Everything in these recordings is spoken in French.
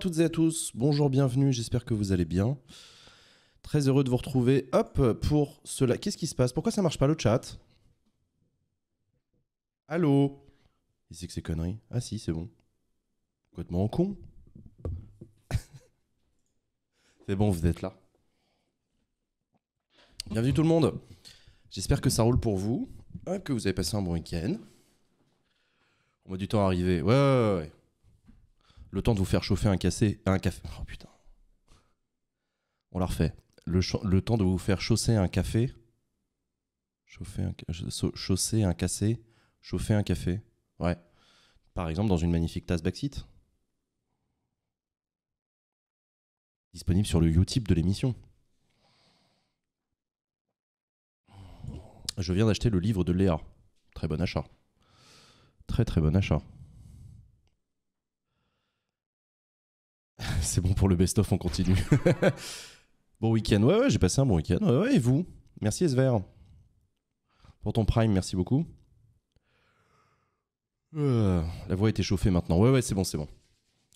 toutes et à tous, bonjour, bienvenue, j'espère que vous allez bien. Très heureux de vous retrouver. Hop, pour cela, qu'est-ce qui se passe Pourquoi ça marche pas le chat Allô Il sait que c'est connerie. Ah si, c'est bon. Complètement con. c'est bon, vous êtes là. Bienvenue tout le monde. J'espère que ça roule pour vous, que vous avez passé un bon week-end. On m'a du temps à arriver. Ouais, ouais, ouais le temps de vous faire chauffer un, café, un café. Oh putain. On la refait. Le, temps de vous faire chausser un café. Chauffer un, euh, chausser un Chauffer un café. Ouais. Par exemple, dans une magnifique tasse Baxit. Disponible sur le Utip de l'émission. Je viens d'acheter le livre de Léa. Très bon achat. Très très bon achat. c'est bon pour le best-of, on continue. bon week-end, ouais, ouais j'ai passé un bon week-end. Ouais, ouais, et vous Merci Esver. Pour ton prime, merci beaucoup. Euh, la voix est échauffée maintenant. Ouais, ouais, c'est bon, c'est bon.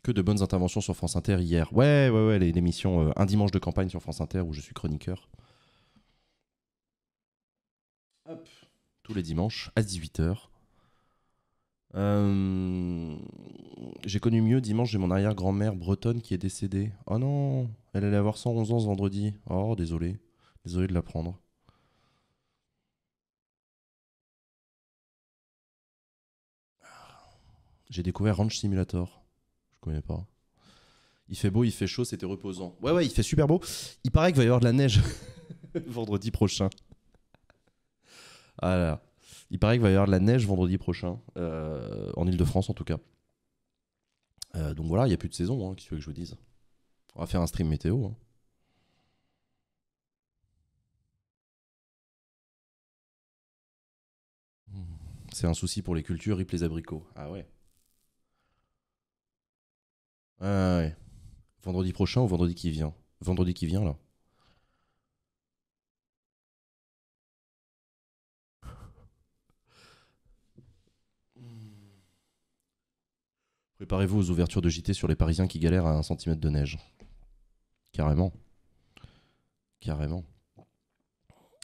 Que de bonnes interventions sur France Inter hier. Ouais, ouais, ouais, l'émission euh, Un dimanche de campagne sur France Inter où je suis chroniqueur. Hop. Tous les dimanches à 18h. Euh, j'ai connu mieux dimanche, j'ai mon arrière-grand-mère bretonne qui est décédée. Oh non, elle allait avoir 111 ans ce vendredi. Oh, désolé. Désolé de l'apprendre. J'ai découvert Ranch Simulator. Je connais pas. Il fait beau, il fait chaud, c'était reposant. Ouais, ouais, il fait super beau. Il paraît qu'il va y avoir de la neige vendredi prochain. Ah il paraît qu'il va y avoir de la neige vendredi prochain, euh, en Ile-de-France en tout cas. Euh, donc voilà, il n'y a plus de saison, hein, qu'est-ce que je vous dise On va faire un stream météo. Hein. C'est un souci pour les cultures, rip les abricots. Ah ouais. Ah ouais. Vendredi prochain ou vendredi qui vient Vendredi qui vient là. Préparez-vous aux ouvertures de JT sur les Parisiens qui galèrent à un centimètre de neige. Carrément. Carrément.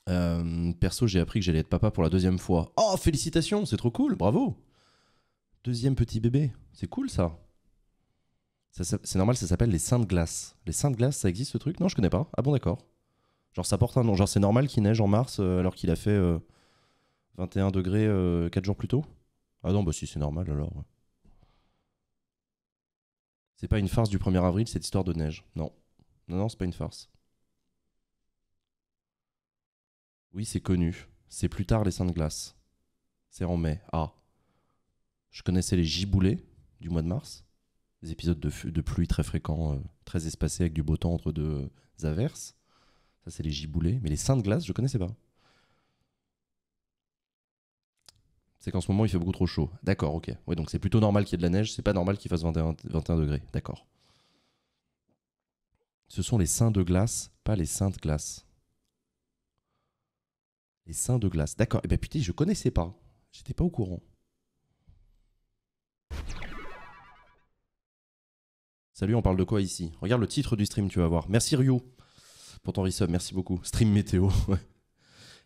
Euh, perso, j'ai appris que j'allais être papa pour la deuxième fois. Oh, félicitations, c'est trop cool, bravo. Deuxième petit bébé, c'est cool ça. c'est normal, ça s'appelle les saints de glace. Les saints de glace, ça existe ce truc Non, je connais pas. Ah bon, d'accord. Genre, ça porte un nom. Genre, c'est normal qu'il neige en mars euh, alors qu'il a fait 21 euh, degrés 4 jours plus tôt Ah non, bah si, c'est normal alors. C'est pas une farce du 1er avril, cette histoire de neige. Non. Non, non, c'est pas une farce. Oui, c'est connu. C'est plus tard les de glace. C'est en mai. Ah. Je connaissais les giboulées du mois de mars. Des épisodes de, pluie très fréquents, euh, très espacés avec du beau temps entre deux euh, averses. Ça, c'est les giboulées. Mais les de glace, je connaissais pas. C'est qu'en ce moment, il fait beaucoup trop chaud. D'accord, ok. Oui, donc c'est plutôt normal qu'il y ait de la neige, c'est pas normal qu'il fasse 21, degrés. D'accord. Ce sont les seins de glace, pas les seins de glace. Les seins de glace, d'accord. Eh ben putain, je connaissais pas. J'étais pas au courant. Salut, on parle de quoi ici Regarde le titre du stream, tu vas voir. Merci Ryu pour ton resub, merci beaucoup. Stream météo, ouais.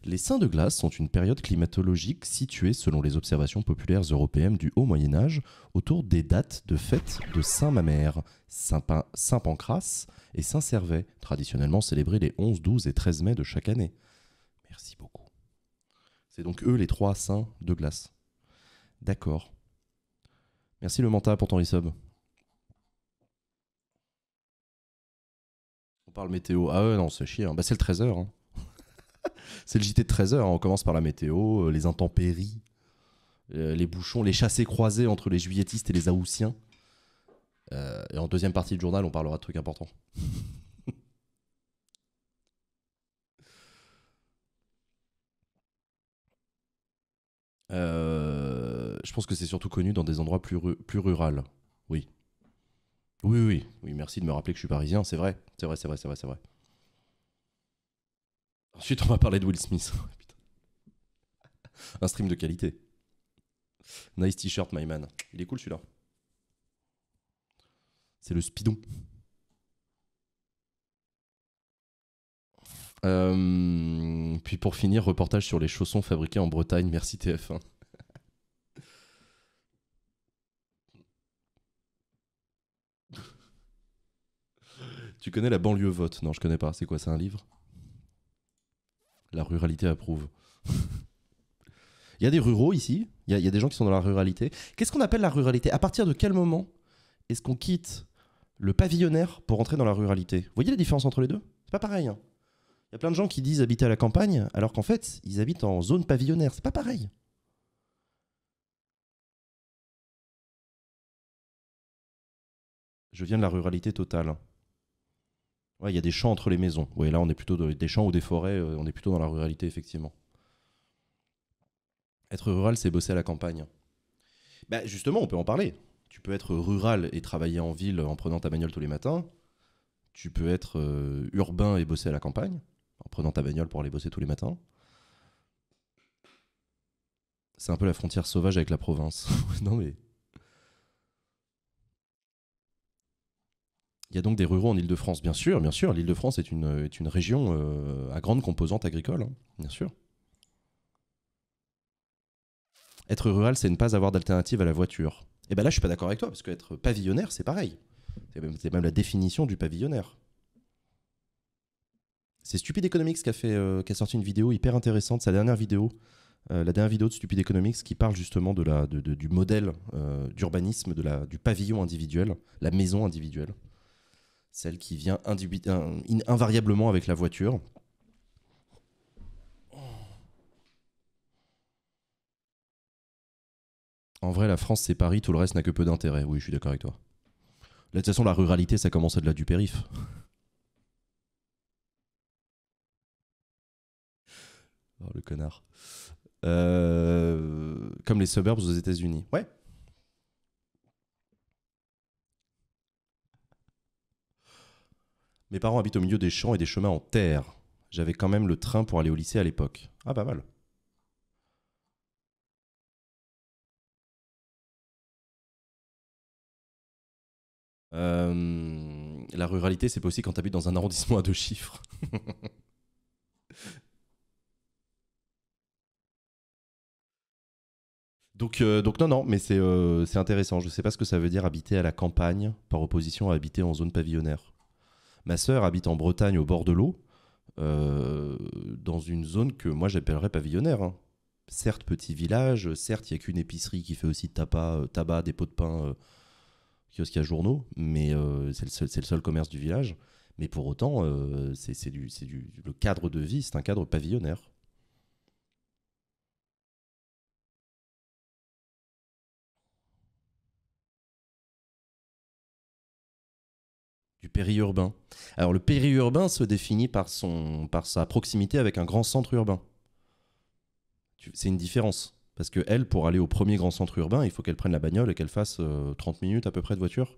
Les saints de glace sont une période climatologique située, selon les observations populaires européennes du Haut Moyen Âge, autour des dates de fête de Saint Mamère, Saint, Pancras et Saint Servais, traditionnellement célébrées les 11, 12 et 13 mai de chaque année. Merci beaucoup. C'est donc eux les trois saints de glace. D'accord. Merci le Manta pour ton resub. On parle météo. Ah eux, non, c'est chier. Hein. Bah, c'est le 13h. C'est le JT de 13h, hein. on commence par la météo, euh, les intempéries, euh, les bouchons, les chassés croisés entre les juilletistes et les aoussiens euh, et en deuxième partie du journal, on parlera de trucs importants. je pense que c'est surtout connu dans des endroits plus, plus ruraux. Oui. Oui, oui, oui. Merci de me rappeler que je suis parisien. C'est vrai, c'est vrai, c'est vrai, c'est vrai, c'est vrai. Ensuite, on va parler de Will Smith. Oh, un stream de qualité. Nice t-shirt, my man. Il est cool celui-là. C'est le speedon. Euh, puis pour finir, reportage sur les chaussons fabriqués en Bretagne. Merci TF1. tu connais la banlieue vote Non, je connais pas. C'est quoi C'est un livre la ruralité approuve. Il y a des ruraux ici, il y, a des gens qui sont dans la ruralité. Qu'est-ce qu'on appelle la ruralité À partir de quel moment est-ce qu'on quitte le pavillonnaire pour entrer dans la ruralité Vous voyez la différence entre les deux C'est pas pareil. Hein. Il y a plein de gens qui disent habiter à la campagne, alors qu'en fait, ils habitent en zone pavillonnaire. C'est pas pareil. Je viens de la ruralité totale. Ouais, il y a des champs entre les maisons. Oui, là, on est plutôt dans des champs ou des forêts, euh, on est plutôt dans la ruralité, effectivement. Être rural, c'est bosser à la campagne. Bah, justement, on peut en parler. Tu peux être rural et travailler en ville en prenant ta bagnole tous les matins. Tu peux être euh, urbain et bosser à la campagne en prenant ta bagnole pour aller bosser tous les matins. C'est un peu la frontière sauvage avec la province. non mais Il y a donc des ruraux en Ile-de-France, bien sûr. Bien sûr, l'Ile-de-France est une, est une région euh, à grande composante agricole, hein, bien sûr. Être rural, c'est ne pas avoir d'alternative à la voiture. Et eh bien là, je suis pas d'accord avec toi, parce qu'être pavillonnaire, c'est pareil. C'est même, la définition du pavillonnaire. C'est Stupid Economics qui a, euh, sorti une vidéo hyper intéressante, sa dernière vidéo, euh, la dernière vidéo de Stupid Economics qui parle justement de la, du modèle d'urbanisme, du pavillon individuel, la maison individuelle celle qui vient invariablement avec la voiture. En vrai, la France, c'est Paris, tout le reste n'a que peu d'intérêt. Oui, je suis d'accord avec toi. de toute façon, la ruralité, ça commence à de du périph. oh, le connard. Euh, comme les suburbs aux États-Unis. Ouais, Mes parents habitent au milieu des champs et des chemins en terre. J'avais quand même le train pour aller au lycée à l'époque. Ah, pas mal. Euh, la ruralité, c'est possible quand tu habites dans un arrondissement à deux chiffres. donc, euh, donc non, non, mais c'est euh, intéressant. Je ne sais pas ce que ça veut dire habiter à la campagne par opposition à habiter en zone pavillonnaire. Ma sœur habite en Bretagne, au bord de l'eau, euh, dans une zone que moi j'appellerais pavillonnaire. Hein. Certes, petit village, certes, il n'y a qu'une épicerie qui fait aussi tabac, euh, tabac des pots de pain, qu'il euh, kiosque à journaux, mais c'est le, seul commerce du village. Mais pour autant, c'est du, le cadre de vie, c'est un cadre pavillonnaire. périurbain. Alors le périurbain se définit par, son, par sa proximité avec un grand centre urbain. C'est une différence. Parce que elle, pour aller au premier grand centre urbain, il faut qu'elle prenne la bagnole et qu'elle fasse 30 euh, minutes à peu près de voiture.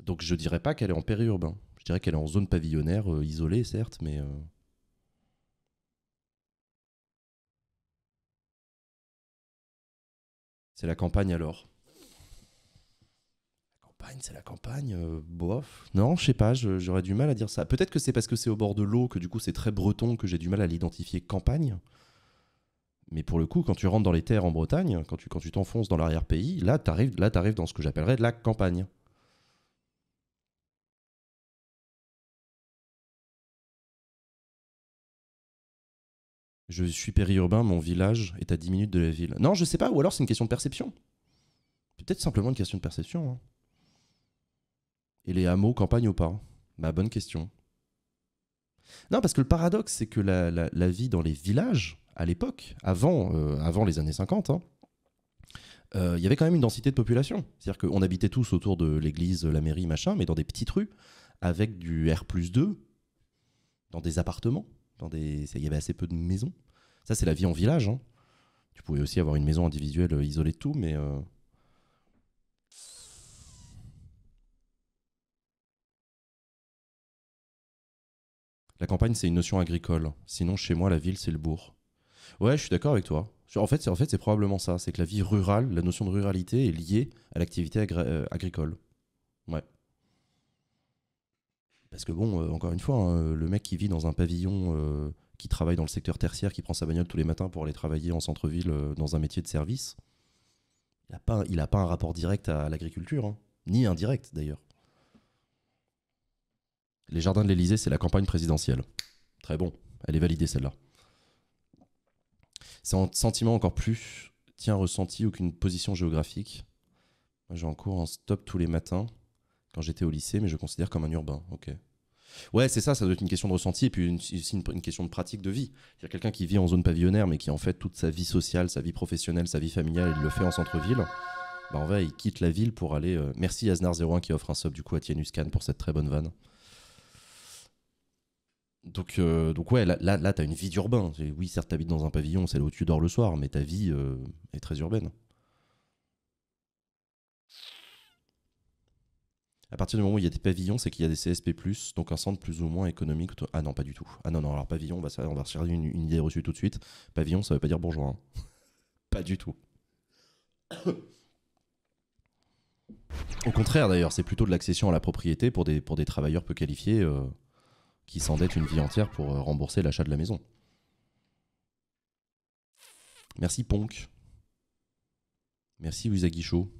Donc je dirais pas qu'elle est en périurbain. Je dirais qu'elle est en zone pavillonnaire, euh, isolée certes, mais... Euh, c'est la campagne alors c'est la campagne, euh, bof. Non, je sais pas, j'aurais du mal à dire ça. Peut-être que c'est parce que c'est au bord de l'eau que du coup c'est très breton que j'ai du mal à l'identifier campagne. Mais pour le coup, quand tu rentres dans les terres en Bretagne, quand tu quand tu t'enfonces dans l'arrière-pays, là t'arrives là arrives dans ce que j'appellerais de la campagne. Je suis périurbain, mon village est à 10 minutes de la ville. Non, je sais pas, ou alors c'est une question de perception. Peut-être simplement une question de perception. Hein. Et les hameaux, campagne ou pas Ma bonne question. Non, parce que le paradoxe, c'est que la, vie dans les villages, à l'époque, avant, euh, avant les années 50, hein, euh, il y avait quand même une densité de population. C'est-à-dire qu'on habitait tous autour de l'église, la mairie, machin, mais dans des petites rues, avec du R 2, dans des appartements, dans des... il y avait assez peu de maisons. Ça, c'est la vie en village. Hein. Tu pouvais aussi avoir une maison individuelle euh, isolée de tout, mais La campagne, c'est une notion agricole. Sinon, chez moi, la ville, c'est le bourg. Ouais, je suis d'accord avec toi. En fait, c'est probablement ça. C'est que la vie rurale, la notion de ruralité est liée à l'activité euh, agricole. Ouais. Parce que bon, euh, encore une fois, hein, euh, le mec qui vit dans un pavillon, qui travaille dans le secteur tertiaire, qui prend sa bagnole tous les matins pour aller travailler en centre-ville dans un métier de service, il n'a pas, un rapport direct à l'agriculture, hein. ni indirect d'ailleurs. Les jardins de l'Elysée, c'est la campagne présidentielle. Très bon, elle est validée celle-là. C'est un sentiment encore plus tiens ressenti aucune position géographique. Moi, j'ai un cours en stop tous les matins quand j'étais au lycée, mais je considère comme un urbain. Ok. Ouais, c'est ça, ça doit être une question de ressenti et puis aussi une, question de pratique de vie. cest quelqu'un qui vit en zone pavillonnaire mais qui en fait toute sa vie sociale, sa vie professionnelle, sa vie familiale, il le fait en centre-ville. Bah en vrai, il quitte la ville pour aller. Euh, merci Aznar01 qui offre un stop du coup à Tienuscan pour cette très bonne vanne. Euh, donc, ouais, là, là, tu as une vie d'urbain. Oui, certes, tu habites dans un pavillon, c'est là où tu dors le soir, mais ta vie euh, est très urbaine. À partir du moment où il y a des pavillons, c'est qu'il y a des CSP, donc un centre plus ou moins économique. Ah non, pas du tout. Ah non, non, alors pavillon, bah, on va chercher une, idée reçue tout de suite. Pavillon, ça veut pas dire bourgeois. Hein. pas du tout. Au contraire, d'ailleurs, c'est plutôt de l'accession à la propriété pour des, pour des travailleurs peu qualifiés. Euh, qui s'endette une vie entière pour euh, rembourser l'achat de la maison. Merci Ponk. Merci guichot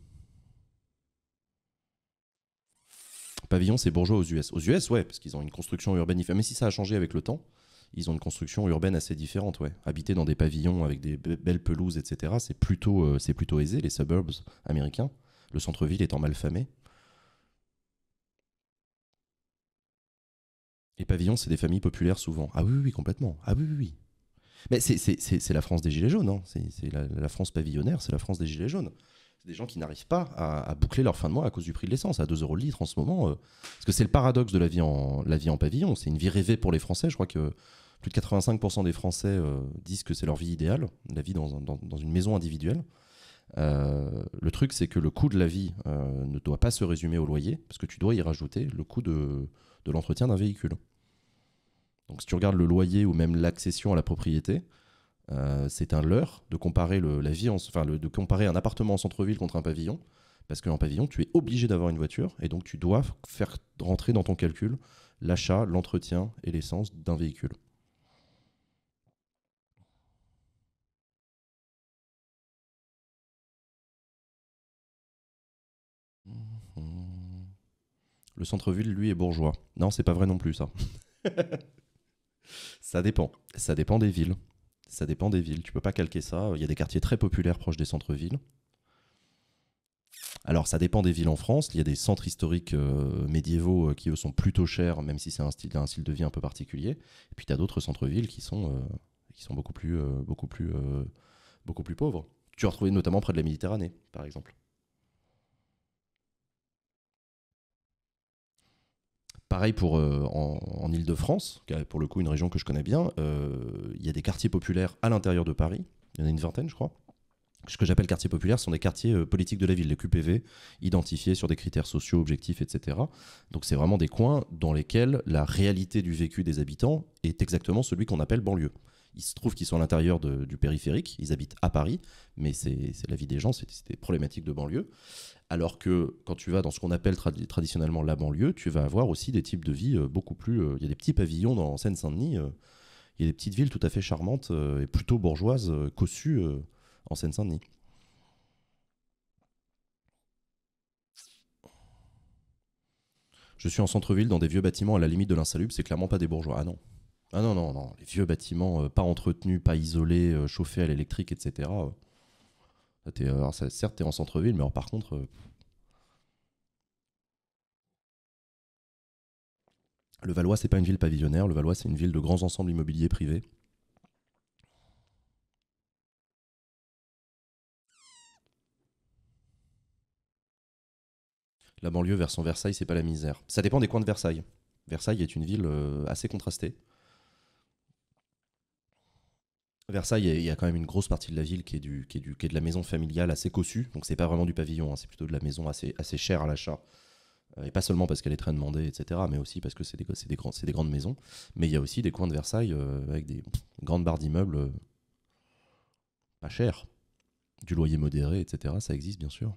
Pavillon, c'est bourgeois aux US. Aux US, ouais, parce qu'ils ont une construction urbaine différente. Mais si ça a changé avec le temps, ils ont une construction urbaine assez différente, ouais. Habiter dans des pavillons avec des belles pelouses, etc., c'est plutôt, euh, c'est plutôt aisé, les suburbs américains. Le centre-ville étant mal famé. Les pavillons, c'est des familles populaires souvent. Ah oui, oui, complètement. Ah oui, oui, oui. Mais c'est la France des Gilets jaunes, hein. c'est la, France pavillonnaire, c'est la France des Gilets jaunes. C'est des gens qui n'arrivent pas à, boucler leur fin de mois à cause du prix de l'essence, à 2 euros le litre en ce moment. Euh. parce que c'est le paradoxe de la vie en, la vie en pavillon, c'est une vie rêvée pour les Français. Je crois que plus de 85% des Français euh, disent que c'est leur vie idéale, la vie dans une maison individuelle. Euh, le truc, c'est que le coût de la vie euh, ne doit pas se résumer au loyer, parce que tu dois y rajouter le coût de, l'entretien d'un véhicule. Donc si tu regardes le loyer ou même l'accession à la propriété, euh, c'est un leurre de comparer la vie, de comparer un appartement en centre-ville contre un pavillon, parce qu'en pavillon tu es obligé d'avoir une voiture et donc tu dois faire rentrer dans ton calcul l'achat, l'entretien et l'essence d'un véhicule. Le centre-ville, lui, est bourgeois. Non, c'est pas vrai non plus, ça. ça dépend. Ça dépend des villes. Ça dépend des villes. Tu peux pas calquer ça. Il y a des quartiers très populaires proches des centres-villes. Alors, ça dépend des villes en France. Il y a des centres historiques euh, médiévaux euh, qui, eux, sont plutôt chers, même si c'est un style, un style de vie un peu particulier. Et puis, tu as d'autres centres-villes qui sont, euh, qui sont beaucoup plus, beaucoup plus, beaucoup plus pauvres. Tu as retrouvé notamment près de la Méditerranée, par exemple. pareil pour, euh, en, en Ile-de-France, qui pour le coup une région que je connais bien. Euh, il y a des quartiers populaires à l'intérieur de Paris. Il y en a une vingtaine, je crois. Ce que j'appelle quartiers populaires sont des quartiers euh, politiques de la ville, les QPV, identifiés sur des critères sociaux, objectifs, etc. Donc c'est vraiment des coins dans lesquels la réalité du vécu des habitants est exactement celui qu'on appelle banlieue il se trouve qu'ils sont à l'intérieur du périphérique, ils habitent à Paris, mais c'est la vie des gens, c'est des problématiques de banlieue. Alors que quand tu vas dans ce qu'on appelle traditionnellement la banlieue, tu vas avoir aussi des types de vie euh, beaucoup plus. Euh, il y a des petits pavillons dans Seine-Saint-Denis. Euh, il y a des petites villes tout à fait charmantes et plutôt bourgeoises, cossues en Seine-Saint-Denis. Je suis en centre-ville dans des vieux bâtiments à la limite de l'insalubre, c'est clairement pas des bourgeois. Ah non. Ah non, non, non. Les vieux bâtiments pas entretenus, pas isolés, chauffés à l'électrique, etc. Euh, certes, t'es en centre-ville, mais par contre. Euh, le Valois, c'est pas une ville pavillonnaire. Le Valois, c'est une ville de grands ensembles immobiliers privés. La banlieue vers son Versailles, c'est pas la misère. Ça dépend des coins de Versailles. Versailles est une ville euh, assez contrastée. Versailles, il y, a quand même une grosse partie de la ville qui est, du, qui est, du, qui est de la maison familiale assez cossue. Donc, c'est pas vraiment du pavillon, hein. c'est plutôt de la maison assez, assez chère à l'achat. Euh, et pas seulement parce qu'elle est très demandée, etc., mais aussi parce que c'est des, des, grands, des grandes maisons. Mais il y a aussi des coins de Versailles euh, avec des grandes barres d'immeubles euh, pas chères, du loyer modéré, etc. Ça existe bien sûr.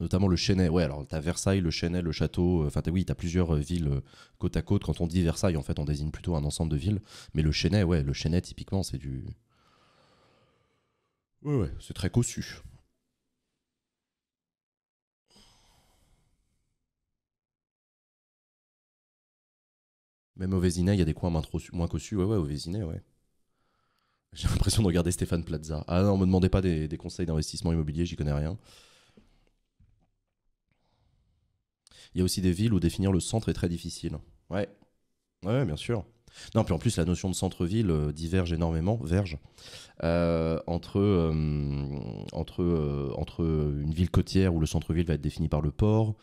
notamment le Chenet, Ouais, alors t'as Versailles, le Chenet, le Château. Euh, enfin, oui, t'as plusieurs euh, villes euh, côte à côte. Quand on dit Versailles, en fait, on désigne plutôt un ensemble de villes. Mais le Chenet, ouais, le Chenet typiquement, c'est du. Ouais, ouais, c'est très cossu. Même au Vésinet, il y a des coins moins, trop, moins cossus. Ouais, ouais, au Vésinet, ouais. J'ai l'impression de regarder Stéphane Plaza. Ah non, me demandez pas des conseils d'investissement immobilier, j'y connais rien. Il y a aussi des villes où définir le centre est très difficile. Ouais, ouais, bien sûr. Non, puis en plus, la notion de centre-ville euh, diverge énormément, verge, euh, entre, euh, entre, entre une ville côtière où le centre-ville va être défini par le port,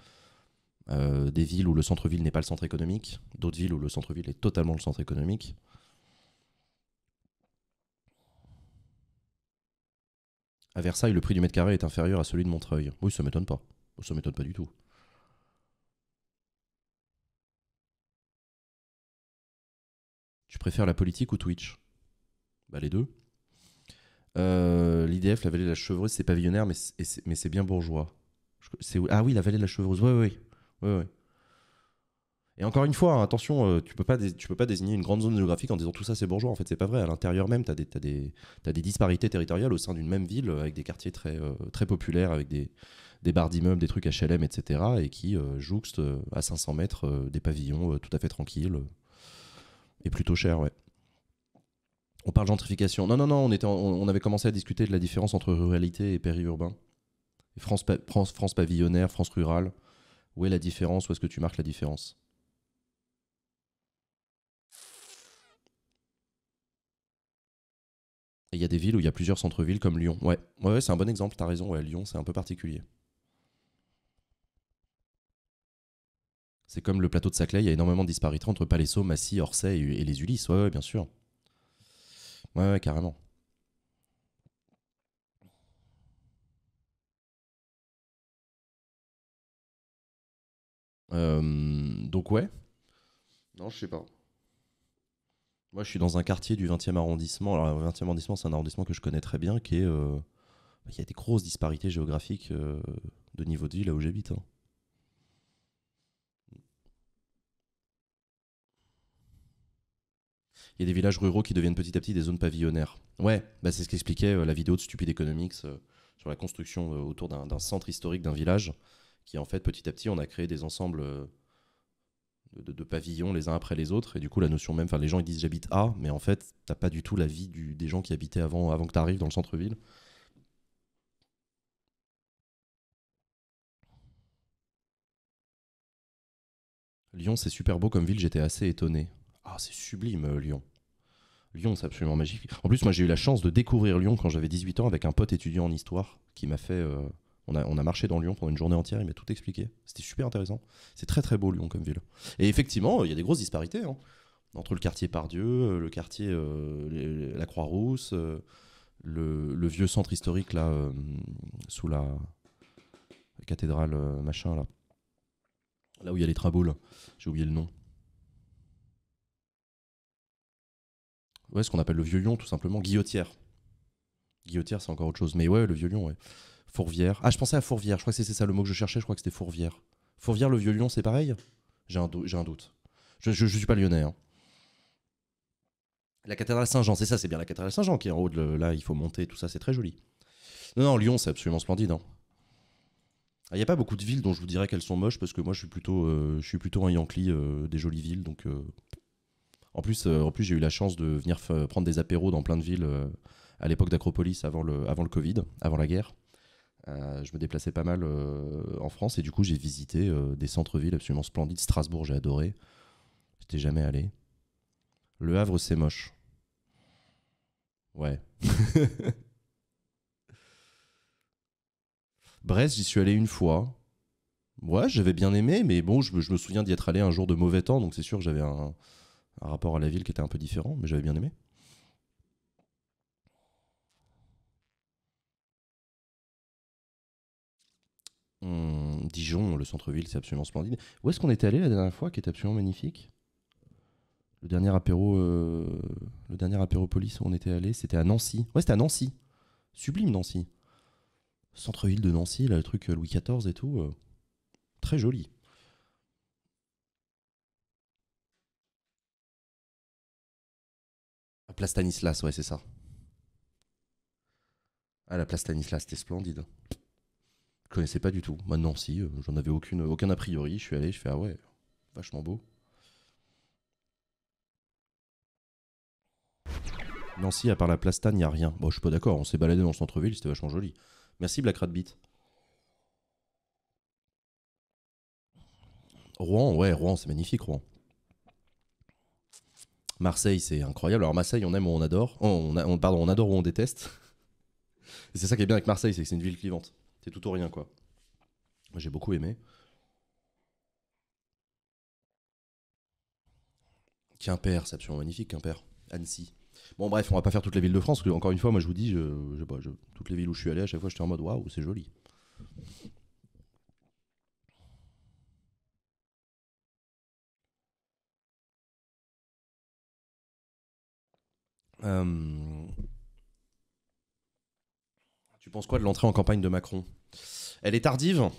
des villes où le centre-ville n'est pas le centre économique, d'autres villes où le centre-ville est totalement le centre économique. À Versailles, le prix du mètre carré est inférieur à celui de Montreuil. Oui, ça ne m'étonne pas. Ça ne m'étonne pas du tout. Tu préfères la politique ou Twitch Bah les deux. Euh, L'IDF, la vallée de la chevreuse, c'est pavillonnaire, mais c'est bien bourgeois. ah oui, la vallée de la chevreuse, oui, oui. Et encore une fois, hein, attention, euh, tu peux pas peux pas désigner une grande zone géographique en disant tout ça c'est bourgeois. En fait, c'est pas vrai. À l'intérieur même, tu as, des, disparités territoriales au sein d'une même ville euh, avec des quartiers très, populaires, avec des, des bars d'immeubles, des trucs HLM, etc. et qui jouxtent à 500 mètres des pavillons tout à fait tranquilles. Et plutôt cher, ouais. On parle gentrification. Non, non, non, on, était on avait commencé à discuter de la différence entre ruralité et périurbain. France, France, France pavillonnaire, France rurale. Où est la différence Où est-ce que tu marques la différence Il y a des villes où il y a plusieurs centres-villes comme Lyon. Ouais, ouais, c'est un bon exemple, t'as raison, Lyon c'est un peu particulier. C'est comme le plateau de Saclay, il y a énormément de disparités entre Palaiseau, Massy, Orsay et, les Ulysses. Ouais, bien sûr. Ouais, carrément. Euh, donc ouais. Non, je sais pas. Moi, je suis dans un quartier du 20e arrondissement. Alors, le 20e arrondissement, c'est un arrondissement que je connais très bien, qui est... Euh, bah, il y a des grosses disparités géographiques euh, de niveau de vie là où j'habite. Hein. il y a des villages ruraux qui deviennent petit à petit des zones pavillonnaires. Ouais, bah, c'est ce qu'expliquait euh, la vidéo de Stupid Economics euh, sur la construction euh, autour d'un centre historique d'un village, qui en fait petit à petit on a créé des ensembles de, pavillons les uns après les autres, et du coup la notion même, enfin les gens ils disent j'habite A mais en fait t'as pas du tout la vie des gens qui habitaient avant, avant que arrives dans le centre-ville. Lyon, c'est super beau comme ville, j'étais assez étonné. Ah, c'est sublime, euh, Lyon. Lyon, c'est absolument magique. En plus, moi, j'ai eu la chance de découvrir Lyon quand j'avais 18 ans avec un pote étudiant en histoire qui m'a fait. Euh, on, a, on, a, marché dans Lyon pendant une journée entière, il m'a tout expliqué. C'était super intéressant. C'est très très beau Lyon comme ville. Et effectivement, il y a des grosses disparités hein. entre le quartier Pardieu, euh, le quartier la Croix-Rousse, le, vieux centre historique là sous la, cathédrale machin là, là où il y a les traboules. J'ai oublié le nom. ouais, ce qu'on appelle le vieux lion, tout simplement, Guillotière. Guillotière, c'est encore autre chose. Mais ouais, le vieux lion, ouais. Fourvière. Ah, je pensais à Fourvière. Je crois que c'est ça le mot que je cherchais. Je crois que c'était Fourvière. Fourvière, le vieux lion, c'est pareil J'ai un, un, doute. Je, ne suis pas lyonnais. Hein. La cathédrale Saint-Jean, c'est ça, c'est bien la cathédrale Saint-Jean qui est en haut. là, il faut monter, tout ça, c'est très joli. Non, non, Lyon, c'est absolument splendide. Hein. Ah, il n'y a pas beaucoup de villes dont je vous dirais qu'elles sont moches parce que moi je suis plutôt, euh, je suis plutôt un Yankee euh, des jolies villes donc euh, en plus, euh, en plus j'ai eu la chance de venir prendre des apéros dans plein de villes euh, à l'époque d'Acropolis, avant le, avant le Covid, avant la guerre. Euh, je me déplaçais pas mal en France et du coup j'ai visité des centres-villes absolument splendides. Strasbourg, j'ai adoré. J'étais jamais allé. Le Havre, c'est moche. Ouais. Brest, j'y suis allé une fois. Ouais, j'avais bien aimé, mais bon, je, me souviens d'y être allé un jour de mauvais temps, donc c'est sûr que j'avais un, un rapport à la ville qui était un peu différent, mais j'avais bien aimé. Hmm, Dijon, le centre-ville, c'est absolument splendide. Où est-ce qu'on était allé la dernière fois, qui était absolument magnifique le dernier apéro, euh, le dernier où on était allé, c'était à Nancy. Ouais, c'était à Nancy. Sublime Nancy. Centre-ville de Nancy, là, le truc euh, Louis XIV et tout. Euh, très joli. place Stanislas, ouais, c'est ça. Ah, la place Stanislas, c'était splendide. Je connaissais pas du tout. Maintenant, bah, si, euh, j'en avais aucun a priori. Je suis allé, je fais ah ouais, vachement beau. Nancy, à part la place il n'y a rien. Bon, je suis pas d'accord, on s'est baladé dans le centre-ville, c'était vachement joli. Merci Black Rat Rouen, ouais, Rouen, c'est magnifique, Rouen. Marseille, c'est incroyable. Alors Marseille, on aime ou on adore. Oh, on, on, pardon, on adore ou on déteste. c'est ça qui est bien avec Marseille, c'est que c'est une ville clivante. C'est tout ou rien, quoi. Moi, J'ai beaucoup aimé. Quimper, c'est absolument magnifique, Quimper. Annecy. Bon, bref, on va pas faire toutes les villes de France, encore une fois, moi je vous dis, je, je, toutes les villes où je suis allé, à chaque fois, j'étais en mode waouh, c'est joli. Euh, tu penses quoi de l'entrée en campagne de Macron Elle est tardive.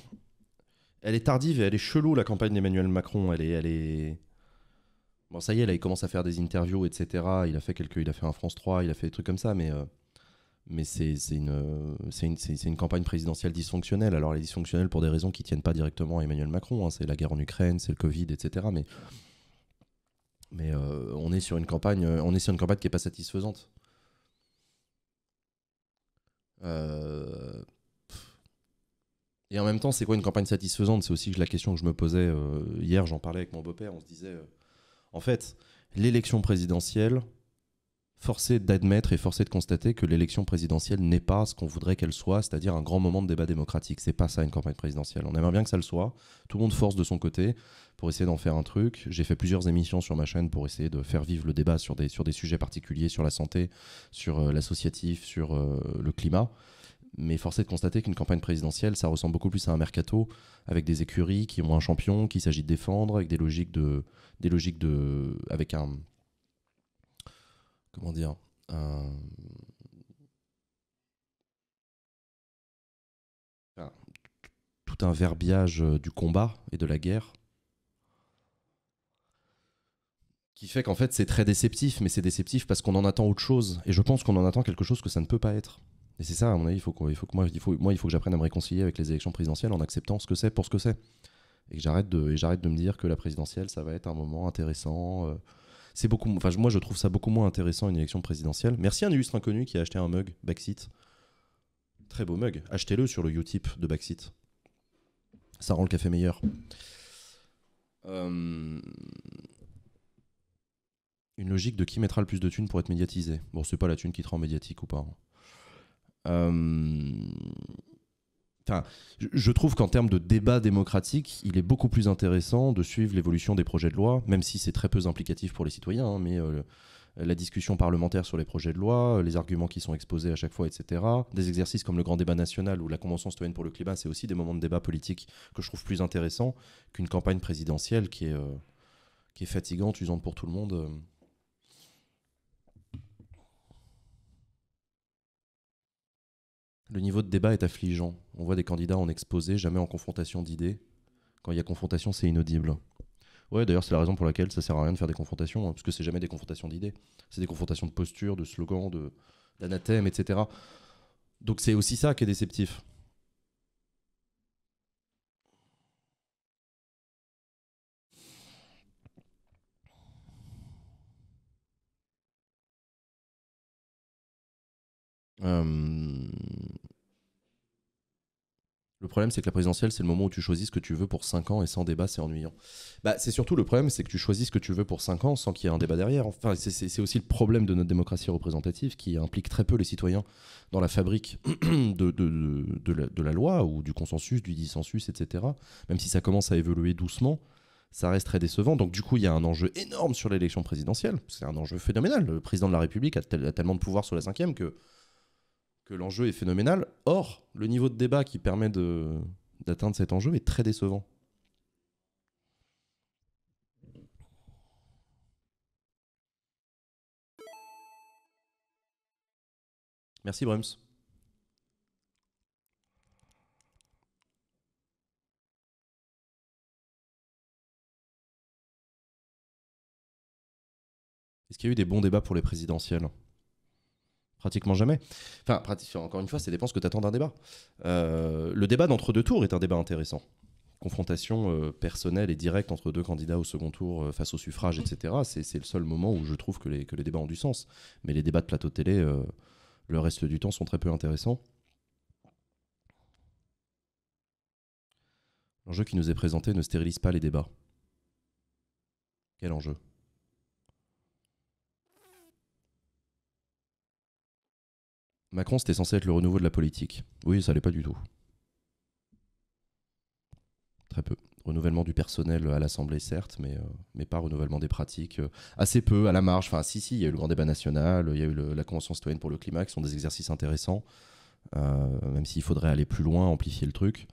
Elle est tardive et elle est chelou la campagne d'Emmanuel Macron. Elle est, elle est. Bon, ça y est, là, il commence à faire des interviews, etc. Il a fait quelques, il a fait un France 3, il a fait des trucs comme ça, mais. Euh, mais c'est une, une, une, campagne présidentielle dysfonctionnelle. Alors, elle est dysfonctionnelle pour des raisons qui ne tiennent pas directement à Emmanuel Macron. Hein. C'est la guerre en Ukraine, c'est le Covid, etc. Mais mais euh, on est sur une campagne, euh, on est sur une campagne qui est pas satisfaisante. Euh, et en même temps, c'est quoi une campagne satisfaisante C'est aussi la question que je me posais hier. J'en parlais avec mon beau-père. On se disait, en fait, l'élection présidentielle, forcé d'admettre et forcé de constater que l'élection présidentielle n'est pas ce qu'on voudrait qu'elle soit, c'est-à-dire un grand moment de débat démocratique. C'est pas ça une campagne présidentielle. On aimerait bien que ça le soit. Tout le monde force de son côté pour essayer d'en faire un truc. J'ai fait plusieurs émissions sur ma chaîne pour essayer de faire vivre le débat sur des, sur des sujets particuliers, sur la santé, sur euh, l'associatif, sur euh, le climat. Mais forcé de constater qu'une campagne présidentielle, ça ressemble beaucoup plus à un mercato avec des écuries qui ont un champion, qu'il s'agit de défendre, avec des logiques de, des logiques de, avec un, comment dire, tout un verbiage euh, du combat et de la guerre qui fait qu'en fait c'est très déceptif, mais c'est déceptif parce qu'on en attend autre chose. Et je pense qu'on en attend quelque chose que ça ne peut pas être. Et c'est ça, à mon avis, il faut, il faut que moi, il faut, moi, faut que j'apprenne à me réconcilier avec les élections présidentielles en acceptant ce que c'est pour ce que c'est. Et que j'arrête de, de me dire que la présidentielle, ça va être un moment intéressant. Euh, beaucoup. Enfin, moi, je trouve ça beaucoup moins intéressant une élection présidentielle. Merci à un illustre inconnu qui a acheté un mug Backseat. Très beau mug. Achetez-le sur le Utip de Backseat. Ça rend le café meilleur. Euh, une logique de qui mettra le plus de thunes pour être médiatisé. Bon, c'est pas la thune qui te rend médiatique ou pas. Hein. Euh, je trouve qu'en termes de débat démocratique, il est beaucoup plus intéressant de suivre l'évolution des projets de loi, même si c'est très peu implicatif pour les citoyens, hein, mais euh, la discussion parlementaire sur les projets de loi, les arguments qui sont exposés à chaque fois, etc. Des exercices comme le grand débat national ou la Convention citoyenne pour le climat, c'est aussi des moments de débat politique que je trouve plus intéressants qu'une campagne présidentielle qui est euh, fatigante, usante pour tout le monde. Euh. Le niveau de débat est affligeant. On voit des candidats en exposé, jamais en confrontation d'idées. Quand il y a confrontation, c'est inaudible. Ouais, d'ailleurs, c'est la raison pour laquelle ça sert à rien de faire des confrontations, hein, parce que c'est jamais des confrontations d'idées. C'est des confrontations de postures, de slogans, de, d'anathèmes, etc. Donc c'est aussi ça qui est déceptif. Euh, le problème, c'est que la présidentielle, c'est le moment où tu choisis ce que tu veux pour 5 ans et sans débat, c'est ennuyant. Bah, c'est surtout le problème, c'est que tu choisis ce que tu veux pour 5 ans sans qu'il y ait un débat derrière. Enfin, c'est aussi le problème de notre démocratie représentative qui implique très peu les citoyens dans la fabrique de, la, loi ou du consensus, du dissensus, etc. Même si ça commence à évoluer doucement, ça reste très décevant. Donc, du coup, il y a un enjeu énorme sur l'élection présidentielle. C'est un enjeu phénoménal. Le président de la République a, tellement de pouvoir sur la cinquième que que l'enjeu est phénoménal. Or, le niveau de débat qui permet d'atteindre cet enjeu est très décevant. Merci Brems. Est-ce qu'il y a eu des bons débats pour les présidentielles pratiquement jamais. Enfin, encore une fois, ça dépend ce que tu attends d'un débat. Euh, le débat d'entre deux tours est un débat intéressant. Confrontation euh, personnelle et directe entre deux candidats au second tour euh, face au suffrage, etc. C'est le seul moment où je trouve que les, que les débats ont du sens. Mais les débats de plateau télé, le reste du temps, sont très peu intéressants. L'enjeu qui nous est présenté ne stérilise pas les débats. Quel enjeu Macron, c'était censé être le renouveau de la politique. Oui, ça l'est pas du tout. Très peu. Renouvellement du personnel à l'Assemblée, certes, mais, euh, mais pas renouvellement des pratiques. Euh, assez peu, à la marge. Enfin, si, si, il y a eu le grand débat national, il y a eu la Convention citoyenne pour le climat, qui sont des exercices intéressants, euh, même s'il faudrait aller plus loin, amplifier le truc,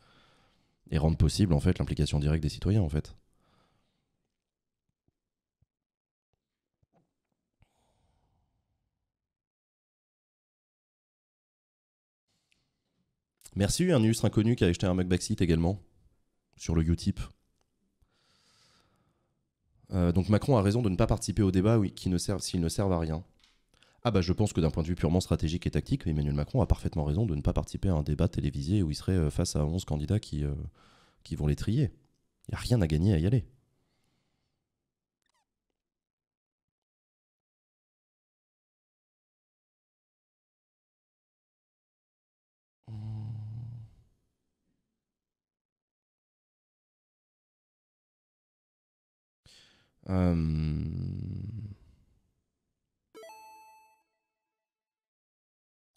et rendre possible, en fait, l'implication directe des citoyens, en fait. Merci, un illustre inconnu qui a acheté un mug backseat également, sur le Utip. Euh, donc Macron a raison de ne pas participer au débat s'il qui ne sert ne à rien. Ah bah je pense que d'un point de vue purement stratégique et tactique, Emmanuel Macron a parfaitement raison de ne pas participer à un débat télévisé où il serait euh, face à 11 candidats qui, euh, qui vont les trier. Il n'y a rien à gagner à y aller. Euh,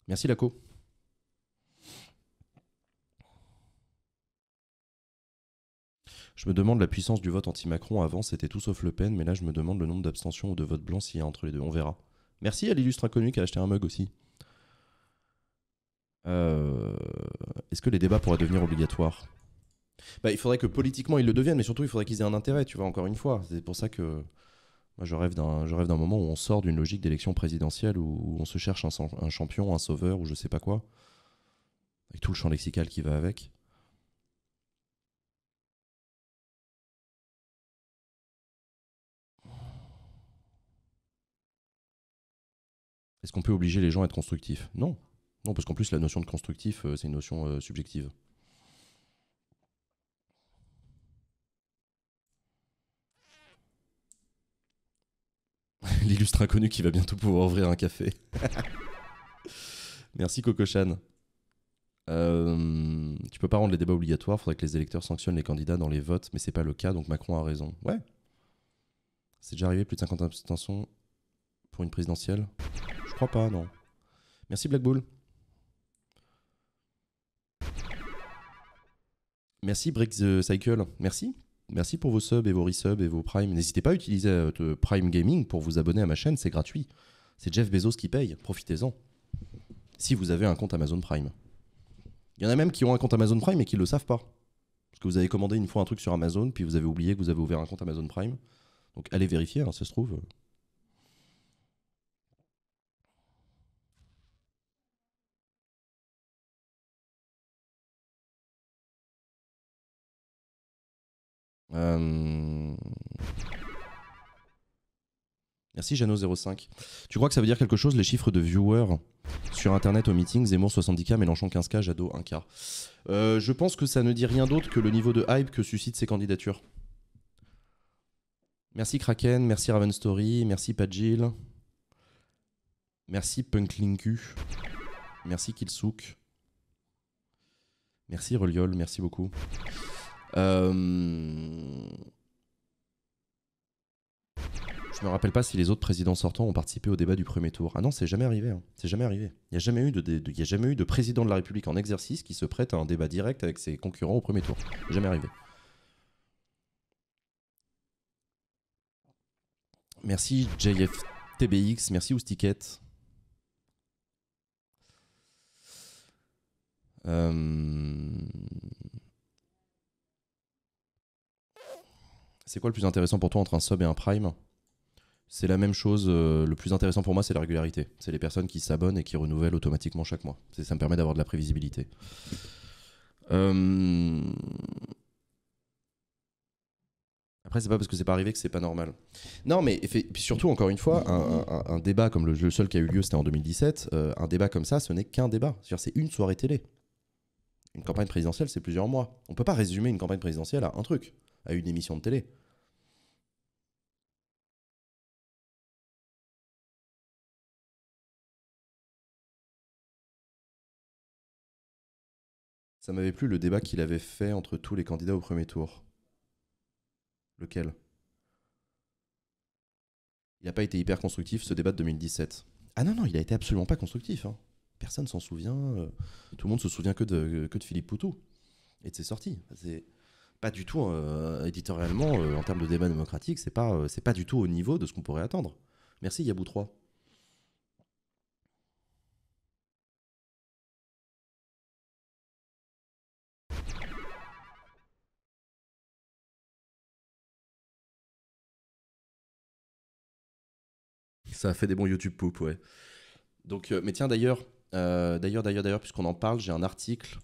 merci Laco. Je me demande la puissance du vote anti-Macron. Avant, c'était tout sauf Le Pen, mais là, je me demande le nombre d'abstentions ou de votes blancs s'il y a entre les deux. On verra. Merci à l'illustre inconnu qui a acheté un mug aussi. Euh, est-ce que les débats pourraient devenir obligatoires bah, il faudrait que politiquement ils le deviennent, mais surtout il faudrait qu'ils aient un intérêt, tu vois, encore une fois. C'est pour ça que moi, je rêve d'un moment où on sort d'une logique d'élection présidentielle, où, on se cherche un, champion, un sauveur, ou je sais pas quoi, avec tout le champ lexical qui va avec. Est-ce qu'on peut obliger les gens à être constructifs Non. Non, parce qu'en plus, la notion de constructif, euh, c'est une notion euh, subjective. l'illustre inconnu qui va bientôt pouvoir ouvrir un café. Merci Coco Euh, tu peux pas rendre les débats obligatoires, faudrait que les électeurs sanctionnent les candidats dans les votes, mais c'est pas le cas, donc Macron a raison. Ouais. C'est déjà arrivé plus de 50 abstentions pour une présidentielle Je crois pas, non. Merci Black Bull. Merci Break the Cycle. Merci. Merci pour vos subs et vos resubs et vos primes. N'hésitez pas à utiliser euh, Prime Gaming pour vous abonner à ma chaîne, c'est gratuit. C'est Jeff Bezos qui paye, profitez-en. Si vous avez un compte Amazon Prime. Il y en a même qui ont un compte Amazon Prime et qui ne le savent pas. Parce que vous avez commandé une fois un truc sur Amazon, puis vous avez oublié que vous avez ouvert un compte Amazon Prime. Donc allez vérifier, hein, ça se trouve. Euh, Euh, merci jano 05 Tu crois que ça veut dire quelque chose les chiffres de viewers sur internet au meeting Zemmour 70K, Mélenchon 15K, Jado 1K euh, Je pense que ça ne dit rien d'autre que le niveau de hype que suscitent ces candidatures. Merci Kraken, merci Ravenstory, merci Padjil, merci Punklinku, merci Kilsouk, merci Reliol, merci beaucoup. Euh, je me rappelle pas si les autres présidents sortants ont participé au débat du premier tour. Ah non, c'est jamais arrivé. Hein. C'est jamais arrivé. Il n'y a, jamais eu de, a jamais eu de président de la République en exercice qui se prête à un débat direct avec ses concurrents au premier tour. Jamais arrivé. Merci JFTBX, merci Oustiquette. Euh... C'est quoi le plus intéressant pour toi entre un sub et un prime C'est la même chose. Euh, le plus intéressant pour moi, c'est la régularité. C'est les personnes qui s'abonnent et qui renouvellent automatiquement chaque mois. Ça me permet d'avoir de la prévisibilité. Euh, Après, c'est pas parce que c'est pas arrivé que c'est pas normal. Non, mais et surtout, encore une fois, un, débat comme le, seul qui a eu lieu, c'était en 2017. Euh, un débat comme ça, ce n'est qu'un débat. cest c'est une soirée télé. Une campagne présidentielle, c'est plusieurs mois. On peut pas résumer une campagne présidentielle à un truc à une émission de télé. Ça m'avait plu le débat qu'il avait fait entre tous les candidats au premier tour. Lequel Il n'a pas été hyper constructif ce débat de 2017. Ah non, non, il a été absolument pas constructif. Personne hein. Personne s'en souvient. Euh, tout le monde se souvient que de, que de Philippe Poutou et de ses sorties. C'est pas du tout euh, éditorialement euh, en termes de débat démocratique, c'est pas euh, c'est pas du tout au niveau de ce qu'on pourrait attendre. Merci Yabou 3. ça a fait des bons YouTube poop, ouais. Donc, mais tiens, d'ailleurs, d'ailleurs, d'ailleurs, d'ailleurs, puisqu'on en parle, j'ai un article.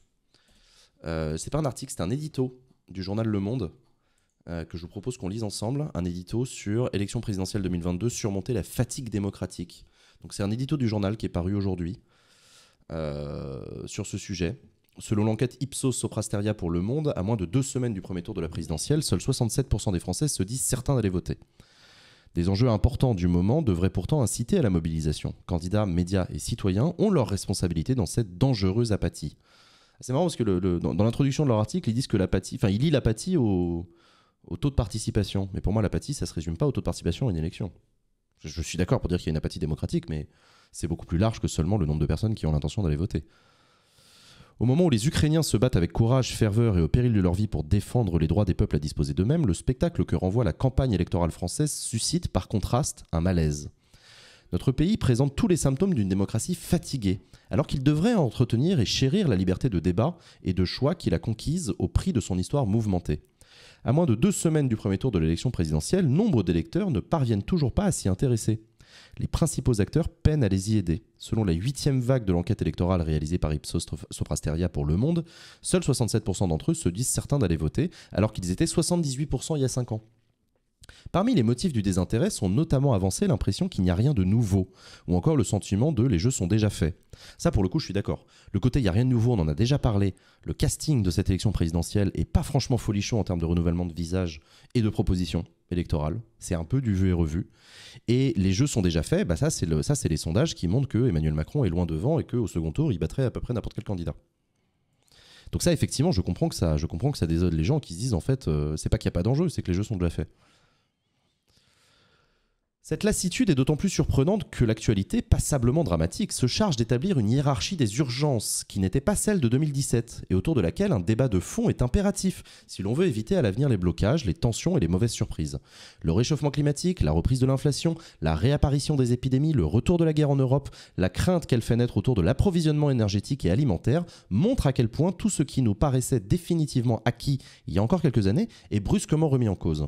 Euh, c'est pas un article, c'est un édito du journal Le Monde, euh, que je vous propose qu'on lise ensemble, un édito sur élection présidentielle 2022, surmonter la fatigue démocratique. Donc c'est un édito du journal qui est paru aujourd'hui euh, sur ce sujet. Selon l'enquête Ipsos Soprasteria pour Le Monde, à moins de deux semaines du premier tour de la présidentielle, seuls 67% des Français se disent certains d'aller voter. Des enjeux importants du moment devraient pourtant inciter à la mobilisation. Candidats, médias et citoyens ont leur responsabilité dans cette dangereuse apathie. C'est marrant parce que dans, l'introduction de leur article, ils disent que l'apathie, enfin, ils lient l'apathie au, taux de participation. Mais pour moi, l'apathie, ça se résume pas au taux de participation à une élection. je suis d'accord pour dire qu'il y a une apathie démocratique, mais c'est beaucoup plus large que seulement le nombre de personnes qui ont l'intention d'aller voter. Au moment où les Ukrainiens se battent avec courage, ferveur et au péril de leur vie pour défendre les droits des peuples à disposer d'eux-mêmes, le spectacle que renvoie la campagne électorale française suscite par contraste un malaise. Notre pays présente tous les symptômes d'une démocratie fatiguée, alors qu'il devrait entretenir et chérir la liberté de débat et de choix qu'il a conquise au prix de son histoire mouvementée. À moins de deux semaines du premier tour de l'élection présidentielle, nombre d'électeurs ne parviennent toujours pas à s'y intéresser. Les principaux acteurs peinent à les y aider. Selon la huitième vague de l'enquête électorale réalisée par Ipsos Soprasteria pour Le Monde, seuls 67% d'entre eux se disent certains d'aller voter, alors qu'ils étaient 78% il y a 5 ans. Parmi les motifs du désintérêt sont notamment avancés l'impression qu'il n'y a rien de nouveau, ou encore le sentiment de les jeux sont déjà faits. Ça pour le coup je suis d'accord. Le côté il n'y a rien de nouveau, on en a déjà parlé, le casting de cette élection présidentielle est pas franchement folichon en termes de renouvellement de visage et de propositions électorales, c'est un peu du jeu et revu. Et les jeux sont déjà faits, bah ça c'est les sondages qui montrent que Emmanuel Macron est loin devant et qu'au second tour il battrait à peu près n'importe quel candidat. Donc ça effectivement je comprends que ça, je comprends que ça désole les gens qui se disent en fait euh, c'est pas qu'il n'y a pas d'enjeu, c'est que les jeux sont déjà faits. Cette lassitude est d'autant plus surprenante que l'actualité, passablement dramatique, se charge d'établir une hiérarchie des urgences qui n'était pas celle de 2017 et autour de laquelle un débat de fond est impératif si l'on veut éviter à l'avenir les blocages, les tensions et les mauvaises surprises. Le réchauffement climatique, la reprise de l'inflation, la réapparition des épidémies, le retour de la guerre en Europe, la crainte qu'elle fait naître autour de l'approvisionnement énergétique et alimentaire montrent à quel point tout ce qui nous paraissait définitivement acquis il y a encore quelques années est brusquement remis en cause.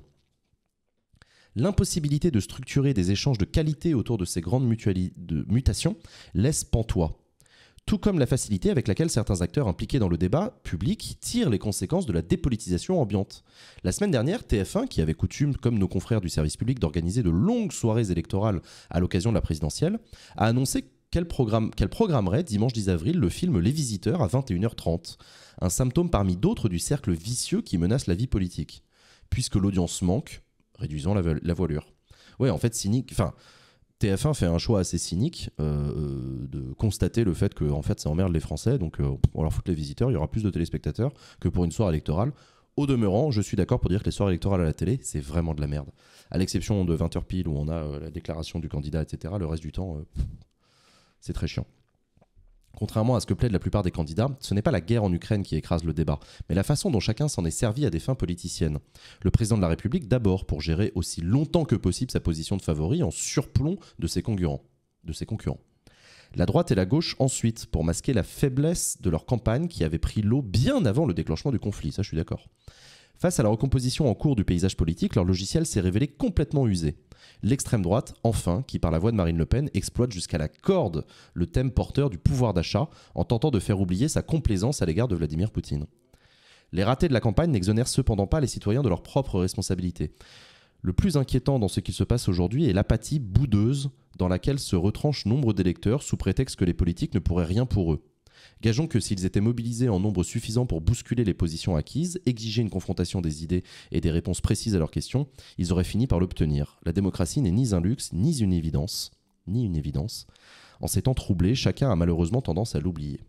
L'impossibilité de structurer des échanges de qualité autour de ces grandes mutations laisse pantois. Tout comme la facilité avec laquelle certains acteurs impliqués dans le débat public tirent les conséquences de la dépolitisation ambiante. La semaine dernière, TF1, qui avait coutume, comme nos confrères du service public, d'organiser de longues soirées électorales à l'occasion de la présidentielle, a annoncé quel programme, qu'elle programmerait dimanche 10 avril le film Les Visiteurs à 21h30, un symptôme parmi d'autres du cercle vicieux qui menace la vie politique. Puisque l'audience manque, réduisant la, voilure. Oui, en fait, cynique. Enfin, TF1 fait un choix assez cynique euh, euh, de constater le fait que en fait ça emmerde les Français, donc pour euh, on leur fout les visiteurs, il y aura plus de téléspectateurs que pour une soirée électorale. Au demeurant, je suis d'accord pour dire que les soirées électorales à la télé, c'est vraiment de la merde. À l'exception de 20h pile où on a la déclaration du candidat, etc. Le reste du temps, c'est très chiant. Contrairement à ce que plaident la plupart des candidats, ce n'est pas la guerre en Ukraine qui écrase le débat, mais la façon dont chacun s'en est servi à des fins politiciennes. Le président de la République d'abord pour gérer aussi longtemps que possible sa position de favori en surplomb de ses concurrents. De ses concurrents. La droite et la gauche ensuite pour masquer la faiblesse de leur campagne qui avait pris l'eau bien avant le déclenchement du conflit, ça je suis d'accord. Face à la recomposition en cours du paysage politique, leur logiciel s'est révélé complètement usé. L'extrême droite, enfin, qui par la voix de Marine Le Pen exploite jusqu'à la corde le thème porteur du pouvoir d'achat en tentant de faire oublier sa complaisance à l'égard de Vladimir Poutine. Les ratés de la campagne n'exonèrent cependant pas les citoyens de leurs propres responsabilités. Le plus inquiétant dans ce qu'il se passe aujourd'hui est l'apathie boudeuse dans laquelle se retranchent nombre d'électeurs sous prétexte que les politiques ne pourraient rien pour eux. Gageons que s'ils étaient mobilisés en nombre suffisant pour bousculer les positions acquises, exiger une confrontation des idées et des réponses précises à leurs questions, ils auraient fini par l'obtenir. La démocratie n'est ni un luxe, ni une évidence, ni une évidence. En s'étant troublé, chacun a malheureusement tendance à l'oublier.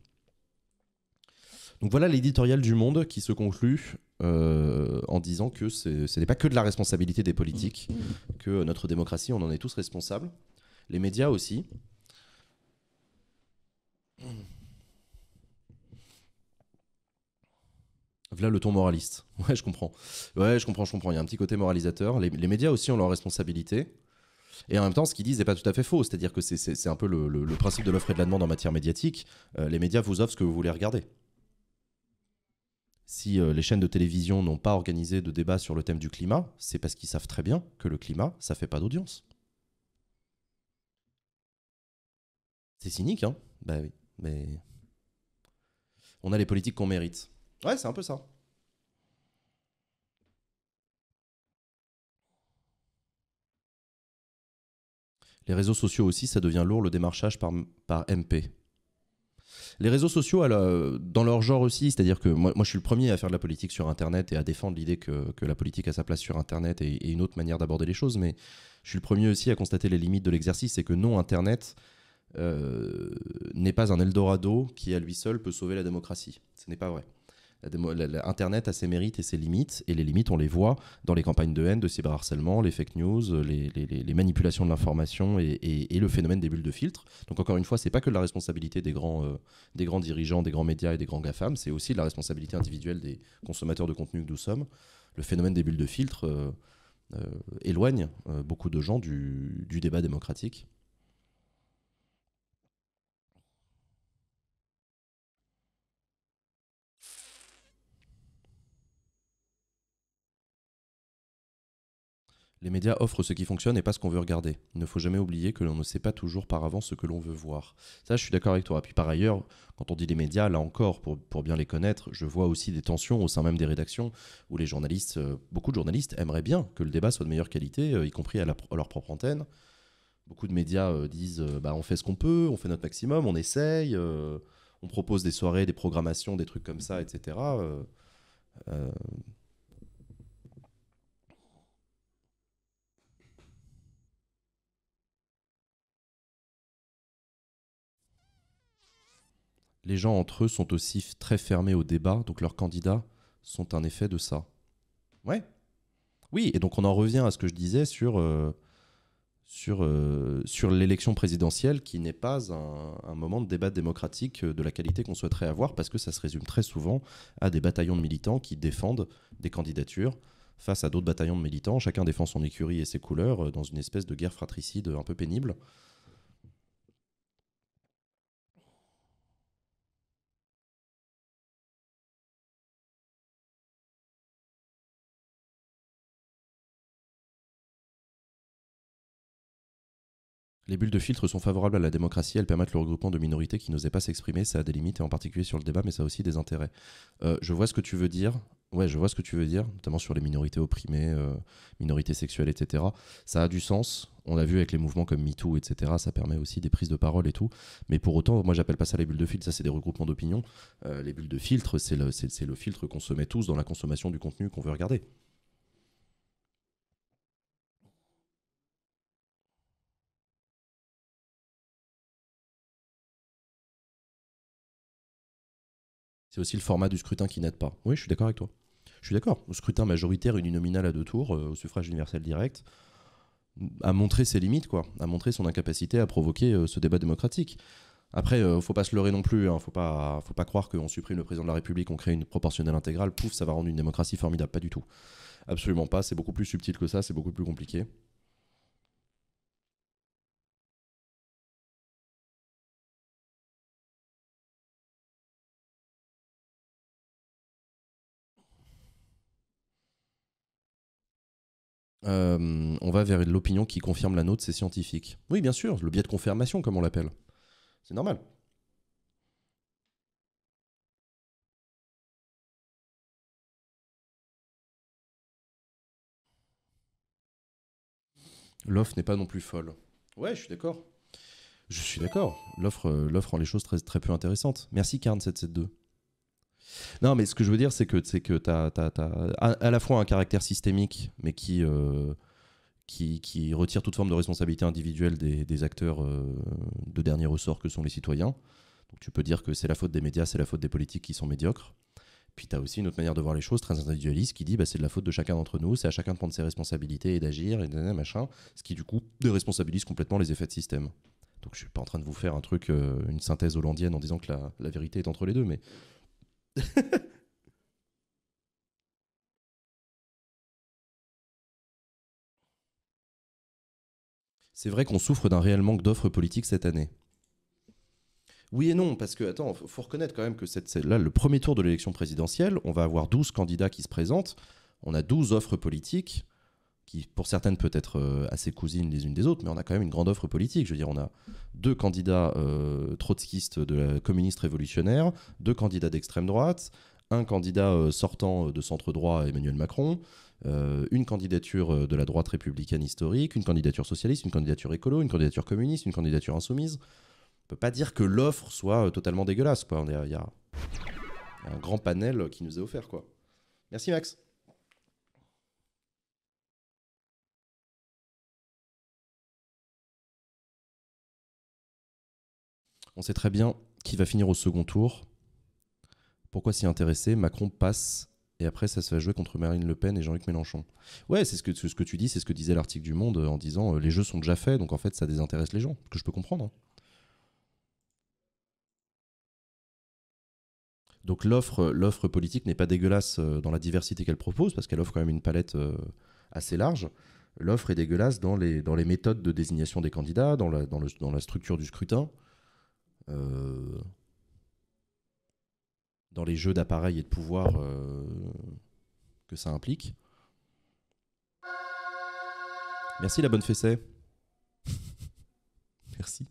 Donc voilà l'éditorial du Monde qui se conclut euh, en disant que ce n'est pas que de la responsabilité des politiques, que notre démocratie, on en est tous responsables, les médias aussi. Là, le ton moraliste. Ouais, je comprends. Ouais, je comprends, je comprends. Il y a un petit côté moralisateur. Les, médias aussi ont leur responsabilité. Et en même temps, ce qu'ils disent n'est pas tout à fait faux. C'est-à-dire que c'est un peu le, principe de l'offre et de la demande en matière médiatique. Euh, les médias vous offrent ce que vous voulez regarder. Si euh, les chaînes de télévision n'ont pas organisé de débat sur le thème du climat, c'est parce qu'ils savent très bien que le climat, ça fait pas d'audience. C'est cynique, hein Bah oui, mais on a les politiques qu'on mérite. Ouais, c'est un peu ça. Les réseaux sociaux aussi, ça devient lourd le démarchage par, par MP. Les réseaux sociaux, dans leur genre aussi, c'est-à-dire que moi, je suis le premier à faire de la politique sur Internet et à défendre l'idée que, que, la politique a sa place sur Internet et, une autre manière d'aborder les choses, mais je suis le premier aussi à constater les limites de l'exercice c'est que non, Internet euh, n'est pas un Eldorado qui à lui seul peut sauver la démocratie. Ce n'est pas vrai. Internet a ses mérites et ses limites, et les limites, on les voit dans les campagnes de haine, de cyberharcèlement, les fake news, euh, les, manipulations de l'information et, le phénomène des bulles de filtre. Donc encore une fois, ce n'est pas que la responsabilité euh, des grands, dirigeants, des grands médias et des grands GAFAM, c'est aussi la responsabilité individuelle des consommateurs de contenu que nous sommes. Le phénomène des bulles de filtre euh, éloigne beaucoup de gens du débat démocratique Les médias offrent ce qui fonctionne et pas ce qu'on veut regarder. Il ne faut jamais oublier que l'on ne sait pas toujours par avance ce que l'on veut voir. Ça, je suis d'accord avec toi. Et puis par ailleurs, quand on dit les médias, là encore, pour, pour, bien les connaître, je vois aussi des tensions au sein même des rédactions où les journalistes, euh, beaucoup de journalistes aimeraient bien que le débat soit de meilleure qualité, euh, y compris à, leur propre antenne. Beaucoup de médias euh, disent bah, on fait ce qu'on peut, on fait notre maximum, on essaye, on propose des soirées, des programmations, des trucs comme ça, etc. les gens entre eux sont aussi très fermés au débat, donc leurs candidats sont un effet de ça. Ouais. Oui, et donc on en revient à ce que je disais sur, euh, euh, sur, l'élection présidentielle qui n'est pas un, moment de débat démocratique euh, de la qualité qu'on souhaiterait avoir parce que ça se résume très souvent à des bataillons de militants qui défendent des candidatures face à d'autres bataillons de militants. Chacun défend son écurie et ses couleurs dans une espèce de guerre fratricide un peu pénible. Les bulles de filtre sont favorables à la démocratie, elles permettent le regroupement de minorités qui n'osaient pas s'exprimer, ça a des limites, et en particulier sur le débat, mais ça a aussi des intérêts. Euh, je vois ce que tu veux dire, ouais, je vois ce que tu veux dire, notamment sur les minorités opprimées, euh, minorités sexuelles, etc. Ça a du sens, on l'a vu avec les mouvements comme MeToo, etc., ça permet aussi des prises de parole et tout, mais pour autant, moi j'appelle pas ça les bulles de filtre, ça c'est des regroupements d'opinions. Euh, les bulles de filtre, c'est le, le filtre qu'on se met tous dans la consommation du contenu qu'on veut regarder. C'est aussi le format du scrutin qui n'aide pas. Oui, je suis d'accord avec toi. Je suis d'accord. Le scrutin majoritaire uninominal à deux tours, euh, au suffrage universel direct, a montré ses limites, quoi, a montré son incapacité à provoquer euh, ce débat démocratique. Après, ne euh, faut pas se leurrer non plus, Il hein. faut pas, faut pas croire qu'on supprime le président de la République, on crée une proportionnelle intégrale, pouf, ça va rendre une démocratie formidable, pas du tout. Absolument pas, c'est beaucoup plus subtil que ça, c'est beaucoup plus compliqué. Euh, on va vers l'opinion qui confirme la nôtre, c'est scientifique. Oui, bien sûr, le biais de confirmation, comme on l'appelle. C'est normal. L'offre n'est pas non plus folle. Ouais, je suis d'accord. Je suis d'accord. L'offre, euh, rend les choses très, très peu intéressantes. Merci Karn772. Non, mais ce que je veux dire, c'est que tu que as, à, la fois un caractère systémique, mais qui, euh, qui, qui, retire toute forme de responsabilité individuelle des, des acteurs euh, de dernier ressort que sont les citoyens. Donc tu peux dire que c'est la faute des médias, c'est la faute des politiques qui sont médiocres. Puis tu as aussi une autre manière de voir les choses très individualiste qui dit bah, c'est de la faute de chacun d'entre nous, c'est à chacun de prendre ses responsabilités et d'agir, et machin, ce qui du coup déresponsabilise complètement les effets de système. Donc je suis pas en train de vous faire un truc, euh, une synthèse hollandienne en disant que la, la, vérité est entre les deux, mais C'est vrai qu'on souffre d'un réel manque d'offres politiques cette année. Oui et non, parce que, attends, faut, faut reconnaître quand même que cette, là, le premier tour de l'élection présidentielle, on va avoir 12 candidats qui se présentent, on a 12 offres politiques, qui pour certaines peut être euh, assez cousines les unes des autres, mais on a quand même une grande offre politique. Je veux dire, on a deux candidats euh, trotskistes de la communiste révolutionnaire, deux candidats d'extrême droite, un candidat euh, sortant de centre droit, Emmanuel Macron, une candidature de la droite républicaine historique, une candidature socialiste, une candidature écolo, une candidature communiste, une candidature insoumise. On peut pas dire que l'offre soit totalement dégueulasse, Il y, a un grand panel qui nous est offert, quoi. Merci Max. On sait très bien qui va finir au second tour. Pourquoi s'y intéresser Macron passe et après ça se va jouer contre Marine Le Pen et Jean-Luc Mélenchon. Ouais, c'est ce que, ce que tu dis, c'est ce que disait l'article du Monde en disant euh, les jeux sont déjà faits, donc en fait ça désintéresse les gens, que je peux comprendre. Hein. Donc l'offre, politique n'est pas dégueulasse euh, dans la diversité qu'elle propose, parce qu'elle offre quand même une palette euh, assez large. L'offre est dégueulasse dans les, dans les méthodes de désignation des candidats, dans dans la structure du scrutin. Euh, dans les jeux d'appareils et de pouvoir euh, que ça implique. Merci la bonne fessée. Merci.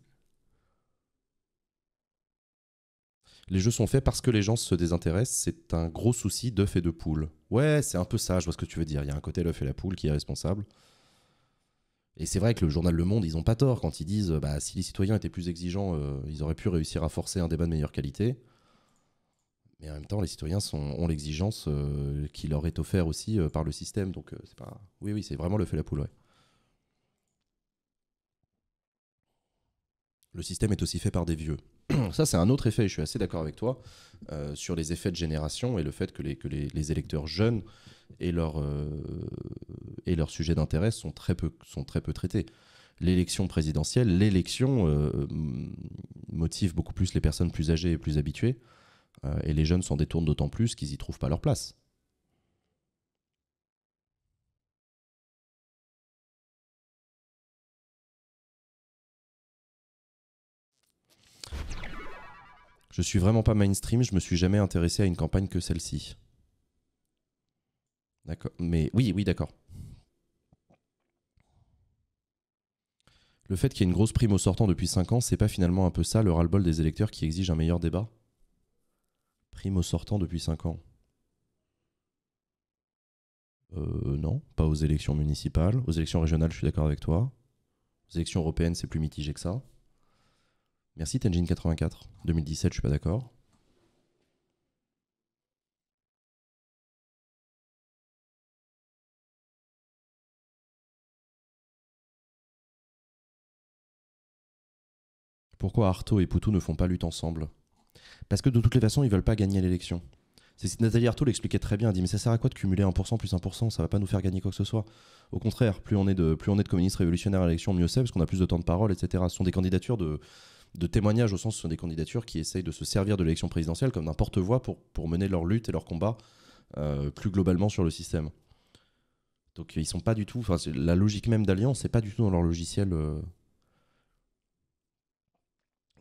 Les jeux sont faits parce que les gens se désintéressent, c'est un gros souci d'œuf et de poule. Ouais, c'est un peu sage. je vois ce que tu veux dire. Il y a un côté l'œuf et la poule qui est responsable. Et c'est vrai que le journal Le Monde, ils n'ont pas tort quand ils disent bah, si les citoyens étaient plus exigeants, euh, ils auraient pu réussir à forcer un débat de meilleure qualité. Mais en même temps, les citoyens ont l'exigence euh, qui leur est offerte aussi euh, par le système. Donc, c'est pas. Oui, oui, c'est vraiment le fait la poule, Le système est aussi fait par des vieux. Ça, c'est un autre effet, je suis assez d'accord avec toi, sur les effets de génération et le fait que les électeurs jeunes euh, et leurs sujets d'intérêt sont, très peu, sont très peu traités. L'élection présidentielle, l'élection euh, motive beaucoup plus les personnes plus âgées et plus habituées, euh, et les jeunes s'en détournent d'autant plus qu'ils n'y trouvent pas leur place. Je suis vraiment pas mainstream, je me suis jamais intéressé à une campagne que celle-ci. D'accord. Mais oui, oui, d'accord. Le fait qu'il y ait une grosse prime au sortant depuis 5 ans, c'est pas finalement un peu ça le ras-le-bol des électeurs qui exige un meilleur débat Prime au sortant depuis 5 ans euh, Non, pas aux élections municipales. Aux élections régionales, je suis d'accord avec toi. Aux élections européennes, c'est plus mitigé que ça. Merci Tenjin84. 2017, je suis pas d'accord. Pourquoi Artaud et Poutou ne font pas lutte ensemble Parce que de toutes les façons, ils veulent pas gagner l'élection. C'est Nathalie Artaud l'expliquait très bien. Elle dit Mais ça sert à quoi de cumuler 1% plus 1% Ça va pas nous faire gagner quoi que ce soit. Au contraire, plus on est de, plus on est communistes révolutionnaires à l'élection, mieux c'est, parce qu'on a plus de temps de parole, etc. Ce sont des candidatures de, témoignages, au sens où ce sont des candidatures qui essayent de se servir de l'élection présidentielle comme d'un porte-voix pour, mener leur lutte et leur combat euh, plus globalement sur le système. Donc ils sont pas du tout. Enfin, la logique même d'Alliance, c'est pas du tout dans leur logiciel. Euh,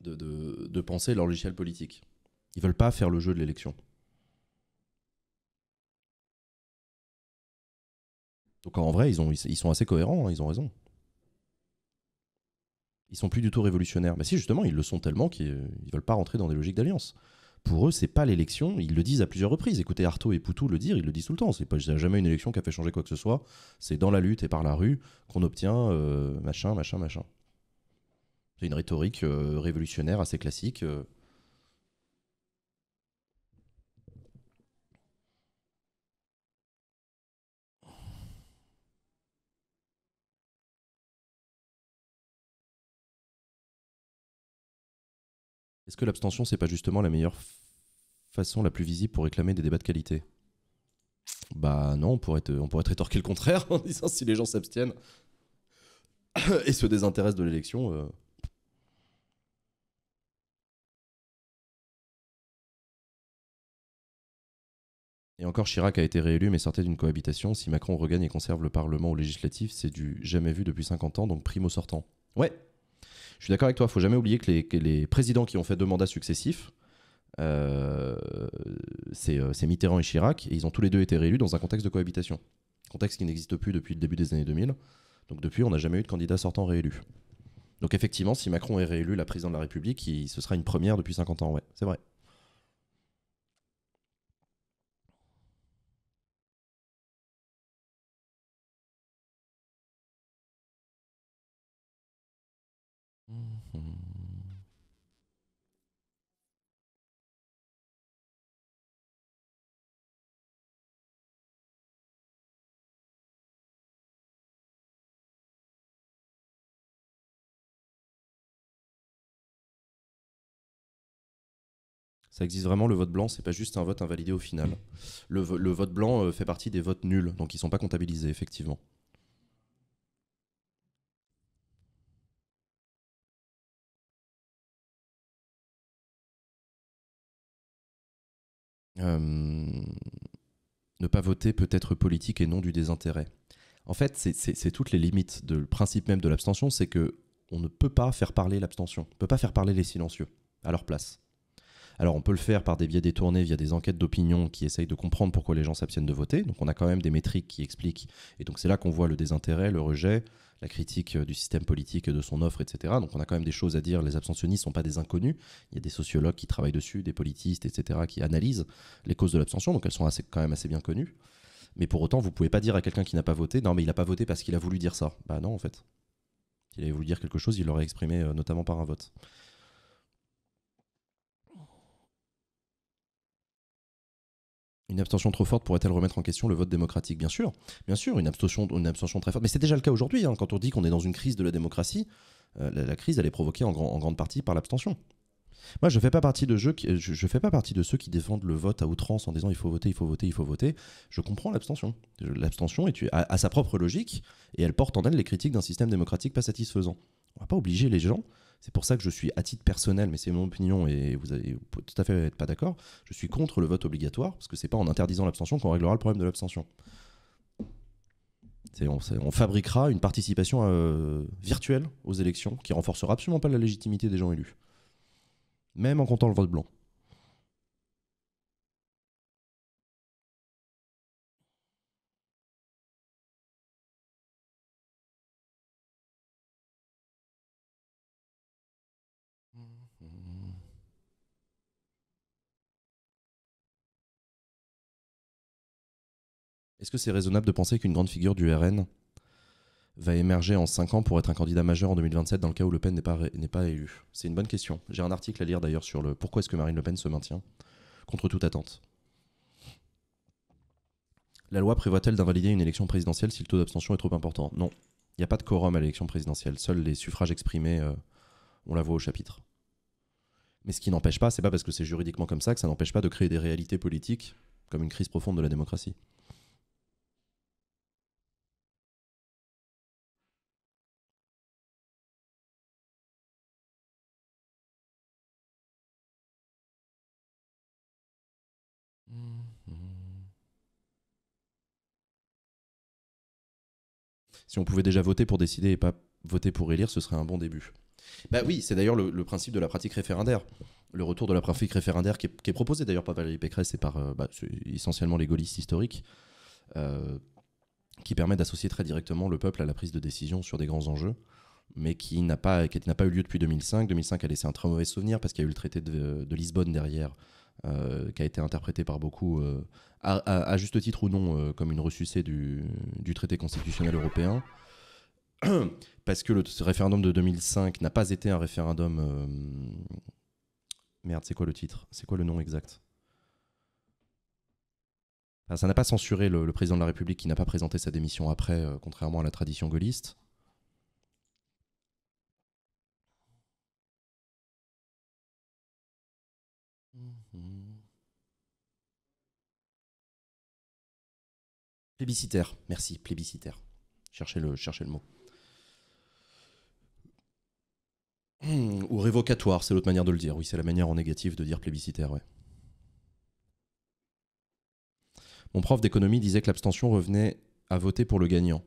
de, penser leur logiciel politique. Ils veulent pas faire le jeu de l'élection. Donc en vrai, ils, sont assez cohérents, hein, ils ont raison. Ils sont plus du tout révolutionnaires. Mais si, justement, ils le sont tellement qu'ils ne veulent pas rentrer dans des logiques d'alliance. Pour eux, c'est pas l'élection. Ils le disent à plusieurs reprises. Écoutez Artaud et Poutou le dire, ils le disent tout le temps. C'est pas jamais une élection qui a fait changer quoi que ce soit. C'est dans la lutte et par la rue qu'on obtient euh, machin, machin, machin. C'est une rhétorique euh, révolutionnaire assez classique. Euh. Est-ce que l'abstention, c'est pas justement la meilleure façon la plus visible pour réclamer des débats de qualité Bah non, on pourrait, on pourrait rétorquer le contraire en disant si les gens s'abstiennent et se désintéressent de l'élection. Euh. Et encore, Chirac a été réélu mais sortait d'une cohabitation. Si Macron regagne et conserve le Parlement ou législatif, c'est du jamais vu depuis 50 ans, donc primo sortant. Ouais, je suis d'accord avec toi, faut jamais oublier que les, présidents qui ont fait deux mandats successifs, euh, euh, c'est Mitterrand et Chirac, et ils ont tous les deux été réélus dans un contexte de cohabitation. Contexte qui n'existe plus depuis le début des années 2000. Donc depuis, on n'a jamais eu de candidat sortant réélu. Donc effectivement, si Macron est réélu la présidente de la République, ce sera une première depuis 50 ans, ouais, c'est vrai. ça existe vraiment le vote blanc, c'est pas juste un vote invalidé au final. Le, le vote blanc euh, fait partie des votes nuls, donc ils sont pas comptabilisés effectivement. Euh, ne pas voter peut être politique et non du désintérêt. En fait, c'est toutes les limites du principe même de l'abstention, c'est que on ne peut pas faire parler l'abstention, on ne peut pas faire parler les silencieux à leur place. Alors on peut le faire par des biais détournés via des enquêtes d'opinion qui essayent de comprendre pourquoi les gens s'abstiennent de voter. Donc on a quand même des métriques qui expliquent. Et donc c'est là qu'on voit le désintérêt, le rejet, la critique euh, du système politique et de son offre, etc. Donc on a quand même des choses à dire. Les abstentionnistes ne sont pas des inconnus. Il y a des sociologues qui travaillent dessus, des politistes, etc., qui analysent les causes de l'abstention. Donc elles sont assez, quand même assez bien connues. Mais pour autant, vous ne pouvez pas dire à quelqu'un qui n'a pas voté, non mais il n'a pas voté parce qu'il a voulu dire ça. Bah non en fait. S'il avait voulu dire quelque chose, il l'aurait exprimé euh, notamment par un vote. Une abstention trop forte pourrait-elle remettre en question le vote démocratique Bien sûr, bien sûr, une abstention, une abstention très forte. Mais c'est déjà le cas aujourd'hui, hein. quand on dit qu'on est dans une crise de la démocratie, euh, la, crise, elle est provoquée en, grande partie par l'abstention. Moi, je ne fais, pas partie de je, fais pas partie de ceux qui défendent le vote à outrance en disant il faut voter, il faut voter, il faut voter. Je comprends l'abstention. L'abstention est, sa propre logique et elle porte en elle les critiques d'un système démocratique pas satisfaisant. On ne va pas obliger les gens c'est pour ça que je suis, à titre personnel, mais c'est mon opinion et vous, avez, pouvez tout à fait être pas d'accord, je suis contre le vote obligatoire parce que c'est pas en interdisant l'abstention qu'on réglera le problème de l'abstention. On, fabriquera une participation euh, virtuelle aux élections qui renforcera absolument pas la légitimité des gens élus, même en comptant le vote blanc. Est-ce que c'est raisonnable de penser qu'une grande figure du RN va émerger en 5 ans pour être un candidat majeur en 2027 dans le cas où Le Pen n'est pas, n'est pas élu C'est une bonne question. J'ai un article à lire d'ailleurs sur le pourquoi est-ce que Marine Le Pen se maintient contre toute attente. La loi prévoit-elle d'invalider une élection présidentielle si le taux d'abstention est trop important Non. Il n'y a pas de quorum à l'élection présidentielle. Seuls les suffrages exprimés, euh, on la voit au chapitre. Mais ce qui n'empêche pas, c'est pas parce que c'est juridiquement comme ça que ça n'empêche pas de créer des réalités politiques comme une crise profonde de la démocratie. si on pouvait déjà voter pour décider et pas voter pour élire, ce serait un bon début. Bah oui, c'est d'ailleurs le, principe de la pratique référendaire. Le retour de la pratique référendaire qui est, proposé d'ailleurs par Valérie Pécresse et par euh, bah, essentiellement les gaullistes historiques, euh, qui permet d'associer très directement le peuple à la prise de décision sur des grands enjeux, mais qui n'a pas, pas eu lieu depuis 2005. 2005 a laissé un très mauvais souvenir parce qu'il y a eu le traité de Lisbonne derrière, euh, qui a été interprété par beaucoup, euh, à, juste titre ou non, euh, comme une ressucée du, traité constitutionnel européen, parce que le référendum de 2005 n'a pas été un référendum... merde, c'est quoi le titre C'est quoi le nom exact ça n'a pas censuré le, président de la République qui n'a pas présenté sa démission après, contrairement à la tradition gaulliste. Plébiscitaire, merci, plébiscitaire. Cherchez le, le mot. Hmm, ou révocatoire, c'est l'autre manière de le dire. Oui, c'est la manière en négatif de dire plébiscitaire, ouais. Mon prof d'économie disait que l'abstention revenait à voter pour le gagnant.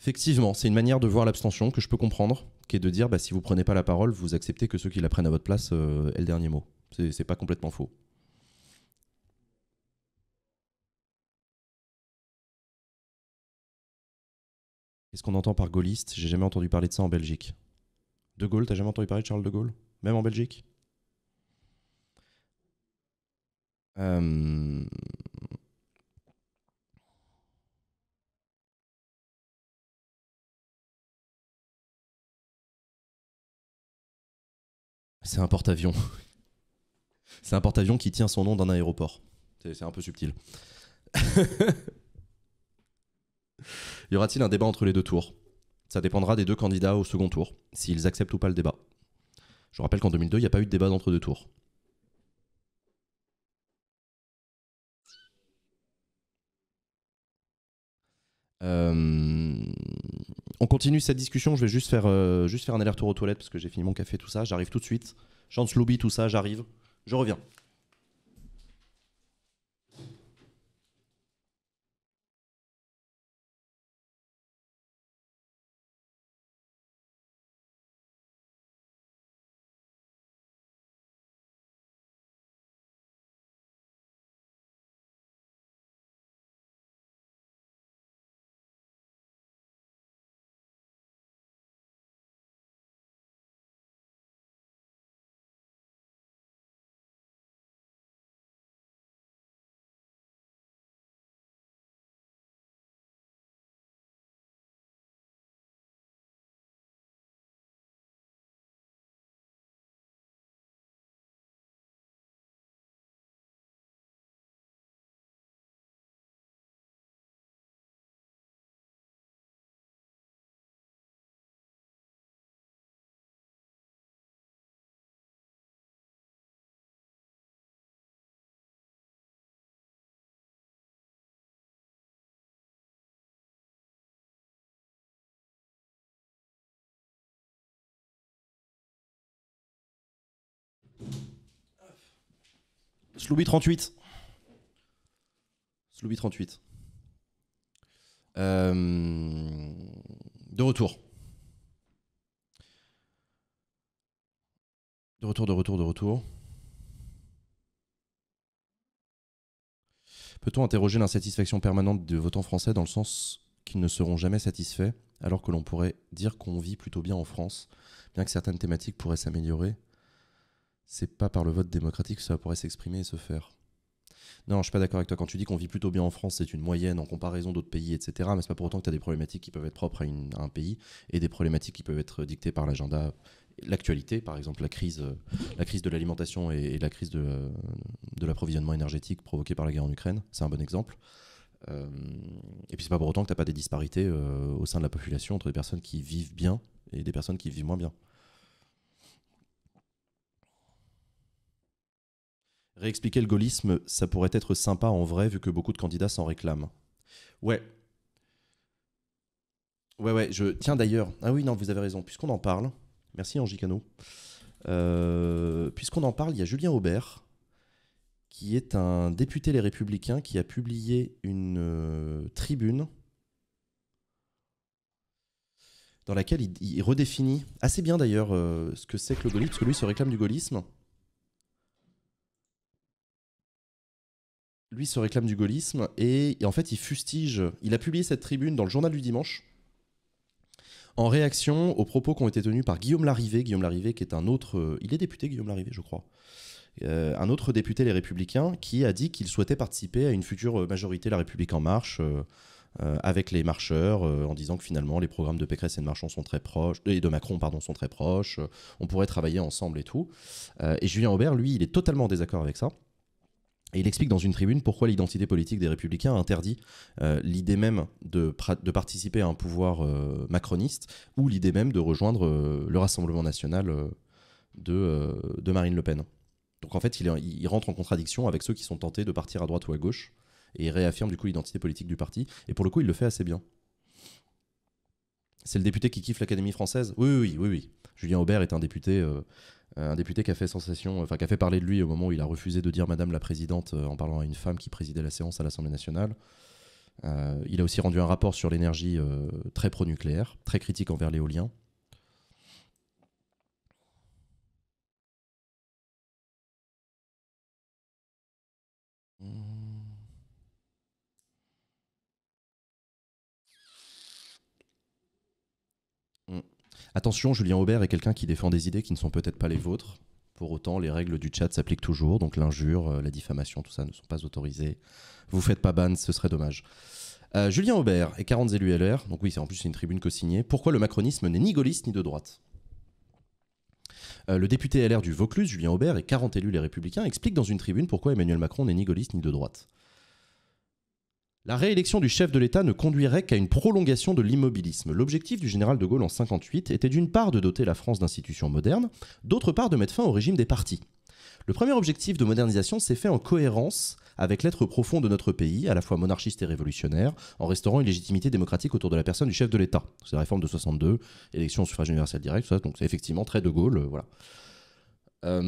Effectivement, c'est une manière de voir l'abstention que je peux comprendre, qui est de dire bah, si vous prenez pas la parole, vous acceptez que ceux qui la prennent à votre place euh, aient le dernier mot. C'est pas complètement faux. Qu'est-ce qu'on entend par gaulliste J'ai jamais entendu parler de ça en Belgique. De Gaulle, t'as jamais entendu parler de Charles de Gaulle Même en Belgique euh. C'est un porte-avions. C'est un porte-avions qui tient son nom d'un aéroport. C'est un peu subtil. Y aura-t-il un débat entre les deux tours Ça dépendra des deux candidats au second tour, s'ils acceptent ou pas le débat. Je rappelle qu'en 2002, il n'y a pas eu de débat entre deux tours. Euh, on continue cette discussion. Je vais juste faire, euh, juste faire un aller-retour aux toilettes parce que j'ai fini mon café, tout ça. J'arrive tout de suite. Chance lobby, tout ça, j'arrive. Je reviens. sloubi 38. sloubi 38. de retour. De retour, de retour, de retour. Peut-on interroger l'insatisfaction permanente des votants français dans le sens qu'ils ne seront jamais satisfaits, alors que l'on pourrait dire qu'on vit plutôt bien en France, bien que certaines thématiques pourraient s'améliorer c'est pas par le vote démocratique que ça pourrait s'exprimer et se faire. Non, je suis pas d'accord avec toi quand tu dis qu'on vit plutôt bien en France, c'est une moyenne en comparaison d'autres pays, etc. Mais c'est pas pour autant que tu as des problématiques qui peuvent être propres à, un pays et des problématiques qui peuvent être dictées par l'agenda, l'actualité, par exemple la crise, euh, la crise de l'alimentation et, la crise euh, de, l'approvisionnement énergétique provoquée par la guerre en Ukraine. C'est un bon exemple. Euh, et puis c'est pas pour autant que n'as pas des disparités au sein de la population entre des personnes qui vivent bien et des personnes qui vivent moins bien. Réexpliquer le gaullisme, ça pourrait être sympa en vrai, vu que beaucoup de candidats s'en réclament. Ouais. Ouais, ouais, je. Tiens d'ailleurs. Ah oui, non, vous avez raison. Puisqu'on en parle. Merci, Angicano. Euh, Puisqu'on en parle, il y a Julien Aubert, qui est un député Les Républicains, qui a publié une euh, tribune dans laquelle il, redéfinit assez bien d'ailleurs euh, ce que c'est que le gaullisme, parce que lui se réclame du gaullisme. lui se réclame du gaullisme et, en fait il fustige. Il a publié cette tribune dans le journal du dimanche en réaction aux propos qui ont été tenus par Guillaume Larrivé. Guillaume Larrivé qui est un autre. Il est député, Guillaume Larrivé, je crois. Euh, un autre député Les Républicains qui a dit qu'il souhaitait participer à une future majorité La République En Marche euh, euh, avec les marcheurs en disant que finalement les programmes de Pécresse et de Marchand sont très proches et de Macron pardon sont très proches on pourrait travailler ensemble et tout et Julien Aubert lui il est totalement en désaccord avec ça et il explique dans une tribune pourquoi l'identité politique des républicains interdit euh, l'idée même de, participer à un pouvoir euh, macroniste ou l'idée même de rejoindre euh, le Rassemblement national de, Marine Le Pen. Donc en fait, il, rentre en contradiction avec ceux qui sont tentés de partir à droite ou à gauche et réaffirme du coup l'identité politique du parti. Et pour le coup, il le fait assez bien. C'est le député qui kiffe l'Académie française oui, oui, oui, oui, Julien Aubert est un député euh, un député qui a fait sensation, euh, enfin qui a fait parler de lui au moment où il a refusé de dire Madame la Présidente euh, en parlant à une femme qui présidait la séance à l'Assemblée nationale. il a aussi rendu un rapport sur l'énergie très pro-nucléaire, très critique envers l'éolien. Mmh. Attention, Julien Aubert est quelqu'un qui défend des idées qui ne sont peut-être pas les vôtres. Pour autant, les règles du chat s'appliquent toujours, donc l'injure, euh, la diffamation, tout ça ne sont pas autorisés. Vous faites pas ban, ce serait dommage. Euh, Julien Aubert et 40 élus LR, donc oui, c'est en plus une tribune co-signée. Pourquoi le macronisme n'est ni gaulliste ni de droite euh, le député LR du Vaucluse, Julien Aubert, et 40 élus les Républicains expliquent dans une tribune pourquoi Emmanuel Macron n'est ni gaulliste ni de droite. La réélection du chef de l'État ne conduirait qu'à une prolongation de l'immobilisme. L'objectif du général de Gaulle en 58 était d'une part de doter la France d'institutions modernes, d'autre part de mettre fin au régime des partis. Le premier objectif de modernisation s'est fait en cohérence avec l'être profond de notre pays, à la fois monarchiste et révolutionnaire, en restaurant une légitimité démocratique autour de la personne du chef de l'État. C'est la réforme de 62, élection au suffrage universel direct, donc c'est effectivement très de Gaulle, euh, voilà. Euh,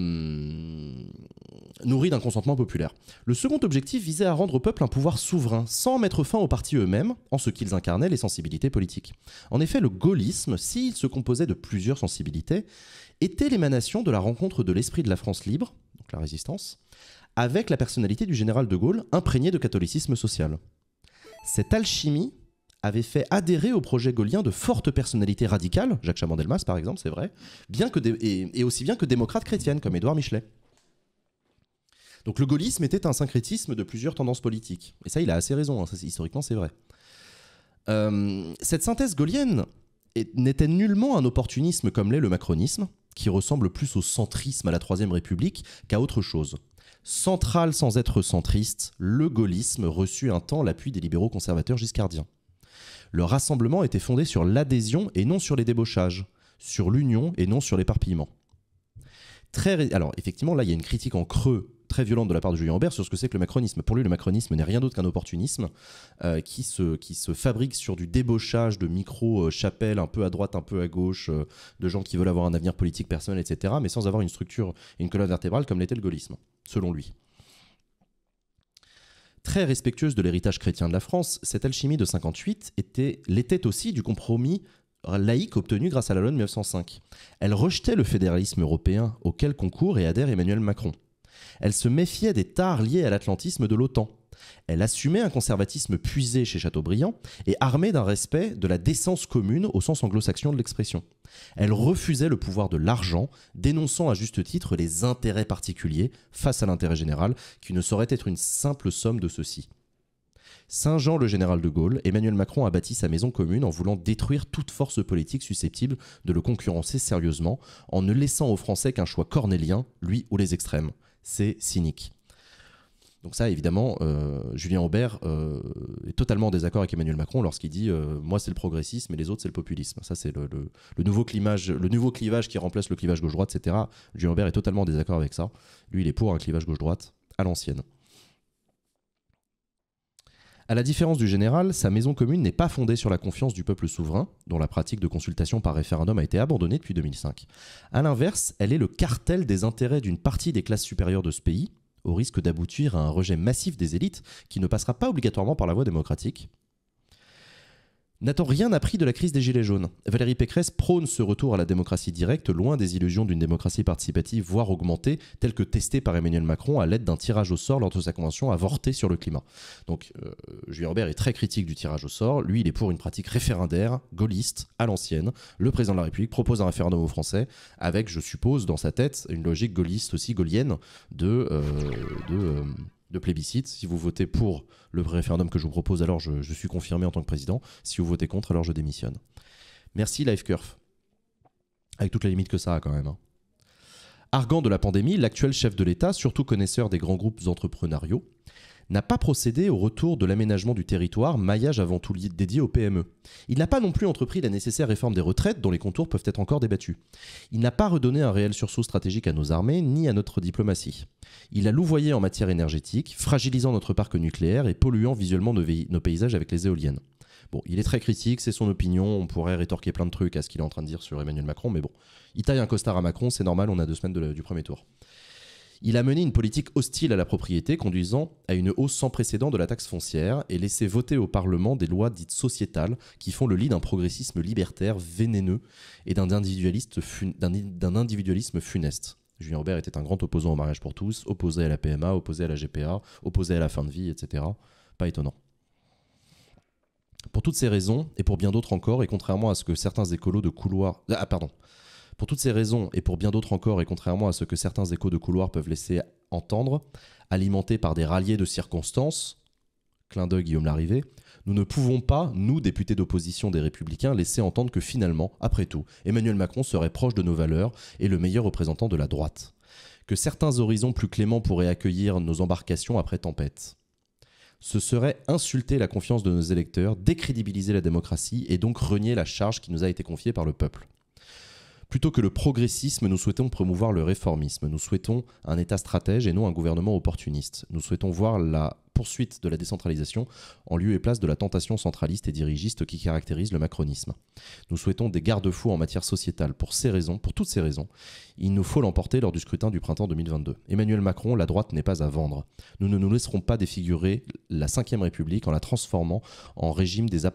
nourri d'un consentement populaire. Le second objectif visait à rendre au peuple un pouvoir souverain, sans mettre fin aux partis eux-mêmes, en ce qu'ils incarnaient les sensibilités politiques. En effet, le gaullisme, s'il se composait de plusieurs sensibilités, était l'émanation de la rencontre de l'esprit de la France libre, donc la résistance, avec la personnalité du général de Gaulle, imprégnée de catholicisme social. Cette alchimie avait fait adhérer au projet gaulien de fortes personnalités radicales, Jacques Chamond-Delmas par exemple, c'est vrai, bien que et, aussi bien que démocrates chrétiennes comme Édouard Michelet. Donc le gaullisme était un syncrétisme de plusieurs tendances politiques. Et ça, il a assez raison, hein, historiquement c'est vrai. Euh, cette synthèse gaulienne n'était nullement un opportunisme comme l'est le macronisme, qui ressemble plus au centrisme à la Troisième République qu'à autre chose. Central sans être centriste, le gaullisme reçut un temps l'appui des libéraux conservateurs giscardiens le rassemblement était fondé sur l'adhésion et non sur les débauchages, sur l'union et non sur l'éparpillement. Très, alors effectivement, là, il y a une critique en creux très violente de la part de Julien Aubert sur ce que c'est que le macronisme. Pour lui, le macronisme n'est rien d'autre qu'un opportunisme euh, qui, se, qui se fabrique sur du débauchage de micro-chapelles un peu à droite, un peu à gauche, euh, de gens qui veulent avoir un avenir politique personnel, etc., mais sans avoir une structure, une colonne vertébrale comme l'était le gaullisme, selon lui. Très respectueuse de l'héritage chrétien de la France, cette alchimie de 58 était, l'était aussi du compromis laïque obtenu grâce à la loi de 1905. Elle rejetait le fédéralisme européen auquel concourt et adhère Emmanuel Macron. Elle se méfiait des tares liés à l'atlantisme de l'OTAN. Elle assumait un conservatisme puisé chez Chateaubriand et armée d'un respect de la décence commune au sens anglo-saxon de l'expression. Elle refusait le pouvoir de l'argent, dénonçant à juste titre les intérêts particuliers face à l'intérêt général, qui ne saurait être une simple somme de ceux-ci. Saint-Jean le général de Gaulle, Emmanuel Macron a bâti sa maison commune en voulant détruire toute force politique susceptible de le concurrencer sérieusement, en ne laissant aux Français qu'un choix cornélien, lui ou les extrêmes. C'est cynique. Donc ça, évidemment, euh, Julien Aubert euh, est totalement en désaccord avec Emmanuel Macron lorsqu'il dit euh, moi c'est le progressisme et les autres c'est le populisme. Ça c'est le, nouveau clivage, le nouveau clivage qui remplace le clivage gauche-droite, etc. Julien Aubert est totalement en désaccord avec ça. Lui, il est pour un clivage gauche-droite à l'ancienne. À la différence du général, sa maison commune n'est pas fondée sur la confiance du peuple souverain, dont la pratique de consultation par référendum a été abandonnée depuis 2005. À l'inverse, elle est le cartel des intérêts d'une partie des classes supérieures de ce pays, au risque d'aboutir à un rejet massif des élites qui ne passera pas obligatoirement par la voie démocratique, na rien appris de la crise des Gilets jaunes Valérie Pécresse prône ce retour à la démocratie directe, loin des illusions d'une démocratie participative, voire augmentée, telle que testée par Emmanuel Macron à l'aide d'un tirage au sort lors de sa convention avortée sur le climat. Donc, euh, Julien Robert est très critique du tirage au sort. Lui, il est pour une pratique référendaire, gaulliste, à l'ancienne. Le président de la République propose un référendum aux Français, avec, je suppose, dans sa tête, une logique gaulliste aussi, gaulienne, de. Euh, de euh, plébiscite. Si vous votez pour le référendum que je vous propose, alors je, suis confirmé en tant que président. Si vous votez contre, alors je démissionne. Merci curve Avec toutes les limites que ça a quand même. Hein. Argan de la pandémie, l'actuel chef de l'État, surtout connaisseur des grands groupes entrepreneuriaux, n'a pas procédé au retour de l'aménagement du territoire, maillage avant tout dédié aux PME. Il n'a pas non plus entrepris la nécessaire réforme des retraites dont les contours peuvent être encore débattus. Il n'a pas redonné un réel sursaut stratégique à nos armées ni à notre diplomatie. Il a louvoyé en matière énergétique, fragilisant notre parc nucléaire et polluant visuellement nos, paysages avec les éoliennes. Bon, il est très critique, c'est son opinion, on pourrait rétorquer plein de trucs à ce qu'il est en train de dire sur Emmanuel Macron, mais bon, il taille un costard à Macron, c'est normal, on a deux semaines de du premier tour. Il a mené une politique hostile à la propriété conduisant à une hausse sans précédent de la taxe foncière et laissé voter au Parlement des lois dites sociétales qui font le lit d'un progressisme libertaire vénéneux et d'un individualisme funeste. Julien Robert était un grand opposant au mariage pour tous, opposé à la PMA, opposé à la GPA, opposé à la fin de vie, etc. Pas étonnant. Pour toutes ces raisons, et pour bien d'autres encore, et contrairement à ce que certains écolos de couloir... Ah pardon, pour toutes ces raisons, et pour bien d'autres encore, et contrairement à ce que certains échos de couloir peuvent laisser entendre, alimentés par des ralliés de circonstances, clin d'œil Guillaume Larrivé, nous ne pouvons pas, nous, députés d'opposition des Républicains, laisser entendre que finalement, après tout, Emmanuel Macron serait proche de nos valeurs et le meilleur représentant de la droite. Que certains horizons plus cléments pourraient accueillir nos embarcations après tempête. Ce serait insulter la confiance de nos électeurs, décrédibiliser la démocratie et donc renier la charge qui nous a été confiée par le peuple. Plutôt que le progressisme, nous souhaitons promouvoir le réformisme. Nous souhaitons un État stratège et non un gouvernement opportuniste. Nous souhaitons voir la poursuite de la décentralisation en lieu et place de la tentation centraliste et dirigiste qui caractérise le macronisme. Nous souhaitons des garde-fous en matière sociétale. Pour ces raisons, pour toutes ces raisons, il nous faut l'emporter lors du scrutin du printemps 2022. Emmanuel Macron, la droite n'est pas à vendre. Nous ne nous laisserons pas défigurer la Ve République en la transformant en régime des,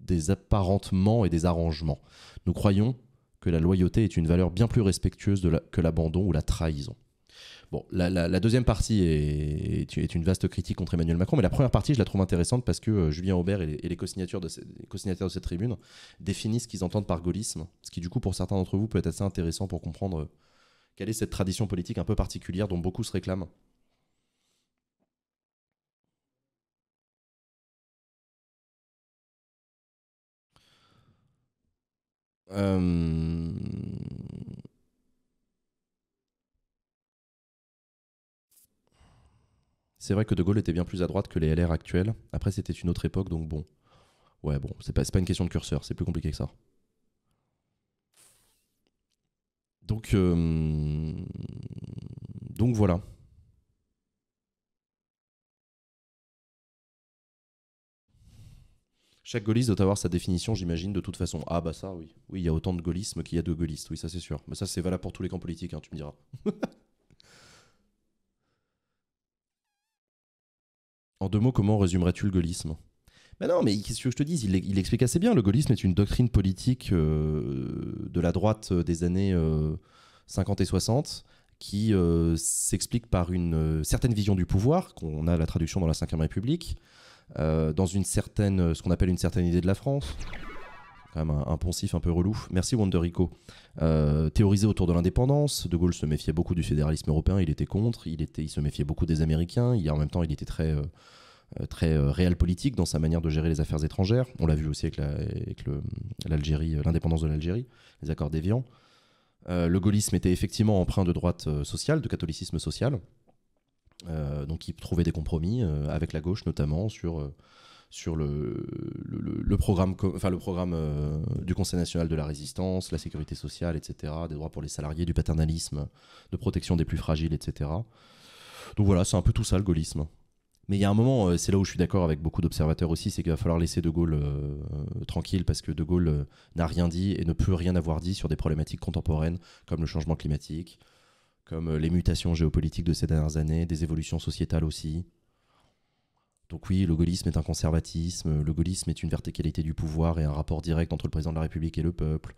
des apparentements et des arrangements. Nous croyons que la loyauté est une valeur bien plus respectueuse que l'abandon ou la trahison. Bon, la, deuxième partie est, une vaste critique contre Emmanuel Macron, mais la première partie, je la trouve intéressante parce que euh, Julien Aubert et les, co-signataires de, cette tribune définissent ce qu'ils entendent par gaullisme, ce qui du coup pour certains d'entre vous peut être assez intéressant pour comprendre euh, quelle est cette tradition politique un peu particulière dont beaucoup se réclament Euh, c'est vrai que De Gaulle était bien plus à droite que les LR actuels. Après, c'était une autre époque, donc bon. Ouais, bon, c'est pas, pas une question de curseur, c'est plus compliqué que ça. Donc, euh, donc voilà. Chaque gaulliste doit avoir sa définition, j'imagine, de toute façon. Ah bah ça, oui. Oui, il y a autant de gaullisme qu'il y a de gaullistes, oui, ça c'est sûr. Mais ça c'est valable pour tous les camps politiques, hein, tu me diras. en deux mots, comment résumerais-tu le gaullisme ben non, mais qu'est-ce que je te dis il, explique assez bien. Le gaullisme est une doctrine politique euh, de la droite euh, des années 50 euh, et 60 qui s'explique par une certaine vision du pouvoir, qu'on a la traduction dans la Ve République, euh, dans une certaine, ce qu'on appelle une certaine idée de la France. Quand même un, poncif un peu relou. Merci Wonderico. Euh, théorisé autour de l'indépendance, De Gaulle se méfiait beaucoup du fédéralisme européen, il était contre, il, était, il se méfiait beaucoup des Américains, il, en même temps il était très euh, très réel politique dans sa manière de gérer les affaires étrangères. On l'a vu aussi avec, l'Algérie, l'indépendance de l'Algérie, les accords d'Évian. le gaullisme était effectivement emprunt de droite sociale, de catholicisme social. Euh, donc il trouvait des compromis euh, avec la gauche notamment sur euh, sur le, le, programme, enfin, le programme du Conseil national de la résistance, la sécurité sociale, etc., des droits pour les salariés, du paternalisme, de protection des plus fragiles, etc. Donc voilà, c'est un peu tout ça le gaullisme. Mais il y a un moment, c'est là où je suis d'accord avec beaucoup d'observateurs aussi, c'est qu'il va falloir laisser De Gaulle tranquille parce que De Gaulle n'a rien dit et ne peut rien avoir dit sur des problématiques contemporaines comme le changement climatique, comme euh, les mutations géopolitiques de ces dernières années, des évolutions sociétales aussi. Donc oui, le gaullisme est un conservatisme, le gaullisme est une verticalité du pouvoir et un rapport direct entre le président de la République et le peuple.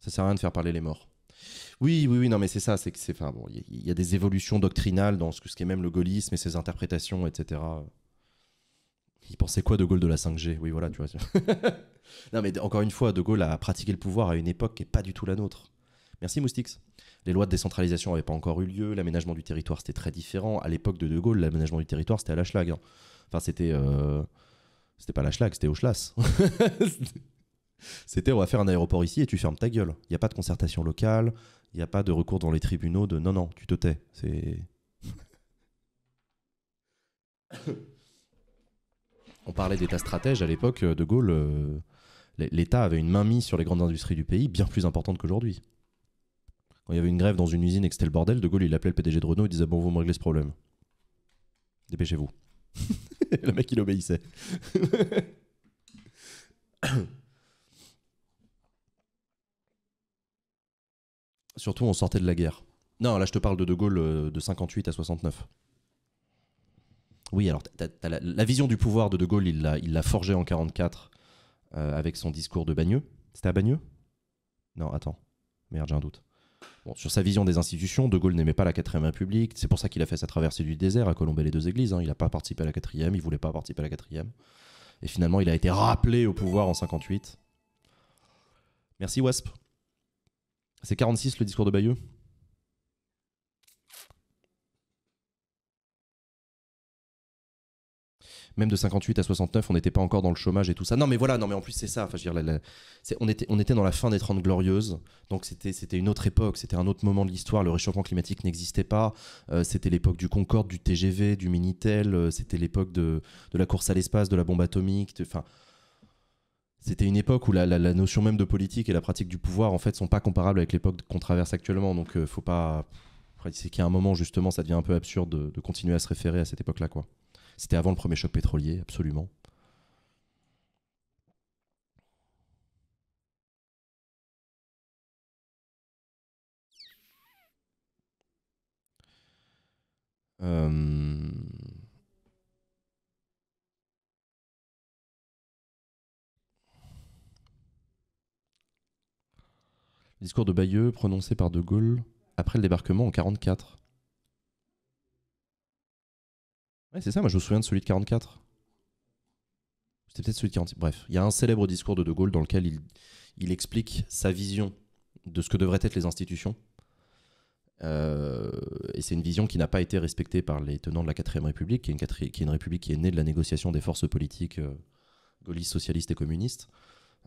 Ça sert à rien de faire parler les morts. Oui, oui, oui, non, mais c'est ça, c'est que enfin, bon, il y, a des évolutions doctrinales dans ce, ce qu'est même le gaullisme et ses interprétations, etc. Il pensait quoi de Gaulle de la 5G Oui, voilà, tu vois. non, mais encore une fois, de Gaulle a pratiqué le pouvoir à une époque qui n'est pas du tout la nôtre. Merci Moustix. Les lois de décentralisation n'avaient pas encore eu lieu, l'aménagement du territoire c'était très différent. À l'époque de De Gaulle, l'aménagement du territoire c'était à la Schlag. Hein. Enfin, c'était. Euh, c'était pas la Schlag, c'était au Schlass. c'était on va faire un aéroport ici et tu fermes ta gueule. Il n'y a pas de concertation locale, il n'y a pas de recours dans les tribunaux de non, non, tu te tais. On parlait d'État stratège à l'époque, euh, De Gaulle. Euh, L'État avait une main mise sur les grandes industries du pays bien plus importante qu'aujourd'hui. Quand il y avait une grève dans une usine et que c'était le bordel, De Gaulle il appelait le PDG de Renault et disait Bon, vous me réglez ce problème. Dépêchez-vous. le mec il obéissait. Surtout, on sortait de la guerre. Non, là, je te parle de De Gaulle euh, de 58 à 69. Oui, alors la, vision du pouvoir de De Gaulle, il l'a, forgée en 44 euh, avec son discours de Bagneux. C'était à Bagneux Non, attends. Merde, j'ai un doute. sur sa vision des institutions, De Gaulle n'aimait pas la 4ème République. C'est pour ça qu'il a fait sa traversée du désert à et les deux églises. Hein. Il n'a pas participé à la Quatrième. il voulait pas participer à la Quatrième. Et finalement, il a été rappelé au pouvoir en 58. Merci Wasp. C'est 46 le discours de Bayeux même de 58 à 69, on n'était pas encore dans le chômage et tout ça. Non, mais voilà, non, mais en plus, c'est ça. Enfin, on, était, on était dans la fin des 30 glorieuses, donc c'était une autre époque, c'était un autre moment de l'histoire. Le réchauffement climatique n'existait pas. Euh, c'était l'époque du Concorde, du TGV, du Minitel, euh, c'était l'époque de, de, la course à l'espace, de la bombe atomique. Enfin c'était une époque où la, notion même de politique et la pratique du pouvoir en fait sont pas comparables avec l'époque qu'on traverse actuellement. Donc euh, faut pas. C'est qu'à un moment justement, ça devient un peu absurde de, continuer à se référer à cette époque-là, quoi. C'était avant le premier choc pétrolier, absolument. Euh... Discours de Bayeux prononcé par De Gaulle après le débarquement en 44. Ouais, c'est ça, moi je me souviens de celui de 44. C'était peut-être celui de Bref, il y a un célèbre discours de De Gaulle dans lequel il, explique sa vision de ce que devraient être les institutions. Euh, et c'est une vision qui n'a pas été respectée par les tenants de la 4ème République, qui est, une république qui est née de la négociation des forces politiques euh, gaullistes, socialistes et communistes.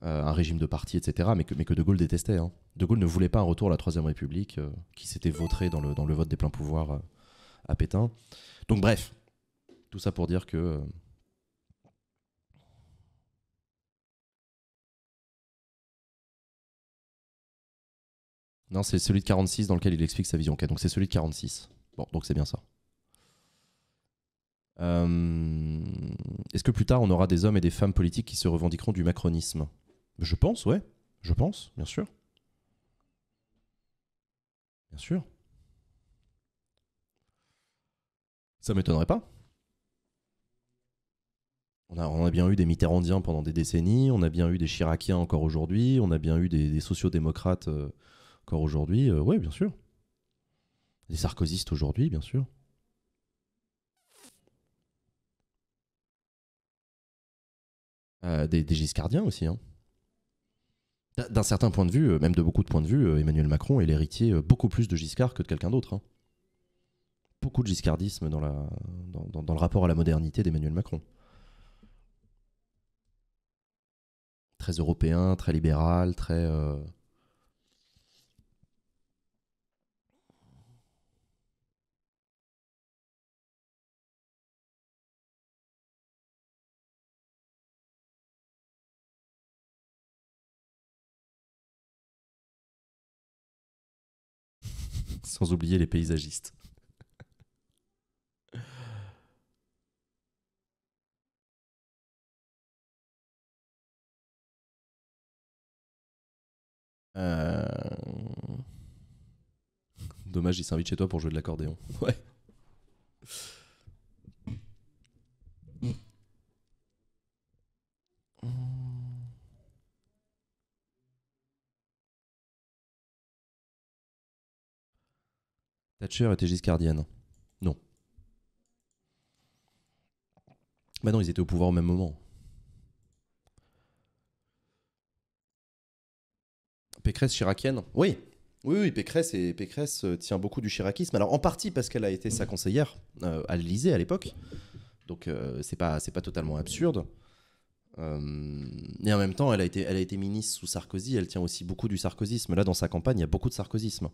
Euh, un régime de parti, etc. Mais que, De Gaulle détestait. Hein. De Gaulle ne voulait pas un retour à la Troisième République euh, qui s'était vautré dans le, vote des pleins pouvoirs euh, à Pétain. Donc bref, tout ça pour dire que... Non, c'est celui de 46 dans lequel il explique sa vision. donc c'est celui de 46. Bon, donc c'est bien ça. Est-ce que plus tard on aura des hommes et des femmes politiques qui se revendiqueront du macronisme je pense, ouais. Je pense, bien sûr. Bien sûr. Ça m'étonnerait pas. On a, bien eu des Mitterrandiens pendant des décennies, on a bien eu des Chiraciens encore aujourd'hui, on a bien eu des, sociodémocrates euh, encore aujourd'hui. oui, euh, ouais, bien sûr. Des Sarkozistes aujourd'hui, bien sûr. Euh, des, des, giscardiens aussi. Hein. D'un certain point de vue, euh, même de beaucoup de points de vue, euh, Emmanuel Macron est l'héritier euh, beaucoup plus de Giscard que de quelqu'un d'autre. Hein. Beaucoup de giscardisme dans, le rapport à la modernité d'Emmanuel Macron. Très européen, très libéral, très... sans oublier les paysagistes. Euh, dommage, il s'invite chez toi pour jouer de l'accordéon. Ouais. Thatcher était giscardienne. Non. Bah non, ils étaient au pouvoir au même moment. Pécresse chiracienne Oui. Oui, oui, Pécresse, et euh, tient beaucoup du chiracisme. Alors en partie parce qu'elle a été sa conseillère euh, à l'Elysée à l'époque. Donc euh, c'est pas, pas totalement absurde. Mais et en même temps, elle a, été, elle a été ministre sous Sarkozy, elle tient aussi beaucoup du sarkozisme. Là, dans sa campagne, il y a beaucoup de sarkozisme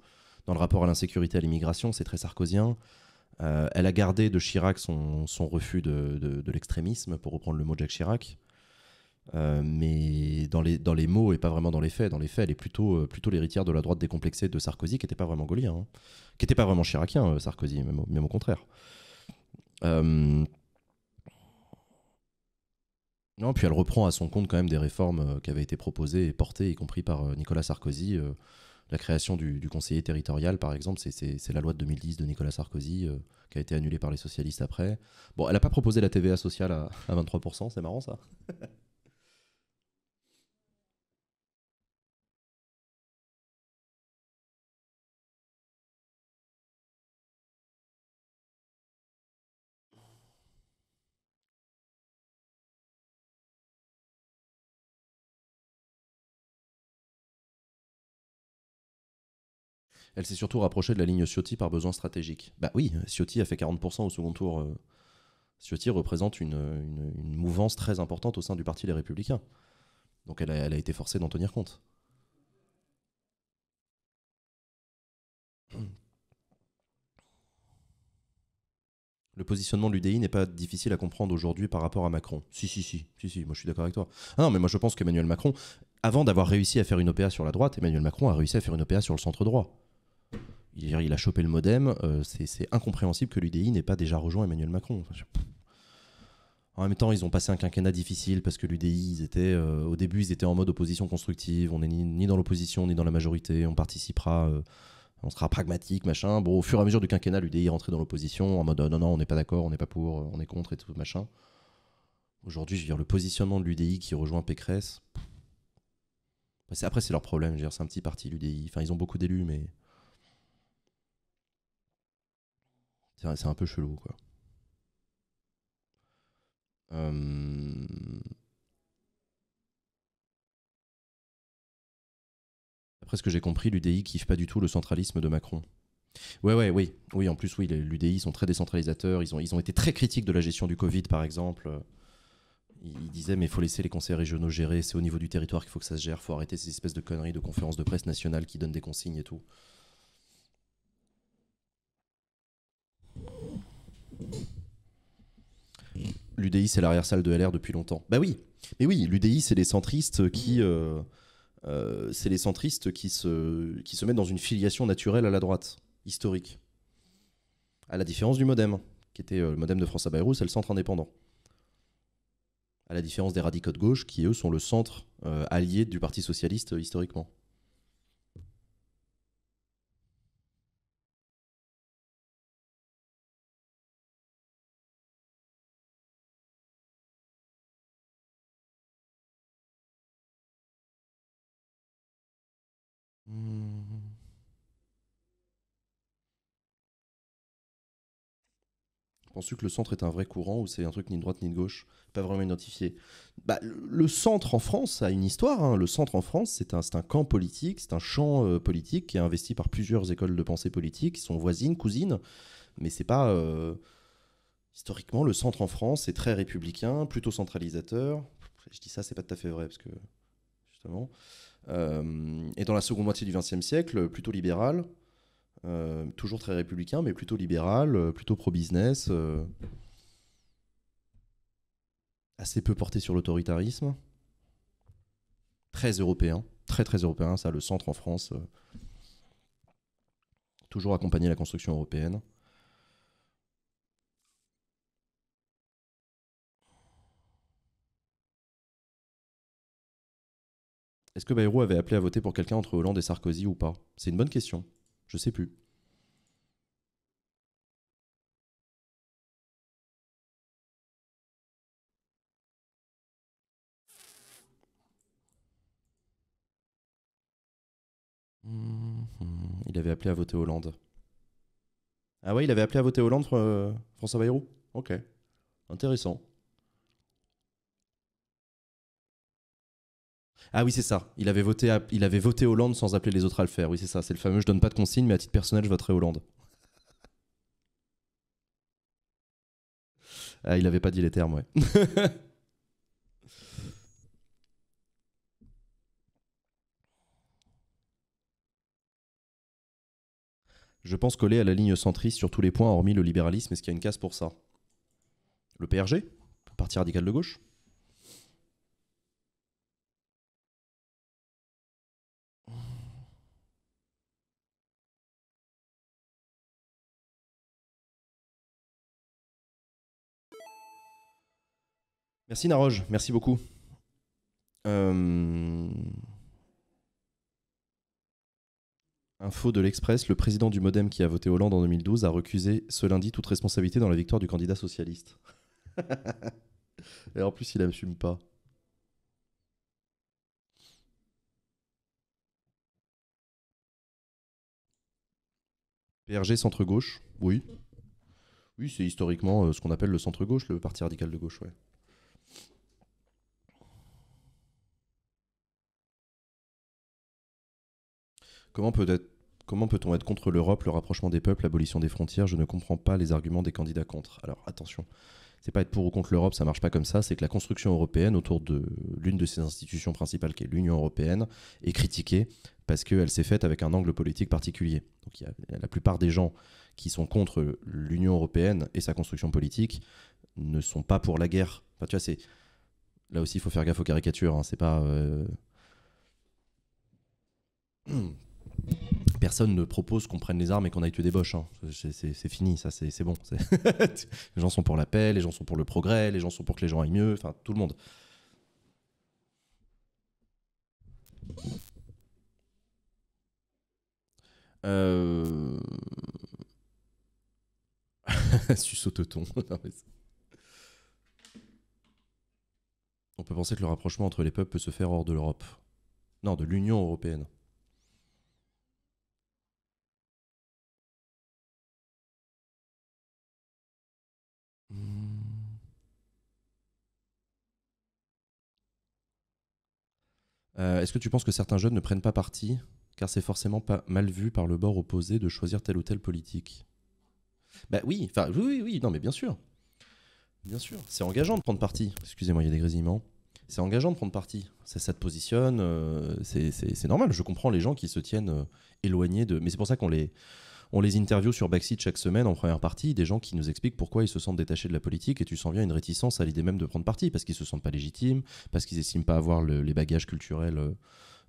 dans le rapport à l'insécurité, à l'immigration, c'est très sarkozien. Euh, elle a gardé de Chirac son, refus de, l'extrémisme, pour reprendre le mot de Jacques Chirac. Euh, mais dans les, dans les mots et pas vraiment dans les faits. Dans les faits, elle est plutôt, euh, plutôt l'héritière de la droite décomplexée de Sarkozy, qui n'était pas vraiment gaulien, hein. qui n'était pas vraiment chiracien, Sarkozy, même, même, au contraire. Non, puis elle reprend à son compte quand même des réformes qui avaient été proposées et portées, y compris par Nicolas Sarkozy, la création du, conseiller territorial, par exemple, c'est la loi de 2010 de Nicolas Sarkozy euh, qui a été annulée par les socialistes après. Bon, elle n'a pas proposé la TVA sociale à 23%, c'est marrant ça Elle s'est surtout rapprochée de la ligne Ciotti par besoin stratégique. Bah oui, Ciotti a fait 40% au second tour. Euh. Ciotti représente une, mouvance très importante au sein du Parti des Républicains. Donc elle a, été forcée d'en tenir compte. Le positionnement de l'UDI n'est pas difficile à comprendre aujourd'hui par rapport à Macron. Si, si, si, si, si, moi je suis d'accord avec toi. Ah non, mais moi je pense qu'Emmanuel Macron, avant d'avoir réussi à faire une OPA sur la droite, Emmanuel Macron a réussi à faire une OPA sur le centre droit. Il, a chopé le modem. Euh, c'est incompréhensible que l'UDI n'ait pas déjà rejoint Emmanuel Macron. En même temps, ils ont passé un quinquennat difficile parce que l'UDI, ils étaient euh, au début, ils étaient en mode opposition constructive. On n'est ni, dans l'opposition ni dans la majorité. On participera, euh, on sera pragmatique, machin. Bon, au fur et à mesure du quinquennat, l'UDI est rentré dans l'opposition en mode oh, non, non, on n'est pas d'accord, on n'est pas pour, on est contre et tout machin. Aujourd'hui, je veux dire le positionnement de l'UDI qui rejoint Pécresse. après, c'est leur problème. C'est un petit parti l'UDI. Enfin, ils ont beaucoup d'élus, mais C'est un peu chelou, quoi. Euh, Après ce que j'ai compris, l'UDI kiffe pas du tout le centralisme de Macron. Ouais, ouais, oui. Oui, en plus, oui, l'UDI sont très décentralisateurs. Ils ont, ils ont été très critiques de la gestion du Covid, par exemple. Ils disaient, mais il faut laisser les conseils régionaux gérer, c'est au niveau du territoire qu'il faut que ça se gère, Il faut arrêter ces espèces de conneries de conférences de presse nationales qui donnent des consignes et tout. L'UDI, c'est l'arrière-salle de LR depuis longtemps. Bah oui, mais oui, l'UDI, c'est les centristes qui. Euh, euh, c'est les centristes qui se, qui se mettent dans une filiation naturelle à la droite, historique. À la différence du modem, qui était euh, le modem de François Bayrou, c'est le centre indépendant. À la différence des radicaux de gauche, qui eux sont le centre allié du Parti socialiste historiquement. penses que le centre est un vrai courant ou c'est un truc ni de droite ni de gauche Pas vraiment identifié. Bah, le centre en France a une histoire. Hein. Le centre en France, c'est un, un, camp politique, c'est un champ euh, politique qui est investi par plusieurs écoles de pensée politique, qui sont voisines, cousines. Mais c'est pas. Euh, historiquement, le centre en France est très républicain, plutôt centralisateur. Je dis ça, c'est pas tout à fait vrai, parce que. Justement. Euh, et dans la seconde moitié du XXe siècle, plutôt libéral. Euh, toujours très républicain, mais plutôt libéral, euh, plutôt pro-business, euh, assez peu porté sur l'autoritarisme, très européen, très très européen, ça, le centre en France, toujours accompagné la construction européenne. Est-ce que Bayrou avait appelé à voter pour quelqu'un entre Hollande et Sarkozy ou pas C'est une bonne question. Je sais plus. Il avait appelé à voter Hollande. Ah oui, il avait appelé à voter Hollande, euh, François Bayrou Ok. Intéressant. Ah oui, c'est ça. Il avait, voté il avait voté Hollande sans appeler les autres à le faire. Oui, c'est ça. C'est le fameux je donne pas de consigne, mais à titre personnel, je voterai Hollande. Ah, il avait pas dit les termes, ouais. je pense coller à la ligne centriste sur tous les points, hormis le libéralisme. Est-ce qu'il y a une case pour ça Le PRG Parti radical de gauche Merci Naroj, merci beaucoup. Euh, info de l'Express, le président du Modem qui a voté Hollande en 2012 a recusé ce lundi toute responsabilité dans la victoire du candidat socialiste. Et en plus, il n'assume pas. PRG centre-gauche, oui. Oui, c'est historiquement euh, ce qu'on appelle le centre-gauche, le parti radical de gauche, ouais. Comment peut on être contre l'Europe, le rapprochement des peuples, l'abolition des frontières Je ne comprends pas les arguments des candidats contre. Alors attention, c'est pas être pour ou contre l'Europe, ça marche pas comme ça. C'est que la construction européenne autour de l'une de ses institutions principales, qui est l'Union européenne, est critiquée parce qu'elle s'est faite avec un angle politique particulier. Donc la plupart des gens qui sont contre l'Union européenne et sa construction politique ne sont pas pour la guerre. tu vois, c'est là aussi il faut faire gaffe aux caricatures. Hein. C'est pas euh, personne ne propose qu'on prenne les armes et qu'on aille tuer des boches. Hein. C'est fini, ça, c'est bon. les gens sont pour la paix, les gens sont pour le progrès, les gens sont pour que les gens aillent mieux, enfin, tout le monde. Euh... On peut penser que le rapprochement entre les peuples peut se faire hors de l'Europe. Non, de l'Union européenne. Hmm. Euh, est-ce que tu penses que certains jeunes ne prennent pas parti car c'est forcément pas mal vu par le bord opposé de choisir telle ou telle politique Bah oui, enfin oui, oui, non mais bien sûr. Bien sûr, c'est engageant de prendre parti. Excusez-moi, il y a des grésillements. C'est engageant de prendre parti. Ça, te positionne, euh, c'est normal. Je comprends les gens qui se tiennent euh, éloignés de... Mais c'est pour ça qu'on les... On les interviewe sur Backseat chaque semaine en première partie, des gens qui nous expliquent pourquoi ils se sentent détachés de la politique et tu sens bien une réticence à l'idée même de prendre parti parce qu'ils se sentent pas légitimes, parce qu'ils estiment pas avoir les bagages culturels euh,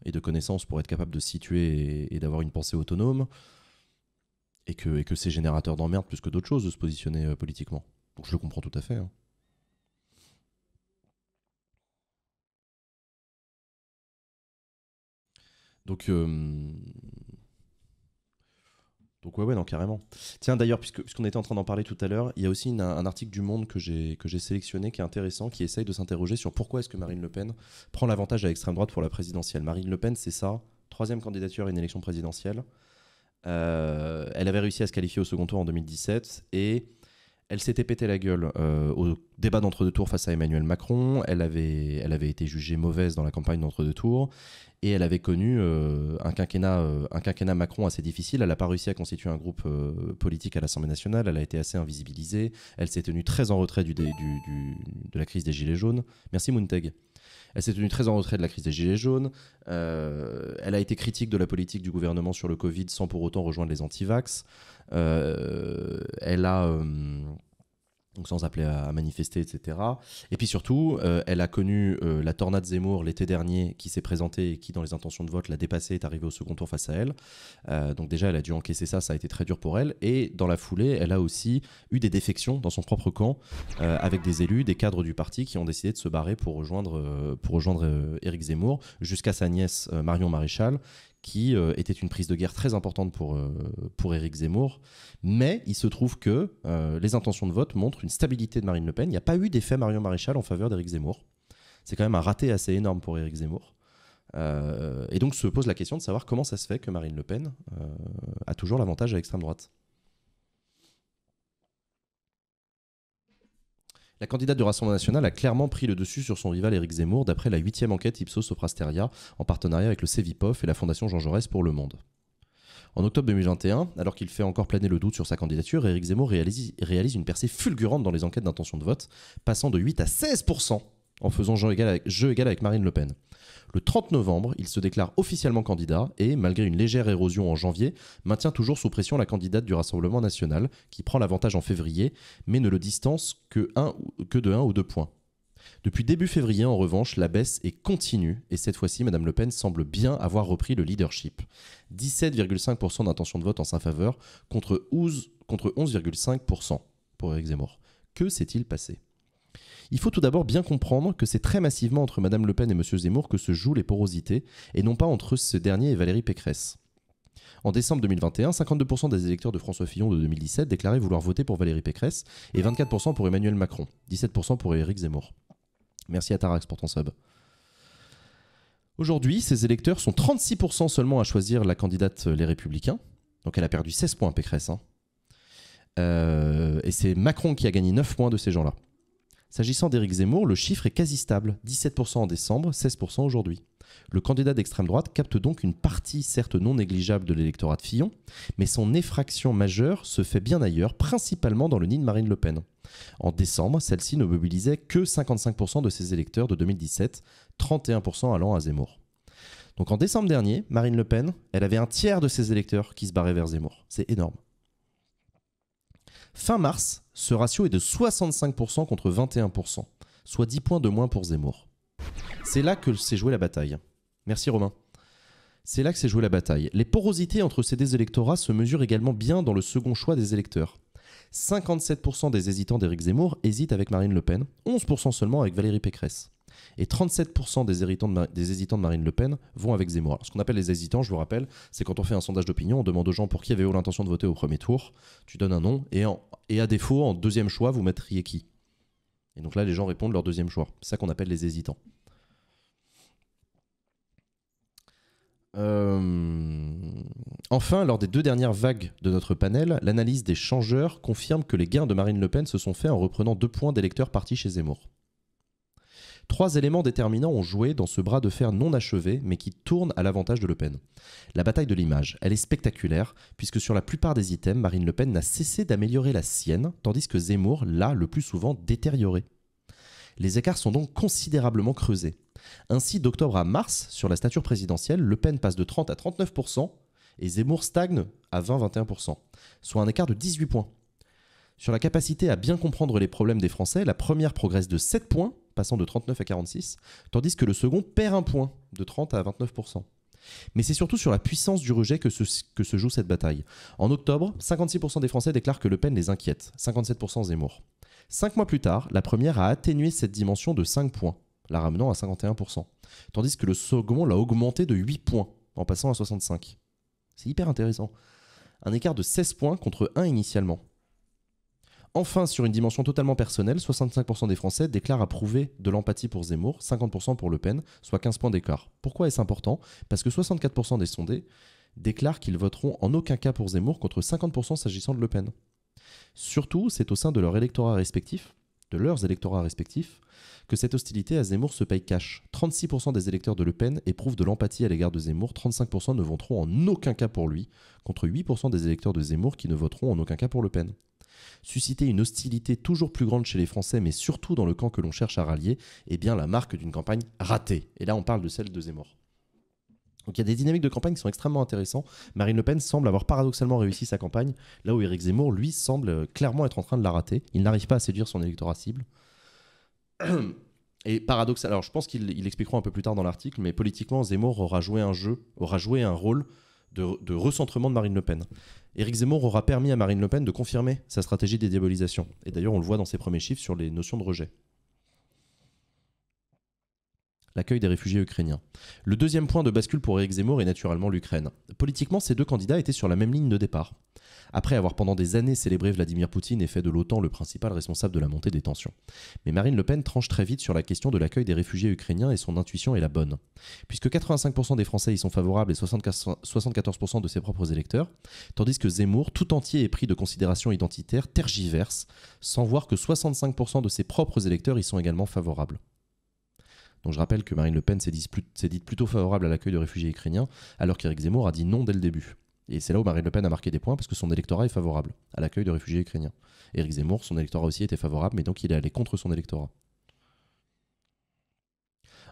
et de connaissances pour être capable de se situer et, d'avoir une pensée autonome. Et que, et que c'est générateur d'emmerde plus que d'autres choses de se positionner euh, politiquement. Donc je le comprends tout à fait. Hein. Donc, euh, donc ouais, ouais, non, carrément. Tiens, d'ailleurs, puisque, puisqu'on était en train d'en parler tout à l'heure, il y a aussi un article du Monde que j'ai, que j'ai sélectionné qui est intéressant, qui essaye de s'interroger sur pourquoi est-ce que Marine Le Pen prend l'avantage à l'extrême droite pour la présidentielle. Marine Le Pen, c'est ça, troisième candidature à une élection présidentielle. Euh, elle avait réussi à se qualifier au second tour en 2017 et elle s'était pété la gueule euh, au débat d'entre-deux tours face à Emmanuel Macron. Elle avait, elle avait été jugée mauvaise dans la campagne d'entre-deux tours. Et elle avait connu euh, un, quinquennat, euh, un quinquennat Macron assez difficile. Elle n'a pas réussi à constituer un groupe politique à l'Assemblée nationale. Elle a été assez invisibilisée. Elle s'est tenue très en retrait de la crise des Gilets jaunes. Merci Munteg. Elle s'est tenue très en retrait de la crise des Gilets jaunes. Euh, elle a été critique de la politique du gouvernement sur le Covid sans pour autant rejoindre les antivax. Euh, elle a euh, donc sans appeler à, manifester, etc. Et puis surtout, euh, elle a connu euh, la tornade Zemmour l'été dernier, qui s'est présentée et qui, dans les intentions de vote, l'a dépassée, et est arrivée au second tour face à elle. Euh, donc déjà, elle a dû encaisser ça, ça a été très dur pour elle. Et dans la foulée, elle a aussi eu des défections dans son propre camp, avec des élus, des cadres du parti qui ont décidé de se barrer pour rejoindre, pour rejoindre Éric Zemmour, jusqu'à sa nièce Marion Maréchal, qui euh, était une prise de guerre très importante pour, euh, pour Éric Zemmour. Mais il se trouve que euh, les intentions de vote montrent une stabilité de Marine Le Pen. Il n'y a pas eu d'effet Marion Maréchal en faveur d'Éric Zemmour. C'est quand même un raté assez énorme pour Éric Zemmour. et donc se pose la question de savoir comment ça se fait que Marine Le Pen a toujours l'avantage à l'extrême droite. La candidate du Rassemblement national a clairement pris le dessus sur son rival Éric Zemmour, d'après la huitième enquête Ipsos Soprasteria, en partenariat avec le CEVIPOF et la Fondation Jean Jaurès pour le Monde. En octobre 2021, alors qu'il fait encore planer le doute sur sa candidature, Éric Zemmour réalise, une percée fulgurante dans les enquêtes d'intention de vote, passant de 8 à 16% en faisant jeu égal avec Marine Le Pen. Le 30 novembre, il se déclare officiellement candidat et, malgré une légère érosion en janvier, maintient toujours sous pression la candidate du Rassemblement national, qui prend l'avantage en février, mais ne le distance que, de 1 ou 2 points. Depuis début février, en revanche, la baisse est continue et cette fois-ci, Mme Le Pen semble bien avoir repris le leadership. 17,5% d'intention de vote en sa faveur contre 11,5% pour Éric Zemmour. Que s'est-il passé il faut tout d'abord bien comprendre que c'est très massivement entre Madame Le Pen et Monsieur Zemmour que se jouent les porosités, et non pas entre ce dernier et Valérie Pécresse. En décembre 2021, 52% des électeurs de François Fillon de 2017 déclaraient vouloir voter pour Valérie Pécresse et 24% pour Emmanuel Macron, 17% pour Éric Zemmour. Merci à Tarax pour ton sub. Aujourd'hui, ces électeurs sont 36% seulement à choisir la candidate euh, Les Républicains. Donc elle a perdu 16 points Pécresse. Hein. Euh, et c'est Macron qui a gagné 9 points de ces gens-là. S'agissant d'Éric Zemmour, le chiffre est quasi stable, 17% en décembre, 16% aujourd'hui. Le candidat d'extrême droite capte donc une partie certes non négligeable de l'électorat de Fillon, mais son effraction majeure se fait bien ailleurs, principalement dans le nid de Marine Le Pen. En décembre, celle-ci ne mobilisait que 55% de ses électeurs de 2017, 31% allant à Zemmour. Donc en décembre dernier, Marine Le Pen, elle avait un tiers de ses électeurs qui se barraient vers Zemmour. C'est énorme. Fin mars, ce ratio est de 65% contre 21%, soit 10 points de moins pour Zemmour. C'est là que s'est jouée la bataille. Merci Romain. C'est là que s'est jouée la bataille. Les porosités entre ces deux électorats se mesurent également bien dans le second choix des électeurs. 57% des hésitants d'Éric Zemmour hésitent avec Marine Le Pen, 11% seulement avec Valérie Pécresse et 37% des, hésitants de Marine Le Pen vont avec Zemmour. ce qu'on appelle les hésitants, je vous rappelle, c'est quand on fait un sondage d'opinion, on demande aux gens pour qui avaient l'intention de voter au premier tour, tu donnes un nom, et, à défaut, en deuxième choix, vous mettriez qui Et donc là, les gens répondent leur deuxième choix. C'est ça qu'on appelle les hésitants. Euh, enfin, lors des deux dernières vagues de notre panel, l'analyse des changeurs confirme que les gains de Marine Le Pen se sont faits en reprenant deux points d'électeurs partis chez Zemmour. Trois éléments déterminants ont joué dans ce bras de fer non achevé, mais qui tourne à l'avantage de Le Pen. La bataille de l'image, elle est spectaculaire, puisque sur la plupart des items, Marine Le Pen n'a cessé d'améliorer la sienne, tandis que Zemmour l'a le plus souvent détériorée. Les écarts sont donc considérablement creusés. Ainsi, d'octobre à mars, sur la stature présidentielle, Le Pen passe de 30 à 39%, et Zemmour stagne à 20-21%, soit un écart de 18 points. Sur la capacité à bien comprendre les problèmes des Français, la première progresse de 7 points passant de 39 à 46, tandis que le second perd un point de 30 à 29%. Mais c'est surtout sur la puissance du rejet que se, joue cette bataille. En octobre, 56% des Français déclarent que Le Pen les inquiète, 57% Zemmour. Cinq mois plus tard, la première a atténué cette dimension de 5 points, la ramenant à 51%, tandis que le second l'a augmenté de 8 points, en passant à 65. C'est hyper intéressant. Un écart de 16 points contre 1 initialement. Enfin, sur une dimension totalement personnelle, 65% des Français déclarent approuver de l'empathie pour Zemmour, 50% pour Le Pen, soit 15 points d'écart. Pourquoi est-ce important Parce que 64% des sondés déclarent qu'ils voteront en aucun cas pour Zemmour contre 50% s'agissant de Le Pen. Surtout, c'est au sein de leur électorat respectif, de leurs électorats respectifs, que cette hostilité à Zemmour se paye cash. 36% des électeurs de Le Pen éprouvent de l'empathie à l'égard de Zemmour, 35% ne voteront en aucun cas pour lui, contre 8% des électeurs de Zemmour qui ne voteront en aucun cas pour Le Pen susciter une hostilité toujours plus grande chez les Français, mais surtout dans le camp que l'on cherche à rallier, est bien la marque d'une campagne ratée. Et là, on parle de celle de Zemmour. Donc il y a des dynamiques de campagne qui sont extrêmement intéressantes. Marine Le Pen semble avoir paradoxalement réussi sa campagne, là où Éric Zemmour, lui, semble clairement être en train de la rater. Il n'arrive pas à séduire son électorat cible. Et paradoxal, alors je pense qu'il expliquera un peu plus tard dans l'article, mais politiquement, Zemmour aura joué un jeu, aura joué un rôle de, recentrement de Marine Le Pen. Éric Zemmour aura permis à Marine Le Pen de confirmer sa stratégie des diabolisations. Et d'ailleurs, on le voit dans ses premiers chiffres sur les notions de rejet. L'accueil des réfugiés ukrainiens. Le deuxième point de bascule pour Éric Zemmour est naturellement l'Ukraine. Politiquement, ces deux candidats étaient sur la même ligne de départ après avoir pendant des années célébré Vladimir Poutine et fait de l'OTAN le principal responsable de la montée des tensions. Mais Marine Le Pen tranche très vite sur la question de l'accueil des réfugiés ukrainiens et son intuition est la bonne. Puisque 85% des Français y sont favorables et 74% de ses propres électeurs, tandis que Zemmour, tout entier est pris de considérations identitaires, tergiverse, sans voir que 65% de ses propres électeurs y sont également favorables. Donc je rappelle que Marine Le Pen s'est dite plutôt favorable à l'accueil de réfugiés ukrainiens, alors qu'Éric Zemmour a dit non dès le début. Et c'est là où Marine Le Pen a marqué des points parce que son électorat est favorable à l'accueil de réfugiés ukrainiens. Éric Zemmour, son électorat aussi était favorable, mais donc il est allé contre son électorat.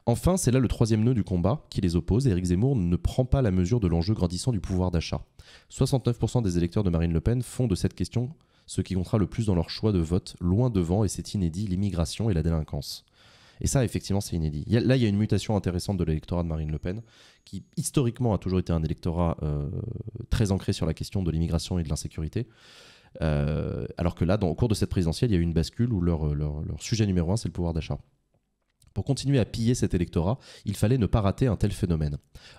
Enfin, c'est là le troisième nœud du combat qui les oppose. Éric Zemmour ne prend pas la mesure de l'enjeu grandissant du pouvoir d'achat. 69% des électeurs de Marine Le Pen font de cette question ce qui comptera le plus dans leur choix de vote, loin devant, et c'est inédit, l'immigration et la délinquance. Et ça, effectivement, c'est inédit. là, il y a une mutation intéressante de l'électorat de Marine Le Pen, qui historiquement a toujours été un électorat euh, très ancré sur la question de l'immigration et de l'insécurité. Euh, alors que là, au cours de cette présidentielle, il y a eu une bascule où leur sujet numéro un, c'est le pouvoir d'achat. Pour continuer à piller cet électorat, il fallait ne pas rater un tel phénomène.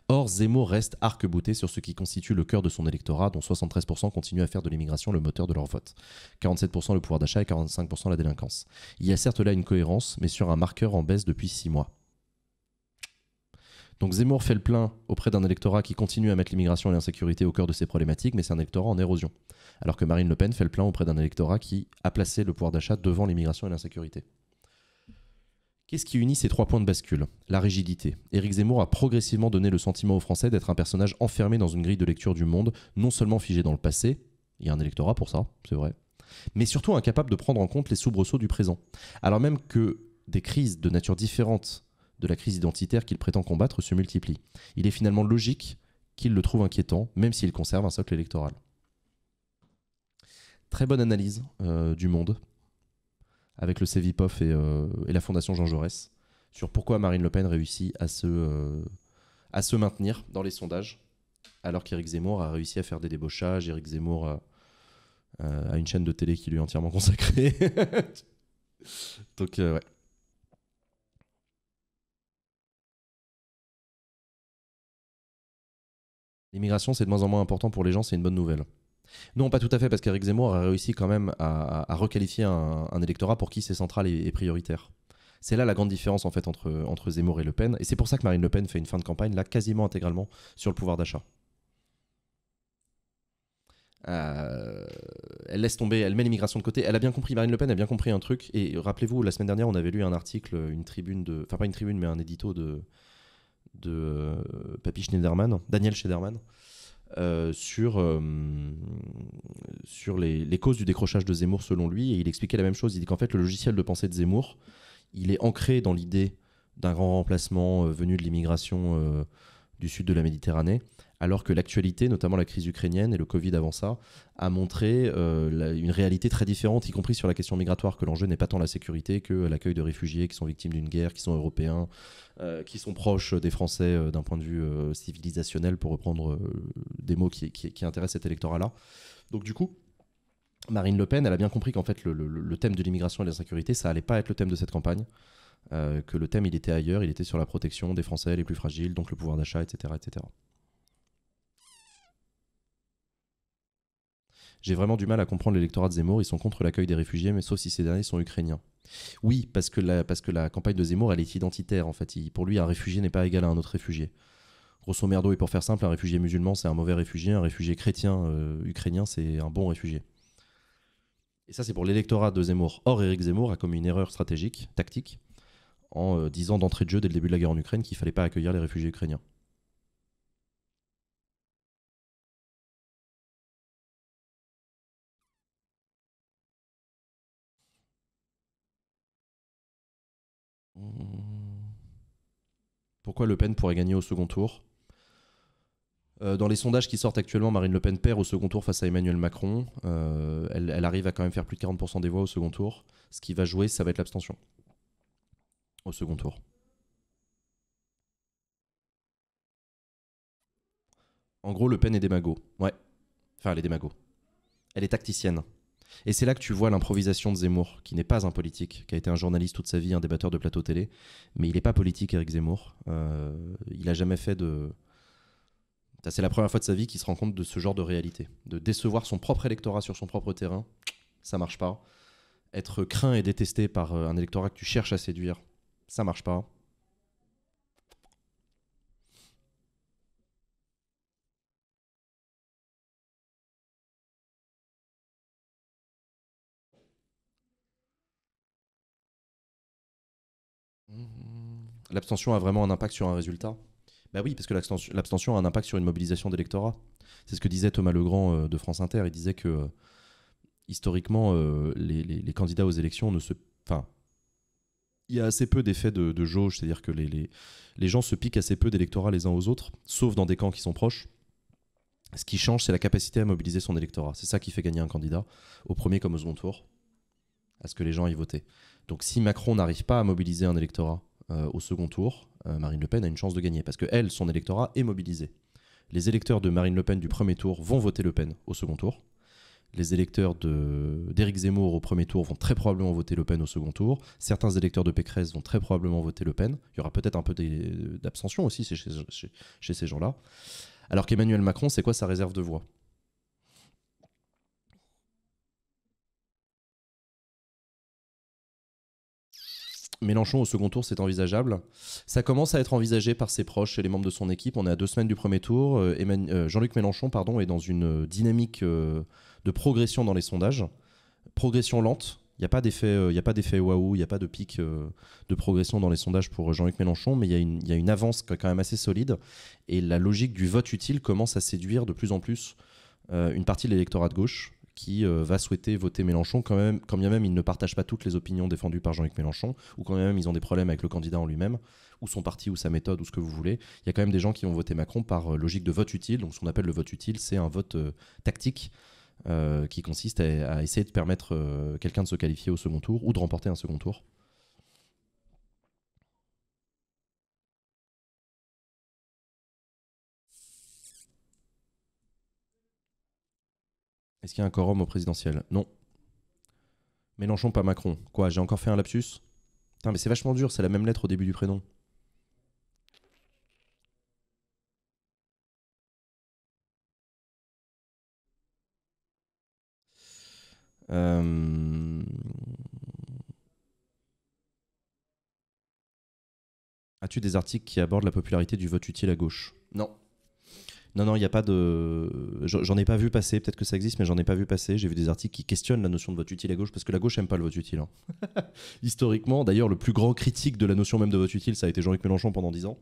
Or, Zemmour reste arc-bouté sur ce qui constitue le cœur de son électorat, dont 73% continuent à faire de l'immigration le moteur de leur vote. 47% le pouvoir d'achat et 45% la délinquance. Il y a certes là une cohérence, mais sur un marqueur en baisse depuis 6 mois. Donc Zemmour fait le plein auprès d'un électorat qui continue à mettre l'immigration et l'insécurité au cœur de ses problématiques, mais c'est un électorat en érosion. Alors que Marine Le Pen fait le plein auprès d'un électorat qui a placé le pouvoir d'achat devant l'immigration et l'insécurité. Qu'est-ce qui unit ces trois points de bascule La rigidité. Éric Zemmour a progressivement donné le sentiment aux Français d'être un personnage enfermé dans une grille de lecture du monde, non seulement figé dans le passé, il y a un électorat pour ça, c'est vrai, mais surtout incapable de prendre en compte les soubresauts du présent. Alors même que des crises de nature différente de la crise identitaire qu'il prétend combattre se multiplient. Il est finalement logique qu'il le trouve inquiétant, même s'il conserve un socle électoral. Très bonne analyse euh, du monde avec le CVPOF euh, et, la Fondation Jean Jaurès sur pourquoi Marine Le Pen réussit à se, euh, à se maintenir dans les sondages, alors qu'Éric Zemmour a réussi à faire des débauchages, Éric Zemmour a, euh, a, une chaîne de télé qui lui est entièrement consacrée. Donc, ouais. L'immigration, c'est de moins en moins important pour les gens, c'est une bonne nouvelle. Non, pas tout à fait, parce qu'Éric Zemmour a réussi quand même à, requalifier un, électorat pour qui c'est central et, prioritaire. C'est là la grande différence en fait entre, entre Zemmour et Le Pen. Et c'est pour ça que Marine Le Pen fait une fin de campagne là quasiment intégralement sur le pouvoir d'achat. Euh, elle laisse tomber, elle met l'immigration de côté. Elle a bien compris, Marine Le Pen a bien compris un truc. Et rappelez-vous, la semaine dernière, on avait lu un article, une tribune de. Enfin, pas une tribune, mais un édito de, de euh, Schneiderman, Daniel Schneiderman, euh, sur, euh, les, causes du décrochage de Zemmour selon lui. Et il expliquait la même chose. Il dit qu'en fait, le logiciel de pensée de Zemmour, il est ancré dans l'idée d'un grand remplacement euh, venu de l'immigration du sud de la Méditerranée alors que l'actualité, notamment la crise ukrainienne et le Covid avant ça, a montré euh, une réalité très différente, y compris sur la question migratoire, que l'enjeu n'est pas tant la sécurité que l'accueil de réfugiés qui sont victimes d'une guerre, qui sont européens, euh, qui sont proches des Français euh, d'un point de vue civilisationnel, pour reprendre des mots qui, intéressent cet électorat-là. Donc du coup, Marine Le Pen, elle a bien compris qu'en fait, le, le, thème de l'immigration et de la sécurité, ça allait pas être le thème de cette campagne. que le thème, il était ailleurs, il était sur la protection des Français les plus fragiles, donc le pouvoir d'achat, etc., etc. J'ai vraiment du mal à comprendre l'électorat de Zemmour. Ils sont contre l'accueil des réfugiés, mais sauf si ces derniers sont ukrainiens. Oui, parce que la, parce que la campagne de Zemmour, elle est identitaire en fait. pour lui, un réfugié n'est pas égal à un autre réfugié. Grosso merdo, et pour faire simple, un réfugié musulman, c'est un mauvais réfugié. Un réfugié chrétien euh, ukrainien, c'est un bon réfugié. Et ça, c'est pour l'électorat de Zemmour. Or, Eric Zemmour a commis une erreur stratégique, tactique, en euh, disant d'entrée de jeu dès le début de la guerre en Ukraine qu'il fallait pas accueillir les réfugiés ukrainiens. Pourquoi Le Pen pourrait gagner au second tour euh, dans les sondages qui sortent actuellement, Marine Le Pen perd au second tour face à Emmanuel Macron. Euh, elle, elle, arrive à quand même faire plus de 40% des voix au second tour. Ce qui va jouer, ça va être l'abstention. Au second tour. En gros, Le Pen est démago. Ouais. Enfin, elle est démago. Elle est tacticienne. Et c'est là que tu vois l'improvisation de Zemmour, qui n'est pas un politique, qui a été un journaliste toute sa vie, un débatteur de plateau télé, mais il n'est pas politique, Eric Zemmour. Euh, il a jamais fait de. C'est la première fois de sa vie qu'il se rend compte de ce genre de réalité. De décevoir son propre électorat sur son propre terrain, ça marche pas. Être craint et détesté par euh, un électorat que tu cherches à séduire, ça marche pas. l'abstention a vraiment un impact sur un résultat Ben oui, parce que l'abstention a un impact sur une mobilisation d'électorat. C'est ce que disait Thomas Legrand euh, de France Inter. Il disait que euh, historiquement, euh, les, candidats aux élections ne se. Enfin, il y a assez peu d'effets de, jauge, c'est-à-dire que les, gens se piquent assez peu d'électorat les uns aux autres, sauf dans des camps qui sont proches. Ce qui change, c'est la capacité à mobiliser son électorat. C'est ça qui fait gagner un candidat, au premier comme au second tour, à ce que les gens y voter. Donc si Macron n'arrive pas à mobiliser un électorat euh, au second tour, euh, Marine Le Pen a une chance de gagner parce que elle, son électorat est mobilisé. Les électeurs de Marine Le Pen du premier tour vont voter Le Pen au second tour. Les électeurs d'Éric Zemmour au premier tour vont très probablement voter Le Pen au second tour. Certains électeurs de Pécresse vont très probablement voter Le Pen. Il y aura peut-être un peu d'abstention aussi chez ces gens-là. Alors qu'Emmanuel Macron, c'est quoi sa réserve de voix Mélenchon au second tour, c'est envisageable. Ça commence à être envisagé par ses proches et les membres de son équipe. On est à deux semaines du premier tour. Euh, euh, Jean-Luc Mélenchon pardon, est dans une euh, dynamique de progression dans les sondages. Progression lente. Il n'y a pas d'effet waouh, il n'y a pas de pic de progression dans les sondages pour Jean-Luc Mélenchon, mais il y, y, a une avance quand même assez solide. Et la logique du vote utile commence à séduire de plus en plus une partie de l'électorat de gauche qui euh, va souhaiter voter Mélenchon, quand, même, quand bien même ils ne partagent pas toutes les opinions défendues par Jean-Luc Mélenchon, ou quand même ils ont des problèmes avec le candidat en lui-même, ou son parti, ou sa méthode, ou ce que vous voulez. Il y a quand même des gens qui ont voté Macron par euh, logique de vote utile. Donc ce qu'on appelle le vote utile, c'est un vote euh, tactique. qui consiste à, essayer de permettre quelqu'un de se qualifier au second tour ou de remporter un second tour. Est-ce qu'il y a un quorum au présidentiel Non. Mélenchon, pas Macron. Quoi, j'ai encore fait un lapsus Putain, mais c'est vachement dur, c'est la même lettre au début du prénom. Euh, As-tu des articles qui abordent la popularité du vote utile à gauche Non. Non, non, il n'y a pas de. J'en ai pas vu passer, peut-être que ça existe, mais j'en ai pas vu passer. J'ai vu des articles qui questionnent la notion de vote utile à gauche, parce que la gauche n'aime pas le vote utile. Hein. Historiquement, d'ailleurs, le plus grand critique de la notion même de vote utile, ça a été Jean-Luc Mélenchon pendant 10 ans.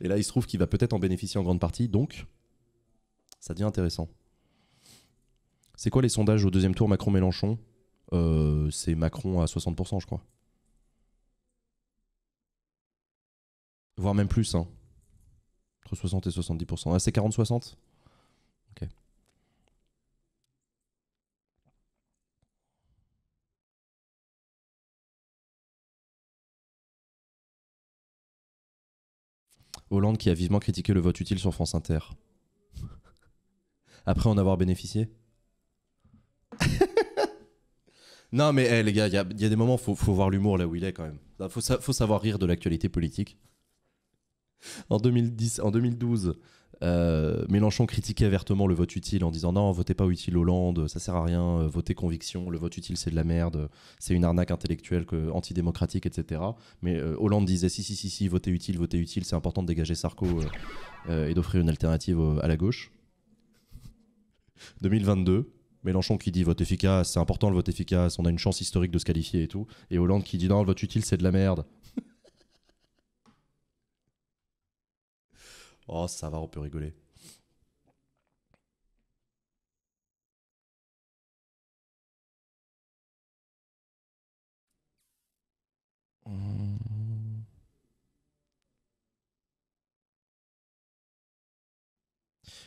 Et là, il se trouve qu'il va peut-être en bénéficier en grande partie, donc ça devient intéressant. C'est quoi les sondages au deuxième tour Macron-Mélenchon euh, C'est Macron à 60%, je crois. Voire même plus, hein. Entre 60 et 70%. Ah, c'est 40-60 Ok. Hollande qui a vivement critiqué le vote utile sur France Inter. Après en avoir bénéficié Non mais eh, les gars, il y, a des moments, faut, faut voir l'humour là où il est quand même. Faut, faut savoir rire de l'actualité politique en 2010, en 2012, euh, Mélenchon critiquait vertement le vote utile en disant non, votez pas utile Hollande, ça sert à rien, euh, votez conviction, le vote utile c'est de la merde, c'est une arnaque intellectuelle que, antidémocratique, etc. Mais euh, Hollande disait si, si, si, si, votez utile, votez utile, c'est important de dégager Sarko et d'offrir une alternative à la gauche. 2022, Mélenchon qui dit vote efficace, c'est important le vote efficace, on a une chance historique de se qualifier et tout. Et Hollande qui dit non, le vote utile c'est de la merde, Oh, ça va, on peut rigoler. Hmm.